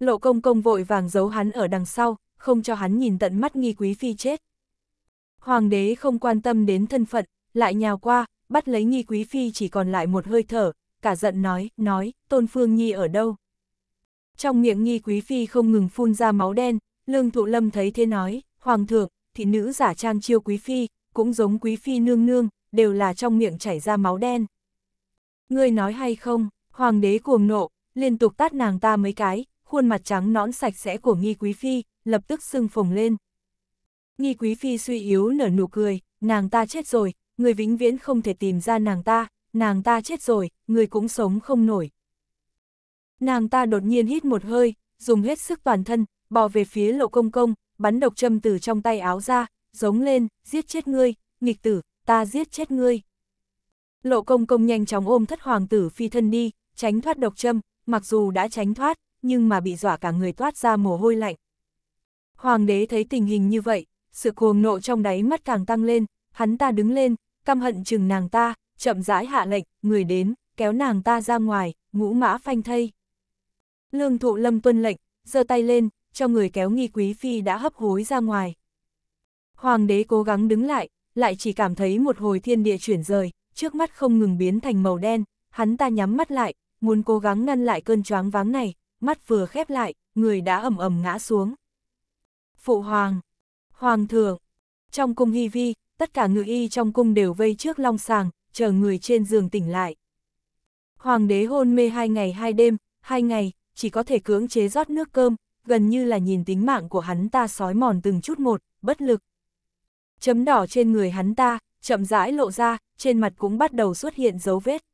Lộ công công vội vàng giấu hắn ở đằng sau, không cho hắn nhìn tận mắt nghi quý phi chết. Hoàng đế không quan tâm đến thân phận, lại nhào qua, bắt lấy nghi quý phi chỉ còn lại một hơi thở, cả giận nói, nói, tôn phương nhi ở đâu. Trong miệng nghi quý phi không ngừng phun ra máu đen, lương thụ lâm thấy thế nói, hoàng thượng, thị nữ giả trang chiêu quý phi, cũng giống quý phi nương nương, đều là trong miệng chảy ra máu đen. Ngươi nói hay không, hoàng đế cuồng nộ, liên tục tát nàng ta mấy cái, khuôn mặt trắng nõn sạch sẽ của nghi quý phi, lập tức sưng phồng lên. Nghi quý phi suy yếu nở nụ cười, nàng ta chết rồi, người vĩnh viễn không thể tìm ra nàng ta, nàng ta chết rồi, người cũng sống không nổi. Nàng ta đột nhiên hít một hơi, dùng hết sức toàn thân, bò về phía lộ công công, bắn độc châm từ trong tay áo ra, giống lên, giết chết ngươi, nghịch tử, ta giết chết ngươi. Lộ công công nhanh chóng ôm thất hoàng tử phi thân đi, tránh thoát độc châm, mặc dù đã tránh thoát, nhưng mà bị dọa cả người toát ra mồ hôi lạnh. Hoàng đế thấy tình hình như vậy, sự cuồng nộ trong đáy mắt càng tăng lên, hắn ta đứng lên, căm hận chừng nàng ta, chậm rãi hạ lệnh, người đến, kéo nàng ta ra ngoài, ngũ mã phanh thây. Lương thụ lâm tuân lệnh, giơ tay lên, cho người kéo nghi quý phi đã hấp hối ra ngoài. Hoàng đế cố gắng đứng lại, lại chỉ cảm thấy một hồi thiên địa chuyển rời, trước mắt không ngừng biến thành màu đen, hắn ta nhắm mắt lại, muốn cố gắng ngăn lại cơn choáng váng này mắt vừa khép lại, người đã ầm ầm ngã xuống. Phụ hoàng, hoàng thượng, trong cung hy vi, tất cả ngự y trong cung đều vây trước long sàng, chờ người trên giường tỉnh lại. Hoàng đế hôn mê hai ngày hai đêm, hai ngày, chỉ có thể cưỡng chế rót nước cơm, gần như là nhìn tính mạng của hắn ta sói mòn từng chút một, bất lực. Chấm đỏ trên người hắn ta, chậm rãi lộ ra, trên mặt cũng bắt đầu xuất hiện dấu vết.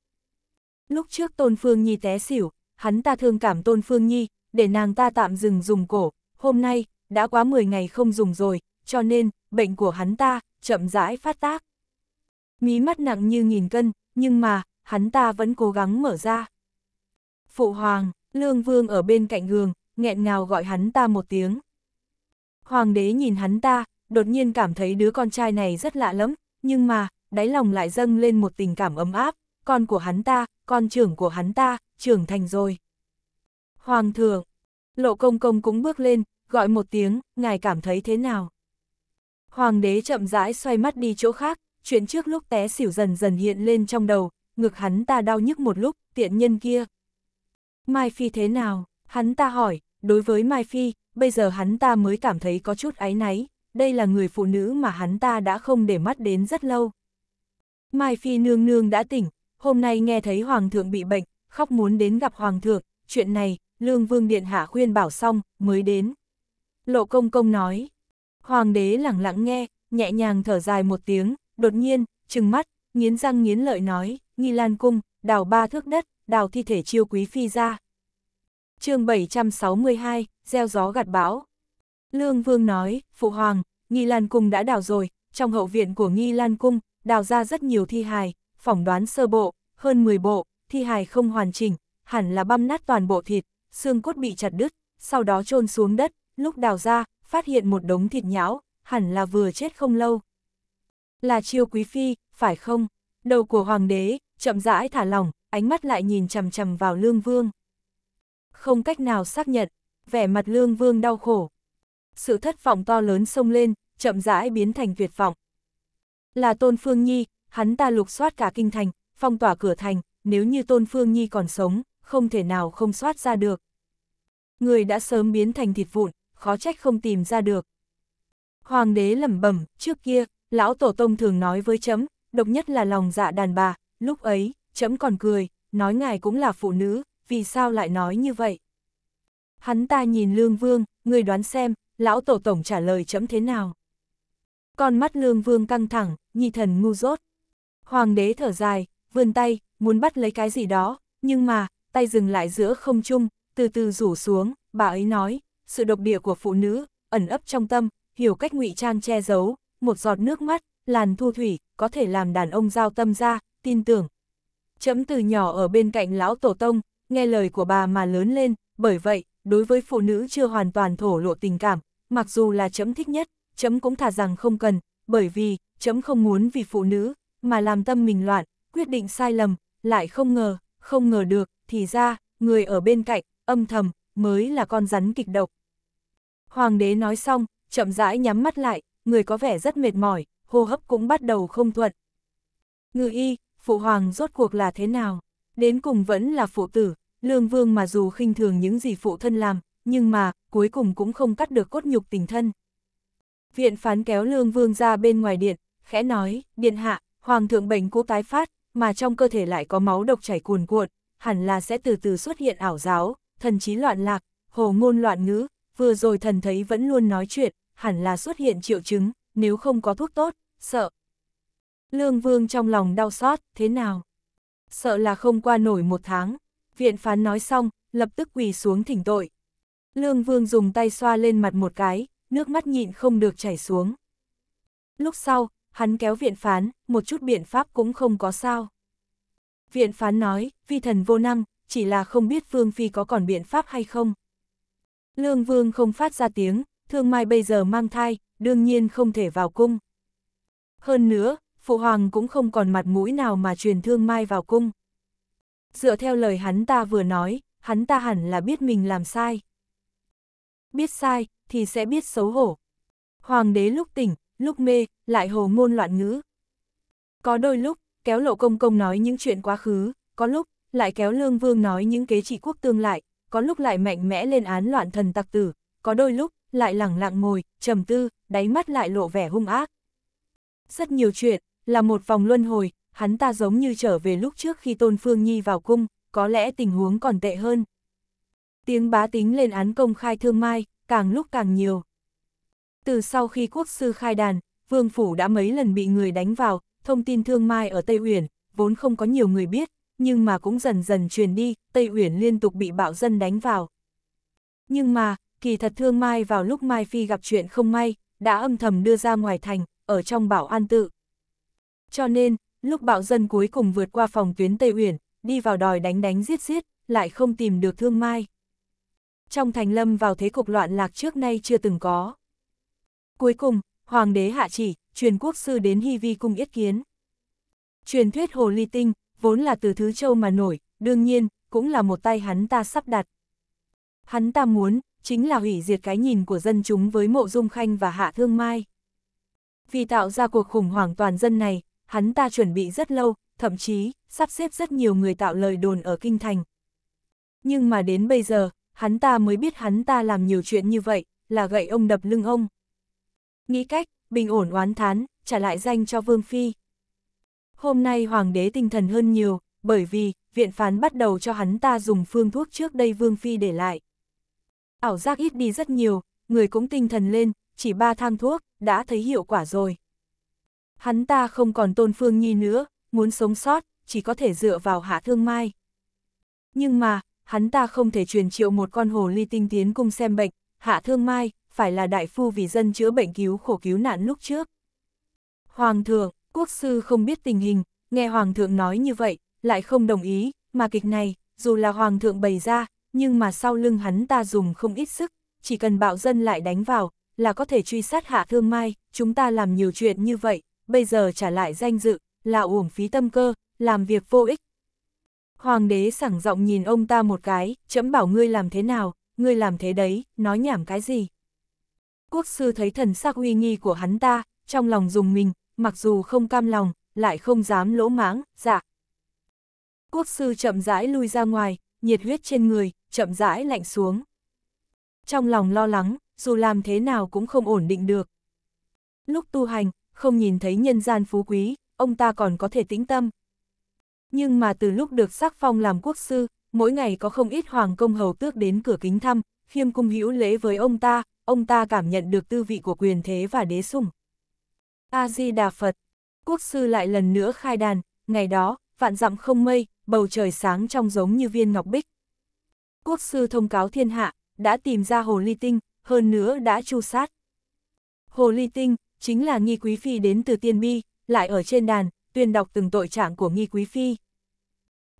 Lúc trước Tôn Phương Nhi té xỉu, hắn ta thương cảm Tôn Phương Nhi, để nàng ta tạm dừng dùng cổ, hôm nay, đã quá 10 ngày không dùng rồi, cho nên, bệnh của hắn ta, chậm rãi phát tác. Mí mắt nặng như nghìn cân, nhưng mà, hắn ta vẫn cố gắng mở ra. Phụ hoàng, lương vương ở bên cạnh gường, nghẹn ngào gọi hắn ta một tiếng. Hoàng đế nhìn hắn ta, đột nhiên cảm thấy đứa con trai này rất lạ lắm, nhưng mà, đáy lòng lại dâng lên một tình cảm ấm áp, con của hắn ta, con trưởng của hắn ta, trưởng thành rồi. Hoàng thượng, lộ công công cũng bước lên, gọi một tiếng, ngài cảm thấy thế nào? Hoàng đế chậm rãi xoay mắt đi chỗ khác, chuyện trước lúc té xỉu dần dần hiện lên trong đầu, ngực hắn ta đau nhức một lúc, tiện nhân kia. Mai Phi thế nào? Hắn ta hỏi, đối với Mai Phi, bây giờ hắn ta mới cảm thấy có chút áy náy, đây là người phụ nữ mà hắn ta đã không để mắt đến rất lâu. Mai Phi nương nương đã tỉnh, hôm nay nghe thấy Hoàng thượng bị bệnh, khóc muốn đến gặp Hoàng thượng, chuyện này, Lương Vương Điện Hạ khuyên bảo xong, mới đến. Lộ Công Công nói, Hoàng đế lẳng lặng nghe, nhẹ nhàng thở dài một tiếng, đột nhiên, trừng mắt, nghiến răng nghiến lợi nói, nghi lan cung, đào ba thước đất, đào thi thể chiêu quý phi ra. chương 762, gieo gió gặt bão. Lương Vương nói, Phụ Hoàng, nghi lan cung đã đào rồi, trong hậu viện của nghi lan cung, đào ra rất nhiều thi hài, phỏng đoán sơ bộ, hơn 10 bộ, thi hài không hoàn chỉnh, hẳn là băm nát toàn bộ thịt, xương cốt bị chặt đứt, sau đó chôn xuống đất, lúc đào ra, phát hiện một đống thịt nhão, hẳn là vừa chết không lâu. Là chiêu quý phi, phải không? Đầu của hoàng đế, chậm rãi thả lỏng, ánh mắt lại nhìn chầm chầm vào lương vương. Không cách nào xác nhận, vẻ mặt lương vương đau khổ. Sự thất vọng to lớn sông lên, chậm rãi biến thành tuyệt vọng. Là tôn phương nhi, hắn ta lục soát cả kinh thành, phong tỏa cửa thành, nếu như Tôn Phương Nhi còn sống, không thể nào không soát ra được. Người đã sớm biến thành thịt vụn, khó trách không tìm ra được. Hoàng đế lẩm bẩm, trước kia, lão tổ tông thường nói với chấm, độc nhất là lòng dạ đàn bà, lúc ấy, chấm còn cười, nói ngài cũng là phụ nữ, vì sao lại nói như vậy? Hắn ta nhìn Lương Vương, người đoán xem, lão tổ tổng trả lời chấm thế nào? Con mắt Lương Vương căng thẳng, nhi thần ngu dốt, Hoàng đế thở dài, vươn tay, muốn bắt lấy cái gì đó, nhưng mà, tay dừng lại giữa không trung, từ từ rủ xuống, bà ấy nói, sự độc địa của phụ nữ, ẩn ấp trong tâm, hiểu cách ngụy trang che giấu, một giọt nước mắt, làn thu thủy, có thể làm đàn ông giao tâm ra, tin tưởng. Chấm từ nhỏ ở bên cạnh lão tổ tông, nghe lời của bà mà lớn lên, bởi vậy, đối với phụ nữ chưa hoàn toàn thổ lộ tình cảm, mặc dù là chấm thích nhất, chấm cũng thà rằng không cần, bởi vì, chấm không muốn vì phụ nữ, mà làm tâm mình loạn, quyết định sai lầm, lại không ngờ, không ngờ được, thì ra, người ở bên cạnh, âm thầm, mới là con rắn kịch độc. Hoàng đế nói xong, chậm rãi nhắm mắt lại, người có vẻ rất mệt mỏi, hô hấp cũng bắt đầu không thuận. Ngự y, phụ hoàng rốt cuộc là thế nào? Đến cùng vẫn là phụ tử, lương vương mà dù khinh thường những gì phụ thân làm, nhưng mà, cuối cùng cũng không cắt được cốt nhục tình thân. Viện phán kéo lương vương ra bên ngoài điện, khẽ nói, điện hạ, Hoàng thượng bệnh cũ tái phát, mà trong cơ thể lại có máu độc chảy cuồn cuộn, hẳn là sẽ từ từ xuất hiện ảo giáo, thần trí loạn lạc, hồ ngôn loạn ngữ, vừa rồi thần thấy vẫn luôn nói chuyện, hẳn là xuất hiện triệu chứng, nếu không có thuốc tốt, sợ. Lương Vương trong lòng đau xót, thế nào? Sợ là không qua nổi một tháng. Viện phán nói xong, lập tức quỳ xuống thỉnh tội. Lương Vương dùng tay xoa lên mặt một cái, nước mắt nhịn không được chảy xuống. Lúc sau, hắn kéo viện phán, một chút biện pháp cũng không có sao. Viện phán nói, vi thần vô năng, chỉ là không biết Vương Phi có còn biện pháp hay không. Lương Vương không phát ra tiếng, thương mai bây giờ mang thai, đương nhiên không thể vào cung. Hơn nữa, Phụ Hoàng cũng không còn mặt mũi nào mà truyền thương mai vào cung. Dựa theo lời hắn ta vừa nói, hắn ta hẳn là biết mình làm sai. Biết sai, thì sẽ biết xấu hổ. Hoàng đế lúc tỉnh, lúc mê, lại hồ ngôn loạn ngữ. Có đôi lúc, kéo lộ công công nói những chuyện quá khứ, có lúc, lại kéo lương vương nói những kế trị quốc tương lại, có lúc lại mạnh mẽ lên án loạn thần tặc tử, có đôi lúc, lại lẳng lặng ngồi, trầm tư, đáy mắt lại lộ vẻ hung ác. Rất nhiều chuyện, là một vòng luân hồi, hắn ta giống như trở về lúc trước khi Tôn Phương Nhi vào cung, có lẽ tình huống còn tệ hơn. Tiếng bá tính lên án công khai thương mai, càng lúc càng nhiều. Từ sau khi quốc sư khai đàn, vương phủ đã mấy lần bị người đánh vào, thông tin thương mai ở Tây Uyển, vốn không có nhiều người biết, nhưng mà cũng dần dần truyền đi, Tây Uyển liên tục bị bạo dân đánh vào. Nhưng mà, kỳ thật thương mai vào lúc Mai Phi gặp chuyện không may, đã âm thầm đưa ra ngoài thành, ở trong bảo an tự. Cho nên, lúc bạo dân cuối cùng vượt qua phòng tuyến Tây Uyển, đi vào đòi đánh đánh giết giết, lại không tìm được thương mai. Trong thành lâm vào thế cục loạn lạc trước nay chưa từng có. Cuối cùng, Hoàng đế hạ chỉ, truyền quốc sư đến Hy Vi cung yết kiến. Truyền thuyết hồ ly tinh, vốn là từ Thứ Châu mà nổi, đương nhiên, cũng là một tay hắn ta sắp đặt. Hắn ta muốn, chính là hủy diệt cái nhìn của dân chúng với mộ dung khanh và hạ thương mai. Vì tạo ra cuộc khủng hoảng toàn dân này, hắn ta chuẩn bị rất lâu, thậm chí, sắp xếp rất nhiều người tạo lời đồn ở Kinh Thành. Nhưng mà đến bây giờ, hắn ta mới biết hắn ta làm nhiều chuyện như vậy, là gậy ông đập lưng ông nghĩ cách, bình ổn oán thán, trả lại danh cho Vương Phi. Hôm nay Hoàng đế tinh thần hơn nhiều, bởi vì, viện phán bắt đầu cho hắn ta dùng phương thuốc trước đây Vương Phi để lại. Ảo giác ít đi rất nhiều, người cũng tinh thần lên, chỉ ba thang thuốc, đã thấy hiệu quả rồi. Hắn ta không còn tôn Phương Nhi nữa, muốn sống sót, chỉ có thể dựa vào hạ thương mai. Nhưng mà, hắn ta không thể truyền triệu một con hồ ly tinh tiến cung xem bệnh, hạ thương mai, phải là đại phu vì dân chữa bệnh cứu khổ cứu nạn lúc trước. Hoàng thượng, quốc sư không biết tình hình, nghe Hoàng thượng nói như vậy, lại không đồng ý, mà kịch này, dù là Hoàng thượng bày ra, nhưng mà sau lưng hắn ta dùng không ít sức, chỉ cần bạo dân lại đánh vào, là có thể truy sát hạ thương mai, chúng ta làm nhiều chuyện như vậy, bây giờ trả lại danh dự, là uổng phí tâm cơ, làm việc vô ích. Hoàng đế sảng giọng nhìn ông ta một cái, chấm bảo ngươi làm thế nào, ngươi làm thế đấy, nói nhảm cái gì. Quốc sư thấy thần sắc uy nghi của hắn ta, trong lòng dùng mình, mặc dù không cam lòng, lại không dám lỗ mãng, dạ. Quốc sư chậm rãi lui ra ngoài, nhiệt huyết trên người, chậm rãi lạnh xuống. Trong lòng lo lắng, dù làm thế nào cũng không ổn định được. Lúc tu hành, không nhìn thấy nhân gian phú quý, ông ta còn có thể tĩnh tâm. Nhưng mà từ lúc được sắc phong làm quốc sư, mỗi ngày có không ít hoàng công hầu tước đến cửa kính thăm, khiêm cung hữu lễ với ông ta, ông ta cảm nhận được tư vị của quyền thế và đế sủng. A-di-đà Phật, quốc sư lại lần nữa khai đàn, ngày đó, vạn dặm không mây, bầu trời sáng trong giống như viên ngọc bích. Quốc sư thông cáo thiên hạ, đã tìm ra hồ ly tinh, hơn nữa đã chu sát. Hồ ly tinh, chính là nghi quý phi đến từ tiên bi, lại ở trên đàn, tuyên đọc từng tội trạng của nghi quý phi.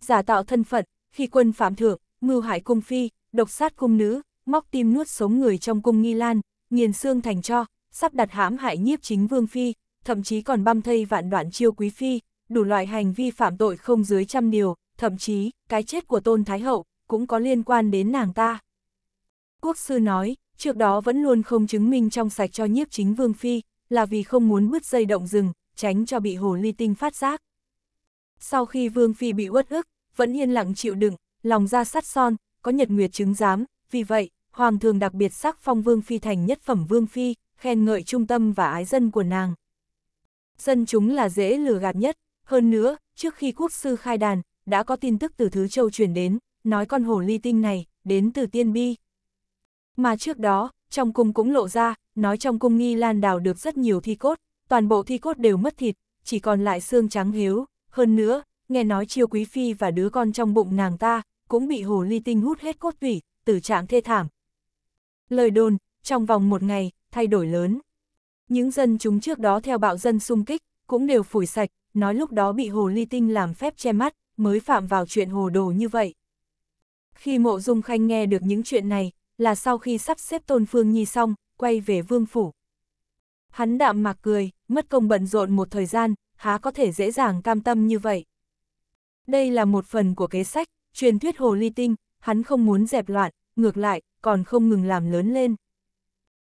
Giả tạo thân phận, khi quân phạm thượng, mưu hại cung phi, độc sát cung nữ, móc tim nuốt sống người trong cung nghi lan, nghiền xương thành cho, sắp đặt hãm hại nhiếp chính vương phi, thậm chí còn băm thây vạn đoạn chiêu quý phi, đủ loại hành vi phạm tội không dưới trăm điều, thậm chí, cái chết của tôn thái hậu, cũng có liên quan đến nàng ta. Quốc sư nói, trước đó vẫn luôn không chứng minh trong sạch cho nhiếp chính vương phi, là vì không muốn bứt dây động rừng, tránh cho bị hồ ly tinh phát giác. Sau khi vương phi bị uất ức, vẫn yên lặng chịu đựng, lòng ra sắt son, có nhật nguyệt chứng giám, vì vậy, Hoàng thường đặc biệt sắc phong Vương Phi thành nhất phẩm Vương Phi, khen ngợi trung tâm và ái dân của nàng. Dân chúng là dễ lừa gạt nhất, hơn nữa, trước khi quốc sư khai đàn, đã có tin tức từ Thứ Châu truyền đến, nói con hổ ly tinh này, đến từ Tiên Bi. Mà trước đó, trong cung cũng lộ ra, nói trong cung nghi lan đào được rất nhiều thi cốt, toàn bộ thi cốt đều mất thịt, chỉ còn lại xương trắng hiếu, hơn nữa, nghe nói chiêu quý phi và đứa con trong bụng nàng ta, cũng bị hồ ly tinh hút hết cốt tủy, tử trạng thê thảm, Lời đồn, trong vòng một ngày, thay đổi lớn. Những dân chúng trước đó theo bạo dân xung kích, cũng đều phủi sạch, nói lúc đó bị hồ ly tinh làm phép che mắt, mới phạm vào chuyện hồ đồ như vậy. Khi mộ dung khanh nghe được những chuyện này, là sau khi sắp xếp tôn phương nhi xong, quay về vương phủ. Hắn đạm mạc cười, mất công bận rộn một thời gian, há có thể dễ dàng cam tâm như vậy. Đây là một phần của kế sách, truyền thuyết hồ ly tinh, hắn không muốn dẹp loạn, ngược lại, còn không ngừng làm lớn lên.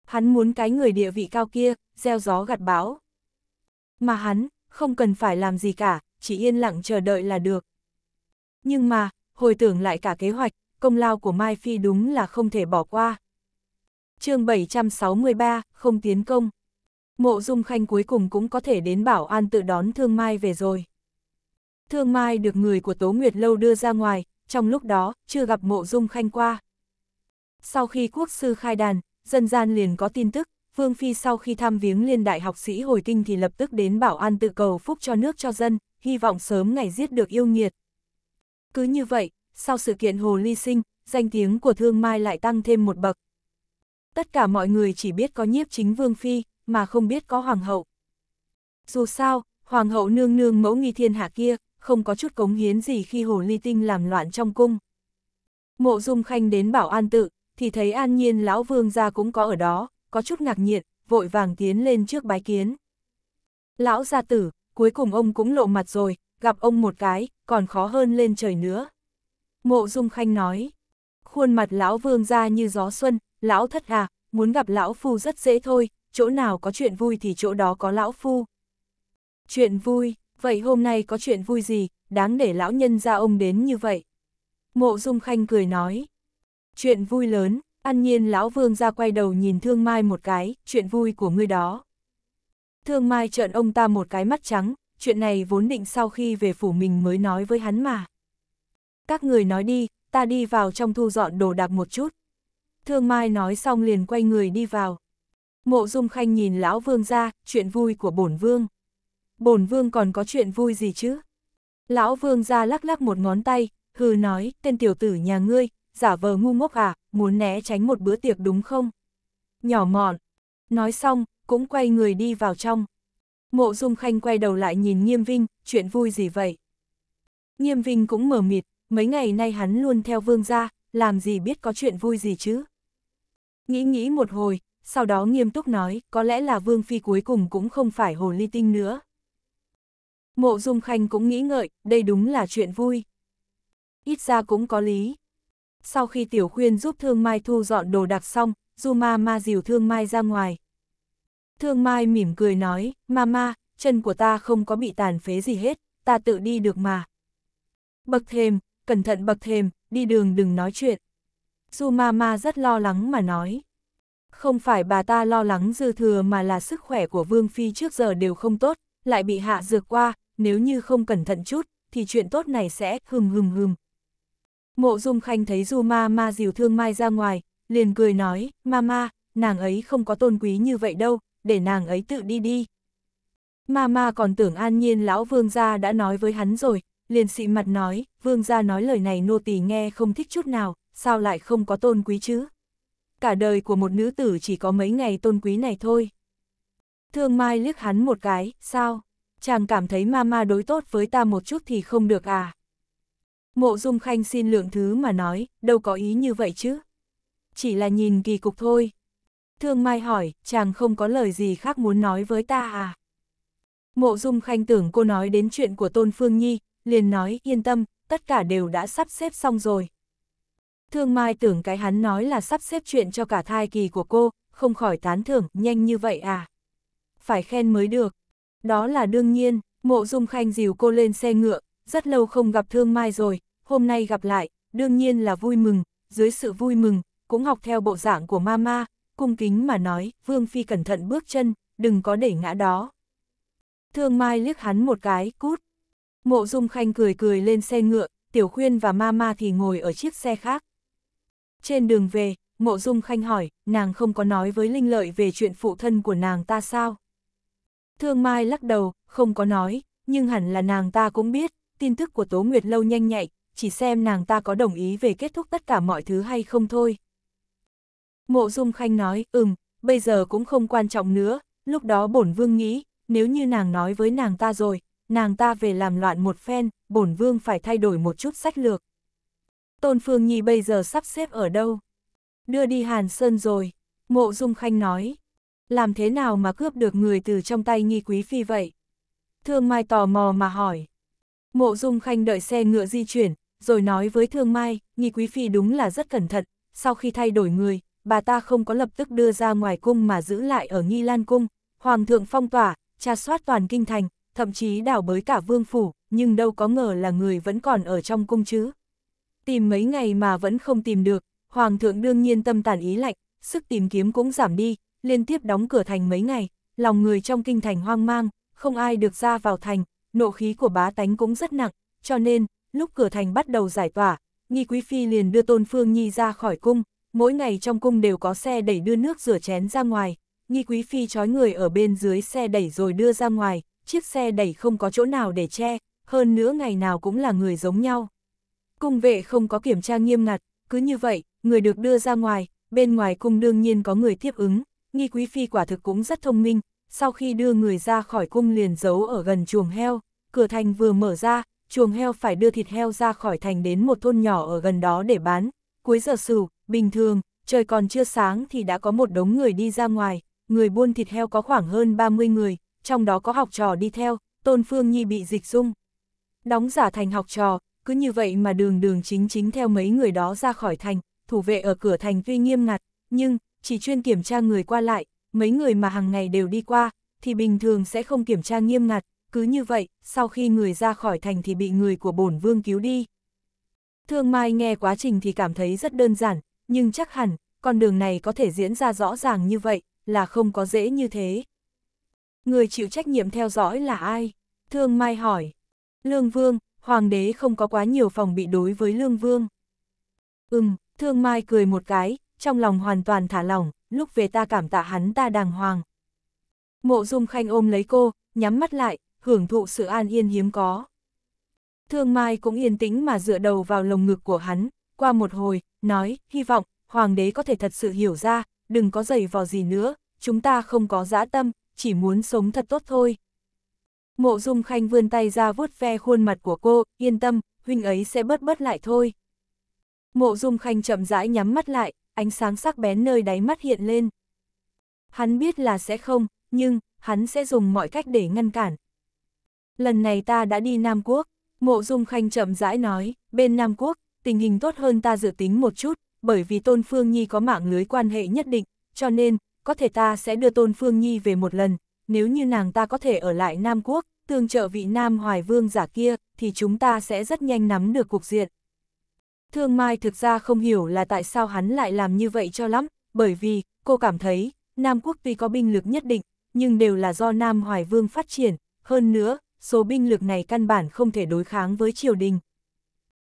Hắn muốn cái người địa vị cao kia, gieo gió gặt bão. Mà hắn, không cần phải làm gì cả, chỉ yên lặng chờ đợi là được. Nhưng mà, hồi tưởng lại cả kế hoạch, công lao của Mai Phi đúng là không thể bỏ qua. chương 763, không tiến công. Mộ Dung Khanh cuối cùng cũng có thể đến bảo an tự đón Thương Mai về rồi. Thương Mai được người của Tố Nguyệt Lâu đưa ra ngoài, trong lúc đó, chưa gặp Mộ Dung Khanh qua. Sau khi quốc sư khai đàn, dân gian liền có tin tức, Vương Phi sau khi thăm viếng liên đại học sĩ hồi kinh thì lập tức đến bảo an tự cầu phúc cho nước cho dân, hy vọng sớm ngày giết được yêu nghiệt. Cứ như vậy, sau sự kiện Hồ Ly Sinh, danh tiếng của Thương Mai lại tăng thêm một bậc. Tất cả mọi người chỉ biết có nhiếp chính Vương Phi, mà không biết có Hoàng hậu. Dù sao, Hoàng hậu nương nương mẫu nghi thiên hạ kia, không có chút cống hiến gì khi Hồ Ly Tinh làm loạn trong cung. Mộ Dung Khanh đến bảo an tự, thì thấy an nhiên lão vương gia cũng có ở đó, có chút ngạc nhiệt, vội vàng tiến lên trước bái kiến. Lão gia tử, cuối cùng ông cũng lộ mặt rồi, gặp ông một cái, còn khó hơn lên trời nữa. Mộ Dung Khanh nói, khuôn mặt lão vương gia như gió xuân, lão thất à, muốn gặp lão phu rất dễ thôi, chỗ nào có chuyện vui thì chỗ đó có lão phu. Chuyện vui, vậy hôm nay có chuyện vui gì, đáng để lão nhân ra ông đến như vậy. Mộ Dung Khanh cười nói, Chuyện vui lớn, An nhiên lão vương ra quay đầu nhìn thương mai một cái, chuyện vui của ngươi đó. Thương mai trợn ông ta một cái mắt trắng, chuyện này vốn định sau khi về phủ mình mới nói với hắn mà. Các người nói đi, ta đi vào trong thu dọn đồ đạc một chút. Thương mai nói xong liền quay người đi vào. Mộ dung khanh nhìn lão vương ra, chuyện vui của bổn vương. Bổn vương còn có chuyện vui gì chứ? Lão vương ra lắc lắc một ngón tay, hừ nói, tên tiểu tử nhà ngươi, giả vờ ngu ngốc à, muốn né tránh một bữa tiệc đúng không? Nhỏ mọn. Nói xong, cũng quay người đi vào trong. Mộ Dung Khanh quay đầu lại nhìn Nghiêm Vinh, chuyện vui gì vậy? Nghiêm Vinh cũng mờ mịt, mấy ngày nay hắn luôn theo vương gia, làm gì biết có chuyện vui gì chứ? Nghĩ nghĩ một hồi, sau đó nghiêm túc nói, có lẽ là vương phi cuối cùng cũng không phải hồ ly tinh nữa. Mộ Dung Khanh cũng nghĩ ngợi, đây đúng là chuyện vui. Ít ra cũng có lý sau khi Tiểu Khuyên giúp Thương Mai thu dọn đồ đặc xong, Du Ma Ma dìu Thương Mai ra ngoài. Thương Mai mỉm cười nói, Mama, chân của ta không có bị tàn phế gì hết, ta tự đi được mà. Bậc thềm, cẩn thận bậc thềm, đi đường đừng nói chuyện. Du Ma Ma rất lo lắng mà nói. Không phải bà ta lo lắng dư thừa mà là sức khỏe của Vương Phi trước giờ đều không tốt, lại bị hạ dược qua, nếu như không cẩn thận chút, thì chuyện tốt này sẽ hừm hừm hừm. Mộ Dung Khanh thấy Du Ma Ma dìu Thương Mai ra ngoài, liền cười nói, Ma Ma, nàng ấy không có tôn quý như vậy đâu, để nàng ấy tự đi đi. Ma Ma còn tưởng an nhiên lão vương gia đã nói với hắn rồi, liền xị mặt nói, vương gia nói lời này nô tỳ nghe không thích chút nào, sao lại không có tôn quý chứ? Cả đời của một nữ tử chỉ có mấy ngày tôn quý này thôi. Thương Mai liếc hắn một cái, sao? Chàng cảm thấy ma ma đối tốt với ta một chút thì không được à? Mộ Dung Khanh xin lượng thứ mà nói, đâu có ý như vậy chứ. Chỉ là nhìn kỳ cục thôi. Thương Mai hỏi, chàng không có lời gì khác muốn nói với ta à? Mộ Dung Khanh tưởng cô nói đến chuyện của Tôn Phương Nhi, liền nói, yên tâm, tất cả đều đã sắp xếp xong rồi. Thương Mai tưởng cái hắn nói là sắp xếp chuyện cho cả thai kỳ của cô, không khỏi tán thưởng, nhanh như vậy à? Phải khen mới được. Đó là đương nhiên, Mộ Dung Khanh dìu cô lên xe ngựa, rất lâu không gặp Thương Mai rồi, hôm nay gặp lại, đương nhiên là vui mừng, dưới sự vui mừng, cũng học theo bộ dạng của Mama, cung kính mà nói, Vương Phi cẩn thận bước chân, đừng có để ngã đó. Thương Mai liếc hắn một cái, cút. Mộ Dung Khanh cười cười lên xe ngựa, Tiểu Khuyên và Mama thì ngồi ở chiếc xe khác. Trên đường về, Mộ Dung Khanh hỏi, nàng không có nói với Linh Lợi về chuyện phụ thân của nàng ta sao? Thương Mai lắc đầu, không có nói, nhưng hẳn là nàng ta cũng biết, tin tức của Tố Nguyệt Lâu nhanh nhạy, chỉ xem nàng ta có đồng ý về kết thúc tất cả mọi thứ hay không thôi. Mộ Dung Khanh nói, ừm, bây giờ cũng không quan trọng nữa, lúc đó bổn vương nghĩ, nếu như nàng nói với nàng ta rồi, nàng ta về làm loạn một phen, bổn vương phải thay đổi một chút sách lược. Tôn Phương Nhi bây giờ sắp xếp ở đâu? Đưa đi Hàn Sơn rồi, Mộ Dung Khanh nói. Làm thế nào mà cướp được người từ trong tay nghi quý phi vậy? Thương Mai tò mò mà hỏi. Mộ Dung Khanh đợi xe ngựa di chuyển, rồi nói với Thương Mai, Nghi Quý Phi đúng là rất cẩn thận, sau khi thay đổi người, bà ta không có lập tức đưa ra ngoài cung mà giữ lại ở Nghi Lan Cung, Hoàng thượng phong tỏa, tra soát toàn kinh thành, thậm chí đảo bới cả vương phủ, nhưng đâu có ngờ là người vẫn còn ở trong cung chứ. Tìm mấy ngày mà vẫn không tìm được, Hoàng thượng đương nhiên tâm tàn ý lạnh, sức tìm kiếm cũng giảm đi, liên tiếp đóng cửa thành mấy ngày, lòng người trong kinh thành hoang mang, không ai được ra vào thành, nộ khí của bá tánh cũng rất nặng, cho nên, lúc cửa thành bắt đầu giải tỏa, Nghi Quý Phi liền đưa Tôn Phương Nhi ra khỏi cung, mỗi ngày trong cung đều có xe đẩy đưa nước rửa chén ra ngoài, Nghi Quý Phi trói người ở bên dưới xe đẩy rồi đưa ra ngoài, chiếc xe đẩy không có chỗ nào để che, hơn nữa ngày nào cũng là người giống nhau. Cung vệ không có kiểm tra nghiêm ngặt, cứ như vậy, người được đưa ra ngoài, bên ngoài cung đương nhiên có người tiếp ứng, Nghi Quý Phi quả thực cũng rất thông minh, sau khi đưa người ra khỏi cung liền giấu ở gần chuồng heo, cửa thành vừa mở ra, chuồng heo phải đưa thịt heo ra khỏi thành đến một thôn nhỏ ở gần đó để bán. Cuối giờ sửu, bình thường, trời còn chưa sáng thì đã có một đống người đi ra ngoài, người buôn thịt heo có khoảng hơn 30 người, trong đó có học trò đi theo, Tôn Phương Nhi bị dịch dung. Đóng giả thành học trò, cứ như vậy mà đường đường chính chính theo mấy người đó ra khỏi thành, thủ vệ ở cửa thành tuy nghiêm ngặt, nhưng chỉ chuyên kiểm tra người qua lại, mấy người mà hàng ngày đều đi qua, thì bình thường sẽ không kiểm tra nghiêm ngặt, cứ như vậy, sau khi người ra khỏi thành thì bị người của bổn vương cứu đi. Thương Mai nghe quá trình thì cảm thấy rất đơn giản, nhưng chắc hẳn, con đường này có thể diễn ra rõ ràng như vậy, là không có dễ như thế. Người chịu trách nhiệm theo dõi là ai? Thương Mai hỏi. Lương Vương, Hoàng đế không có quá nhiều phòng bị đối với Lương Vương. Ừm, Thương Mai cười một cái, trong lòng hoàn toàn thả lỏng, lúc về ta cảm tạ hắn ta đàng hoàng. Mộ dung khanh ôm lấy cô, nhắm mắt lại, hưởng thụ sự an yên hiếm có. Thương Mai cũng yên tĩnh mà dựa đầu vào lồng ngực của hắn, qua một hồi, nói, hy vọng, hoàng đế có thể thật sự hiểu ra, đừng có giày vò gì nữa, chúng ta không có dã tâm, chỉ muốn sống thật tốt thôi. Mộ dung khanh vươn tay ra vuốt ve khuôn mặt của cô, yên tâm, huynh ấy sẽ bớt bớt lại thôi. Mộ dung khanh chậm rãi nhắm mắt lại, ánh sáng sắc bén nơi đáy mắt hiện lên. Hắn biết là sẽ không, nhưng, hắn sẽ dùng mọi cách để ngăn cản. Lần này ta đã đi Nam Quốc, mộ dung khanh chậm rãi nói, bên Nam Quốc, tình hình tốt hơn ta dự tính một chút, bởi vì Tôn Phương Nhi có mạng lưới quan hệ nhất định, cho nên, có thể ta sẽ đưa Tôn Phương Nhi về một lần, nếu như nàng ta có thể ở lại Nam Quốc, tương trợ vị Nam Hoài Vương giả kia, thì chúng ta sẽ rất nhanh nắm được cục diện. Thương Mai thực ra không hiểu là tại sao hắn lại làm như vậy cho lắm, bởi vì, cô cảm thấy, Nam quốc tuy có binh lực nhất định, nhưng đều là do Nam Hoài Vương phát triển, hơn nữa, số binh lực này căn bản không thể đối kháng với triều đình.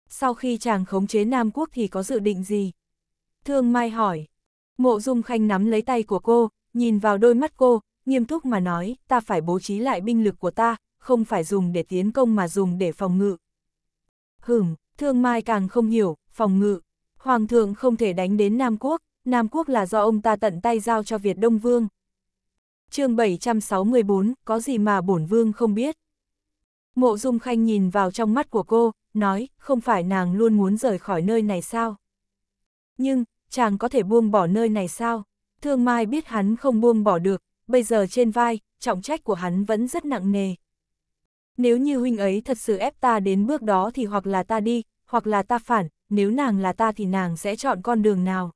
Sau khi chàng khống chế Nam quốc thì có dự định gì? Thương Mai hỏi. Mộ Dung Khanh nắm lấy tay của cô, nhìn vào đôi mắt cô, nghiêm túc mà nói, ta phải bố trí lại binh lực của ta, không phải dùng để tiến công mà dùng để phòng ngự. Hửm, Thương Mai càng không hiểu, phòng ngự. Hoàng thượng không thể đánh đến Nam Quốc, Nam Quốc là do ông ta tận tay giao cho Việt Đông Vương. chương 764, có gì mà bổn vương không biết? Mộ Dung Khanh nhìn vào trong mắt của cô, nói, không phải nàng luôn muốn rời khỏi nơi này sao? Nhưng, chàng có thể buông bỏ nơi này sao? Thương Mai biết hắn không buông bỏ được, bây giờ trên vai, trọng trách của hắn vẫn rất nặng nề nếu như huynh ấy thật sự ép ta đến bước đó thì hoặc là ta đi, hoặc là ta phản, nếu nàng là ta thì nàng sẽ chọn con đường nào.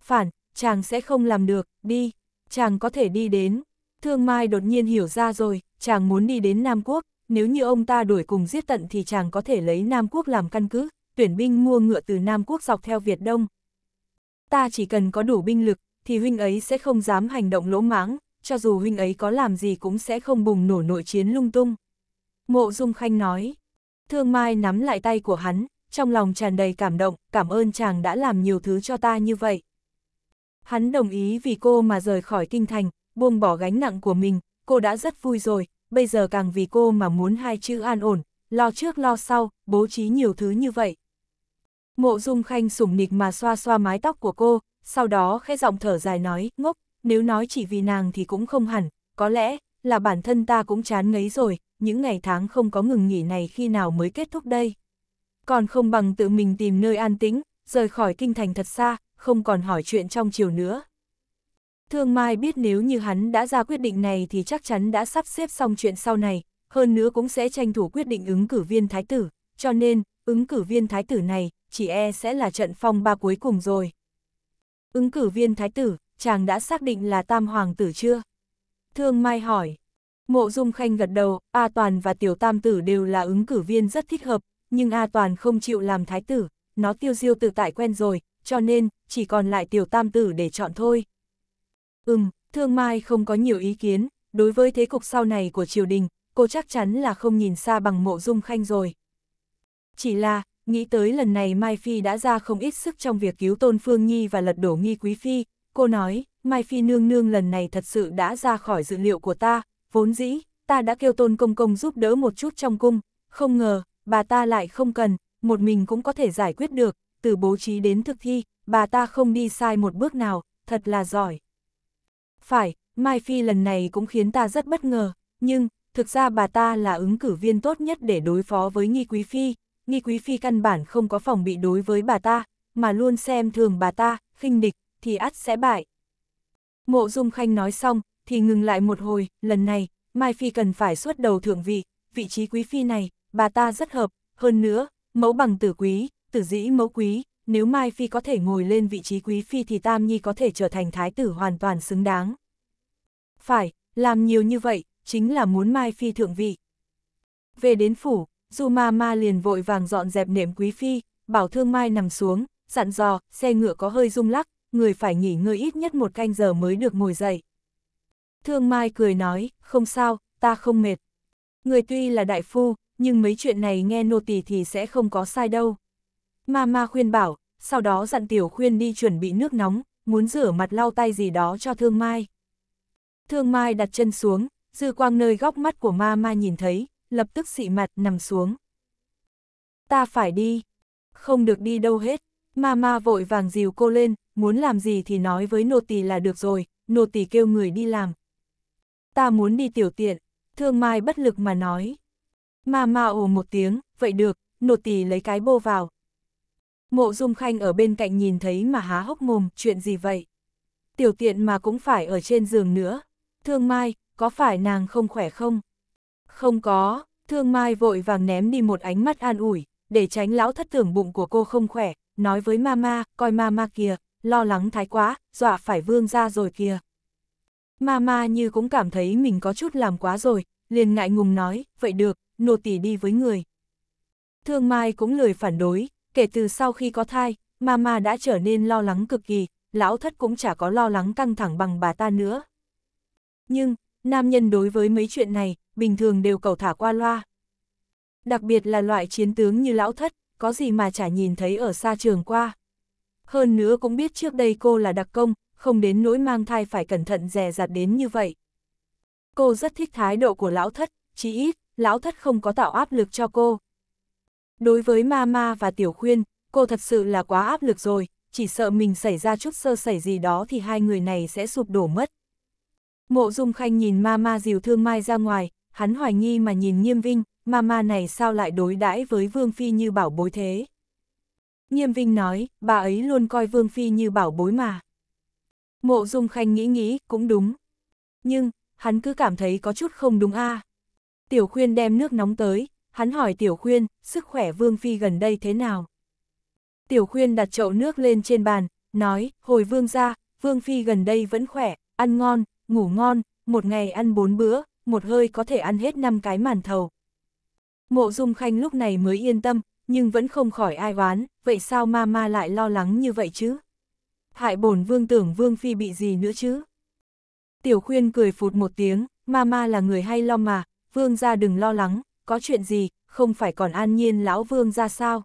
Phản, chàng sẽ không làm được, đi, chàng có thể đi đến. Thương Mai đột nhiên hiểu ra rồi, chàng muốn đi đến Nam Quốc, nếu như ông ta đuổi cùng giết tận thì chàng có thể lấy Nam Quốc làm căn cứ, tuyển binh mua ngựa từ Nam Quốc dọc theo Việt Đông. Ta chỉ cần có đủ binh lực, thì huynh ấy sẽ không dám hành động lỗ mãng, cho dù huynh ấy có làm gì cũng sẽ không bùng nổ nội chiến lung tung. Mộ Dung Khanh nói. Thương Mai nắm lại tay của hắn, trong lòng tràn đầy cảm động, cảm ơn chàng đã làm nhiều thứ cho ta như vậy. Hắn đồng ý vì cô mà rời khỏi kinh thành, buông bỏ gánh nặng của mình, cô đã rất vui rồi, bây giờ càng vì cô mà muốn hai chữ an ổn, lo trước lo sau, bố trí nhiều thứ như vậy. Mộ Dung Khanh sủng nịch mà xoa xoa mái tóc của cô, sau đó khẽ giọng thở dài nói, ngốc, nếu nói chỉ vì nàng thì cũng không hẳn, có lẽ, là bản thân ta cũng chán ngấy rồi, những ngày tháng không có ngừng nghỉ này khi nào mới kết thúc đây. Còn không bằng tự mình tìm nơi an tĩnh, rời khỏi kinh thành thật xa, không còn hỏi chuyện trong chiều nữa. Thương Mai biết nếu như hắn đã ra quyết định này thì chắc chắn đã sắp xếp xong chuyện sau này, hơn nữa cũng sẽ tranh thủ quyết định ứng cử viên thái tử, cho nên, ứng cử viên thái tử này, chỉ e sẽ là trận phong ba cuối cùng rồi. Ứng cử viên thái tử, chàng đã xác định là tam hoàng tử chưa? Thương Mai hỏi. Mộ Dung Khanh gật đầu, A Toàn và Tiểu Tam Tử đều là ứng cử viên rất thích hợp, nhưng A Toàn không chịu làm thái tử, nó tiêu diêu tự tại quen rồi, cho nên, chỉ còn lại Tiểu Tam Tử để chọn thôi. Ừm, Thương Mai không có nhiều ý kiến, đối với thế cục sau này của triều đình, cô chắc chắn là không nhìn xa bằng Mộ Dung Khanh rồi. Chỉ là, nghĩ tới lần này Mai Phi đã ra không ít sức trong việc cứu Tôn Phương Nhi và lật đổ nghi quý phi, cô nói, Mai Phi nương nương lần này thật sự đã ra khỏi dự liệu của ta, vốn dĩ, ta đã kêu tôn công công giúp đỡ một chút trong cung, không ngờ, bà ta lại không cần, một mình cũng có thể giải quyết được, từ bố trí đến thực thi, bà ta không đi sai một bước nào, thật là giỏi. Phải, Mai Phi lần này cũng khiến ta rất bất ngờ, nhưng, thực ra bà ta là ứng cử viên tốt nhất để đối phó với Nghi Quý Phi, Nghi Quý Phi căn bản không có phòng bị đối với bà ta, mà luôn xem thường bà ta, khinh địch, thì ắt sẽ bại. Mộ Dung Khanh nói xong, thì ngừng lại một hồi, lần này, Mai Phi cần phải xuất đầu thượng vị, vị trí quý phi này, bà ta rất hợp, hơn nữa, mẫu bằng tử quý, tử dĩ mẫu quý, nếu Mai Phi có thể ngồi lên vị trí quý phi thì Tam Nhi có thể trở thành thái tử hoàn toàn xứng đáng. Phải, làm nhiều như vậy, chính là muốn Mai Phi thượng vị. Về đến phủ, Du Ma Ma liền vội vàng dọn dẹp nệm quý phi, bảo thương Mai nằm xuống, dặn dò, xe ngựa có hơi rung lắc, người phải nghỉ ngơi ít nhất một canh giờ mới được ngồi dậy. Thương Mai cười nói, không sao, ta không mệt. Người tuy là đại phu, nhưng mấy chuyện này nghe nô tỳ thì sẽ không có sai đâu. Ma ma khuyên bảo, sau đó dặn tiểu khuyên đi chuẩn bị nước nóng, muốn rửa mặt lau tay gì đó cho Thương Mai. Thương Mai đặt chân xuống, dư quang nơi góc mắt của ma ma nhìn thấy, lập tức xị mặt nằm xuống. Ta phải đi, không được đi đâu hết, Mama vội vàng dìu cô lên, muốn làm gì thì nói với nô tỳ là được rồi, nô tỳ kêu người đi làm. Ta muốn đi tiểu tiện, thương mai bất lực mà nói. Mama ồ một tiếng, vậy được, nô tỳ lấy cái bô vào. Mộ Dung Khanh ở bên cạnh nhìn thấy mà há hốc mồm, chuyện gì vậy? Tiểu tiện mà cũng phải ở trên giường nữa. Thương Mai, có phải nàng không khỏe không? Không có, Thương Mai vội vàng ném đi một ánh mắt an ủi, để tránh lão thất tưởng bụng của cô không khỏe, nói với mama, coi mama kìa, lo lắng thái quá, dọa phải vương ra rồi kìa. Mama như cũng cảm thấy mình có chút làm quá rồi, liền ngại ngùng nói, vậy được, nô tỳ đi với người. Thương Mai cũng lười phản đối, kể từ sau khi có thai, Mama đã trở nên lo lắng cực kỳ, lão thất cũng chả có lo lắng căng thẳng bằng bà ta nữa. Nhưng, nam nhân đối với mấy chuyện này, bình thường đều cầu thả qua loa. Đặc biệt là loại chiến tướng như lão thất, có gì mà chả nhìn thấy ở xa trường qua. Hơn nữa cũng biết trước đây cô là đặc công, không đến nỗi mang thai phải cẩn thận dè dặt đến như vậy. Cô rất thích thái độ của lão thất, chỉ ít, lão thất không có tạo áp lực cho cô. Đối với Mama và Tiểu Khuyên, cô thật sự là quá áp lực rồi, chỉ sợ mình xảy ra chút sơ xảy gì đó thì hai người này sẽ sụp đổ mất. Mộ Dung Khanh nhìn Mama dìu Thương Mai ra ngoài, hắn hoài nghi mà nhìn Nghiêm Vinh, Mama này sao lại đối đãi với Vương Phi như bảo bối thế? Nghiêm Vinh nói, bà ấy luôn coi Vương Phi như bảo bối mà. Mộ Dung Khanh nghĩ nghĩ, cũng đúng. Nhưng, hắn cứ cảm thấy có chút không đúng a. À. Tiểu Khuyên đem nước nóng tới, hắn hỏi Tiểu Khuyên, sức khỏe Vương Phi gần đây thế nào? Tiểu Khuyên đặt chậu nước lên trên bàn, nói, hồi Vương ra, Vương Phi gần đây vẫn khỏe, ăn ngon, ngủ ngon, một ngày ăn bốn bữa, một hơi có thể ăn hết năm cái màn thầu. Mộ Dung Khanh lúc này mới yên tâm, nhưng vẫn không khỏi ai oán, vậy sao ma ma lại lo lắng như vậy chứ? Hại bổn vương tưởng vương phi bị gì nữa chứ? Tiểu khuyên cười phụt một tiếng, ma ma là người hay lo mà, vương ra đừng lo lắng, có chuyện gì, không phải còn an nhiên lão vương ra sao?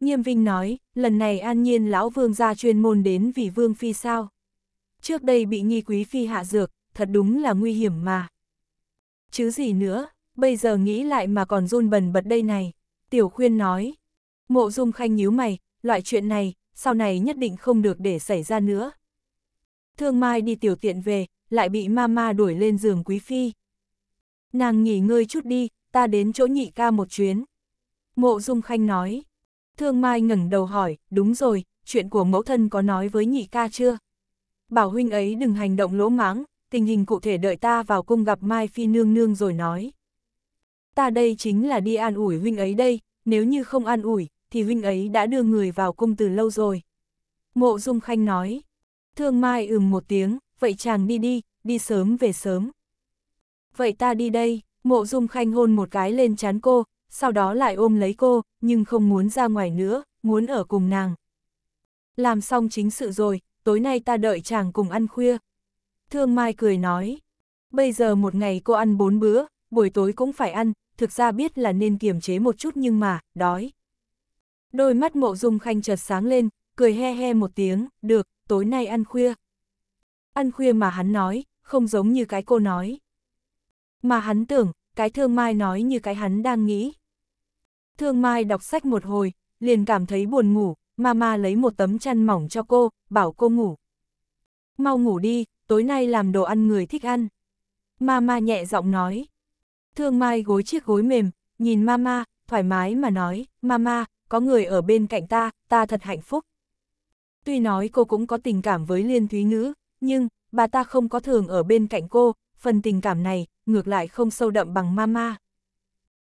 Nghiêm Vinh nói, lần này an nhiên lão vương ra chuyên môn đến vì vương phi sao? Trước đây bị nghi quý phi hạ dược, thật đúng là nguy hiểm mà. Chứ gì nữa, bây giờ nghĩ lại mà còn run bần bật đây này. Tiểu khuyên nói, mộ dung khanh nhíu mày, loại chuyện này, sau này nhất định không được để xảy ra nữa. Thương Mai đi tiểu tiện về, lại bị mama đuổi lên giường quý phi. Nàng nghỉ ngơi chút đi, ta đến chỗ nhị ca một chuyến. Mộ dung khanh nói, thương Mai ngẩng đầu hỏi, đúng rồi, chuyện của mẫu thân có nói với nhị ca chưa? Bảo huynh ấy đừng hành động lỗ mãng, tình hình cụ thể đợi ta vào cung gặp Mai Phi nương nương rồi nói ta đây chính là đi an ủi huynh ấy đây, nếu như không an ủi, thì huynh ấy đã đưa người vào cung từ lâu rồi. Mộ Dung Khanh nói, thương mai ừm một tiếng, vậy chàng đi đi, đi sớm về sớm. Vậy ta đi đây, mộ Dung Khanh hôn một cái lên chán cô, sau đó lại ôm lấy cô, nhưng không muốn ra ngoài nữa, muốn ở cùng nàng. Làm xong chính sự rồi, tối nay ta đợi chàng cùng ăn khuya. Thương Mai cười nói, bây giờ một ngày cô ăn bốn bữa, buổi tối cũng phải ăn, thực ra biết là nên kiềm chế một chút nhưng mà, đói. Đôi mắt mộ dung khanh chợt sáng lên, cười he he một tiếng, được, tối nay ăn khuya. Ăn khuya mà hắn nói, không giống như cái cô nói. Mà hắn tưởng, cái thương mai nói như cái hắn đang nghĩ. Thương mai đọc sách một hồi, liền cảm thấy buồn ngủ, mama lấy một tấm chăn mỏng cho cô, bảo cô ngủ. Mau ngủ đi, tối nay làm đồ ăn người thích ăn. Mama nhẹ giọng nói. Thương Mai gối chiếc gối mềm, nhìn mama, thoải mái mà nói, mama, có người ở bên cạnh ta, ta thật hạnh phúc. Tuy nói cô cũng có tình cảm với Liên Thúy Ngữ, nhưng, bà ta không có thường ở bên cạnh cô, phần tình cảm này, ngược lại không sâu đậm bằng mama.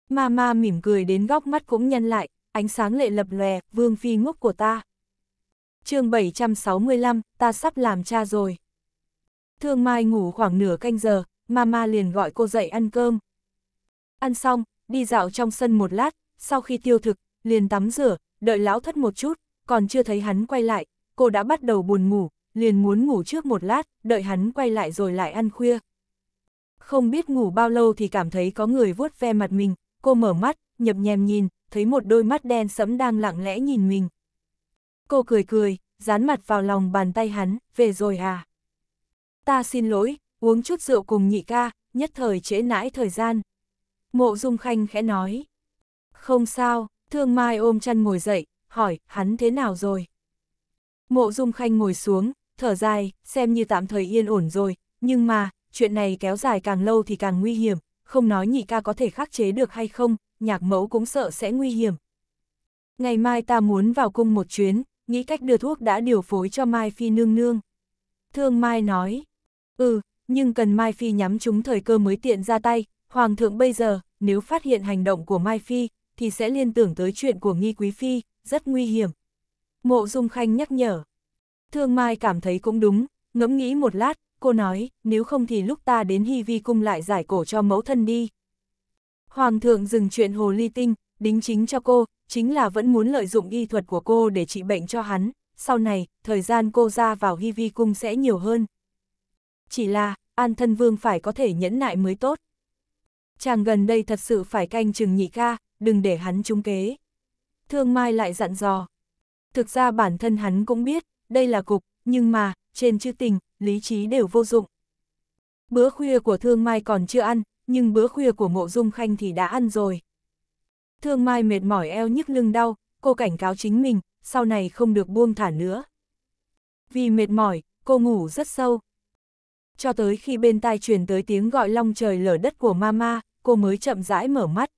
Mama mỉm cười đến góc mắt cũng nhăn lại, ánh sáng lệ lập lòe, vương phi ngốc của ta. chương 765, ta sắp làm cha rồi. Thương Mai ngủ khoảng nửa canh giờ, mama liền gọi cô dậy ăn cơm ăn xong, đi dạo trong sân một lát, sau khi tiêu thực, liền tắm rửa, đợi lão thất một chút, còn chưa thấy hắn quay lại, cô đã bắt đầu buồn ngủ, liền muốn ngủ trước một lát, đợi hắn quay lại rồi lại ăn khuya. Không biết ngủ bao lâu thì cảm thấy có người vuốt ve mặt mình, cô mở mắt, nhập nhèm nhìn, thấy một đôi mắt đen sẫm đang lặng lẽ nhìn mình. Cô cười cười, dán mặt vào lòng bàn tay hắn, về rồi à. Ta xin lỗi, uống chút rượu cùng nhị ca, nhất thời trễ nãi thời gian. Mộ Dung Khanh khẽ nói. Không sao, Thương Mai ôm chăn ngồi dậy, hỏi, hắn thế nào rồi? Mộ Dung Khanh ngồi xuống, thở dài, xem như tạm thời yên ổn rồi, nhưng mà, chuyện này kéo dài càng lâu thì càng nguy hiểm, không nói nhị ca có thể khắc chế được hay không, nhạc mẫu cũng sợ sẽ nguy hiểm. Ngày mai ta muốn vào cung một chuyến, nghĩ cách đưa thuốc đã điều phối cho Mai Phi nương nương. Thương Mai nói, ừ, nhưng cần Mai Phi nhắm chúng thời cơ mới tiện ra tay, Hoàng thượng bây giờ, nếu phát hiện hành động của Mai Phi, thì sẽ liên tưởng tới chuyện của Nghi Quý Phi, rất nguy hiểm. Mộ Dung Khanh nhắc nhở. Thương Mai cảm thấy cũng đúng, ngẫm nghĩ một lát, cô nói, nếu không thì lúc ta đến Hy Vi Cung lại giải cổ cho mẫu thân đi. Hoàng thượng dừng chuyện hồ ly tinh, đính chính cho cô, chính là vẫn muốn lợi dụng y thuật của cô để trị bệnh cho hắn, sau này, thời gian cô ra vào Hy Vi Cung sẽ nhiều hơn. Chỉ là, An Thân Vương phải có thể nhẫn nại mới tốt chàng gần đây thật sự phải canh chừng nhị ca, đừng để hắn trúng kế. Thương Mai lại dặn dò. Thực ra bản thân hắn cũng biết, đây là cục, nhưng mà, trên chữ tình, lý trí đều vô dụng. Bữa khuya của Thương Mai còn chưa ăn, nhưng bữa khuya của Mộ Dung Khanh thì đã ăn rồi. Thương Mai mệt mỏi eo nhức lưng đau, cô cảnh cáo chính mình, sau này không được buông thả nữa. Vì mệt mỏi, cô ngủ rất sâu. Cho tới khi bên tai truyền tới tiếng gọi long trời lở đất của mama, cô mới chậm rãi mở mắt.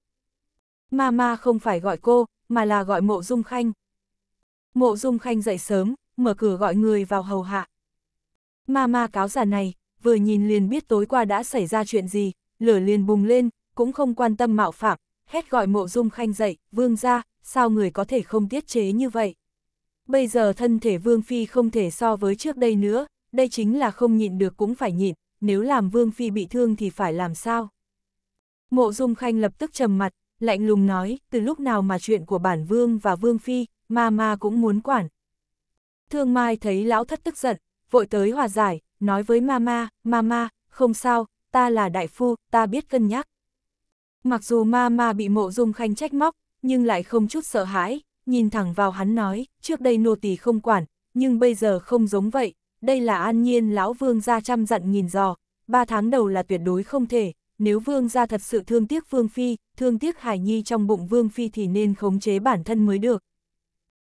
Mama không phải gọi cô, mà là gọi mộ dung khanh. Mộ dung khanh dậy sớm, mở cửa gọi người vào hầu hạ. Mama cáo già này, vừa nhìn liền biết tối qua đã xảy ra chuyện gì, lửa liền bùng lên, cũng không quan tâm mạo phạm, hét gọi mộ dung khanh dậy, vương ra, sao người có thể không tiết chế như vậy. Bây giờ thân thể vương phi không thể so với trước đây nữa, đây chính là không nhịn được cũng phải nhịn, nếu làm vương phi bị thương thì phải làm sao. Mộ Dung Khanh lập tức trầm mặt, lạnh lùng nói, từ lúc nào mà chuyện của bản vương và vương phi, ma ma cũng muốn quản. Thương Mai thấy lão thất tức giận, vội tới hòa giải, nói với ma ma, ma ma, không sao, ta là đại phu, ta biết cân nhắc. Mặc dù ma ma bị mộ dung khanh trách móc, nhưng lại không chút sợ hãi, nhìn thẳng vào hắn nói, trước đây nô tỳ không quản, nhưng bây giờ không giống vậy, đây là an nhiên lão vương ra trăm dặn nghìn dò, ba tháng đầu là tuyệt đối không thể, nếu vương gia thật sự thương tiếc vương phi, thương tiếc hải nhi trong bụng vương phi thì nên khống chế bản thân mới được.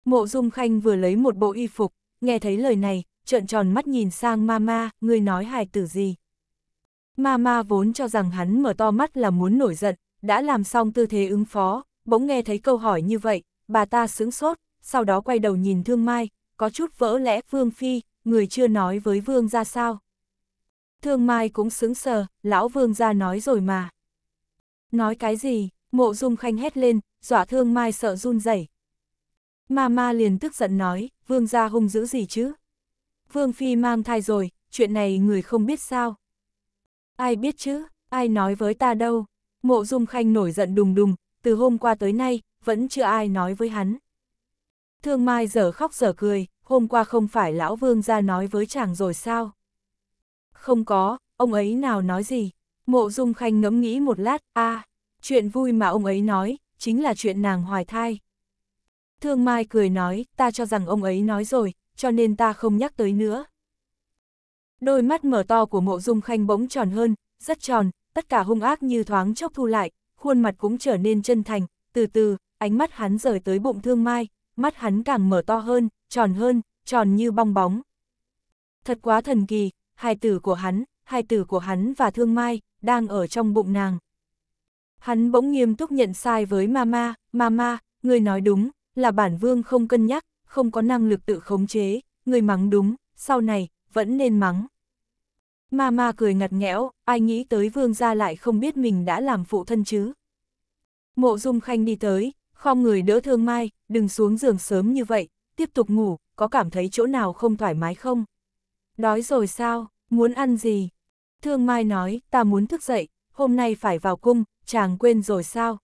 Mộ dung khanh vừa lấy một bộ y phục, nghe thấy lời này, trợn tròn mắt nhìn sang mama, ngươi nói hài tử gì. Mama vốn cho rằng hắn mở to mắt là muốn nổi giận, đã làm xong tư thế ứng phó, bỗng nghe thấy câu hỏi như vậy, bà ta sững sốt, sau đó quay đầu nhìn thương mai, có chút vỡ lẽ vương phi, người chưa nói với vương ra sao. Thương Mai cũng sướng sờ, lão vương ra nói rồi mà. Nói cái gì, mộ dung khanh hét lên, dọa thương Mai sợ run rẩy. Ma ma liền tức giận nói, vương ra hung dữ gì chứ? Vương Phi mang thai rồi, chuyện này người không biết sao. Ai biết chứ, ai nói với ta đâu. Mộ dung khanh nổi giận đùng đùng, từ hôm qua tới nay, vẫn chưa ai nói với hắn. Thương Mai giờ khóc giờ cười, hôm qua không phải lão vương ra nói với chàng rồi sao? Không có, ông ấy nào nói gì. Mộ Dung Khanh ngẫm nghĩ một lát, a chuyện vui mà ông ấy nói, chính là chuyện nàng hoài thai. Thương Mai cười nói, ta cho rằng ông ấy nói rồi, cho nên ta không nhắc tới nữa. Đôi mắt mở to của mộ dung khanh bỗng tròn hơn, rất tròn, tất cả hung ác như thoáng chốc thu lại, khuôn mặt cũng trở nên chân thành, từ từ, ánh mắt hắn rời tới bụng thương mai, mắt hắn càng mở to hơn, tròn hơn, tròn như bong bóng. Thật quá thần kỳ, hai tử của hắn, hai tử của hắn và thương mai, đang ở trong bụng nàng. Hắn bỗng nghiêm túc nhận sai với mama, mama, người nói đúng, là bản vương không cân nhắc, không có năng lực tự khống chế, người mắng đúng, sau này, vẫn nên mắng. Mama cười ngặt nghẽo, ai nghĩ tới vương gia lại không biết mình đã làm phụ thân chứ. Mộ dung khanh đi tới, khom người đỡ thương mai, đừng xuống giường sớm như vậy, tiếp tục ngủ, có cảm thấy chỗ nào không thoải mái không? Đói rồi sao, muốn ăn gì? Thương Mai nói, ta muốn thức dậy, hôm nay phải vào cung, chàng quên rồi sao?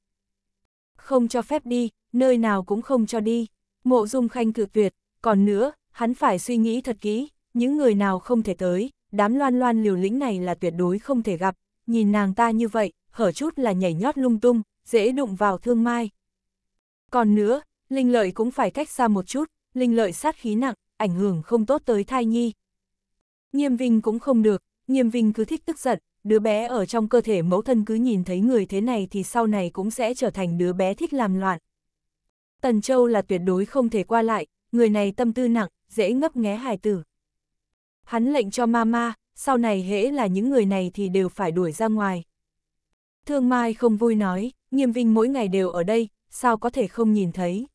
Không cho phép đi, nơi nào cũng không cho đi. Mộ Dung Khanh cự tuyệt, còn nữa, hắn phải suy nghĩ thật kỹ, những người nào không thể tới, đám loan loan liều lĩnh này là tuyệt đối không thể gặp, nhìn nàng ta như vậy, hở chút là nhảy nhót lung tung, dễ đụng vào thương mai. Còn nữa, linh lợi cũng phải cách xa một chút, linh lợi sát khí nặng, ảnh hưởng không tốt tới thai nhi, Nghiêm Vinh cũng không được, Nghiêm Vinh cứ thích tức giận, đứa bé ở trong cơ thể mẫu thân cứ nhìn thấy người thế này thì sau này cũng sẽ trở thành đứa bé thích làm loạn. Tần Châu là tuyệt đối không thể qua lại, người này tâm tư nặng, dễ ngấp nghé hài tử. Hắn lệnh cho mama, sau này hễ là những người này thì đều phải đuổi ra ngoài. Thương Mai không vui nói, Nghiêm Vinh mỗi ngày đều ở đây, sao có thể không nhìn thấy.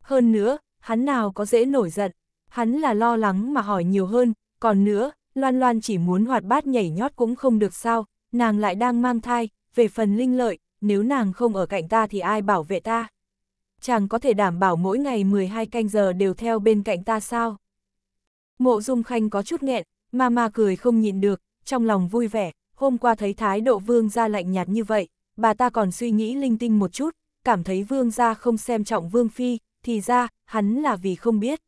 Hơn nữa, hắn nào có dễ nổi giận, hắn là lo lắng mà hỏi nhiều hơn, còn nữa, Loan Loan chỉ muốn hoạt bát nhảy nhót cũng không được sao, nàng lại đang mang thai, về phần linh lợi, nếu nàng không ở cạnh ta thì ai bảo vệ ta? Chàng có thể đảm bảo mỗi ngày 12 canh giờ đều theo bên cạnh ta sao? Mộ Dung Khanh có chút nghẹn, Mama cười không nhịn được, trong lòng vui vẻ, hôm qua thấy thái độ vương gia lạnh nhạt như vậy, bà ta còn suy nghĩ linh tinh một chút, cảm thấy vương gia không xem trọng vương phi, thì ra, hắn là vì không biết.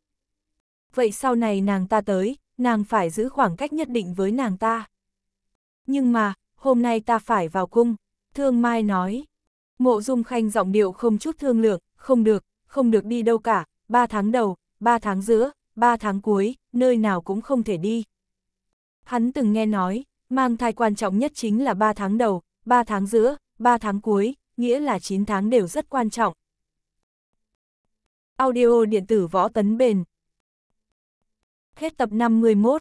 Vậy sau này nàng ta tới, nàng phải giữ khoảng cách nhất định với nàng ta. Nhưng mà, hôm nay ta phải vào cung, thương mai nói. Mộ dung khanh giọng điệu không chút thương lượng, không được, không được đi đâu cả, ba tháng đầu, ba tháng giữa, ba tháng cuối, nơi nào cũng không thể đi. Hắn từng nghe nói, mang thai quan trọng nhất chính là ba tháng đầu, ba tháng giữa, ba tháng cuối, nghĩa là chín tháng đều rất quan trọng. Audio điện tử võ tấn bền, Hết tập 51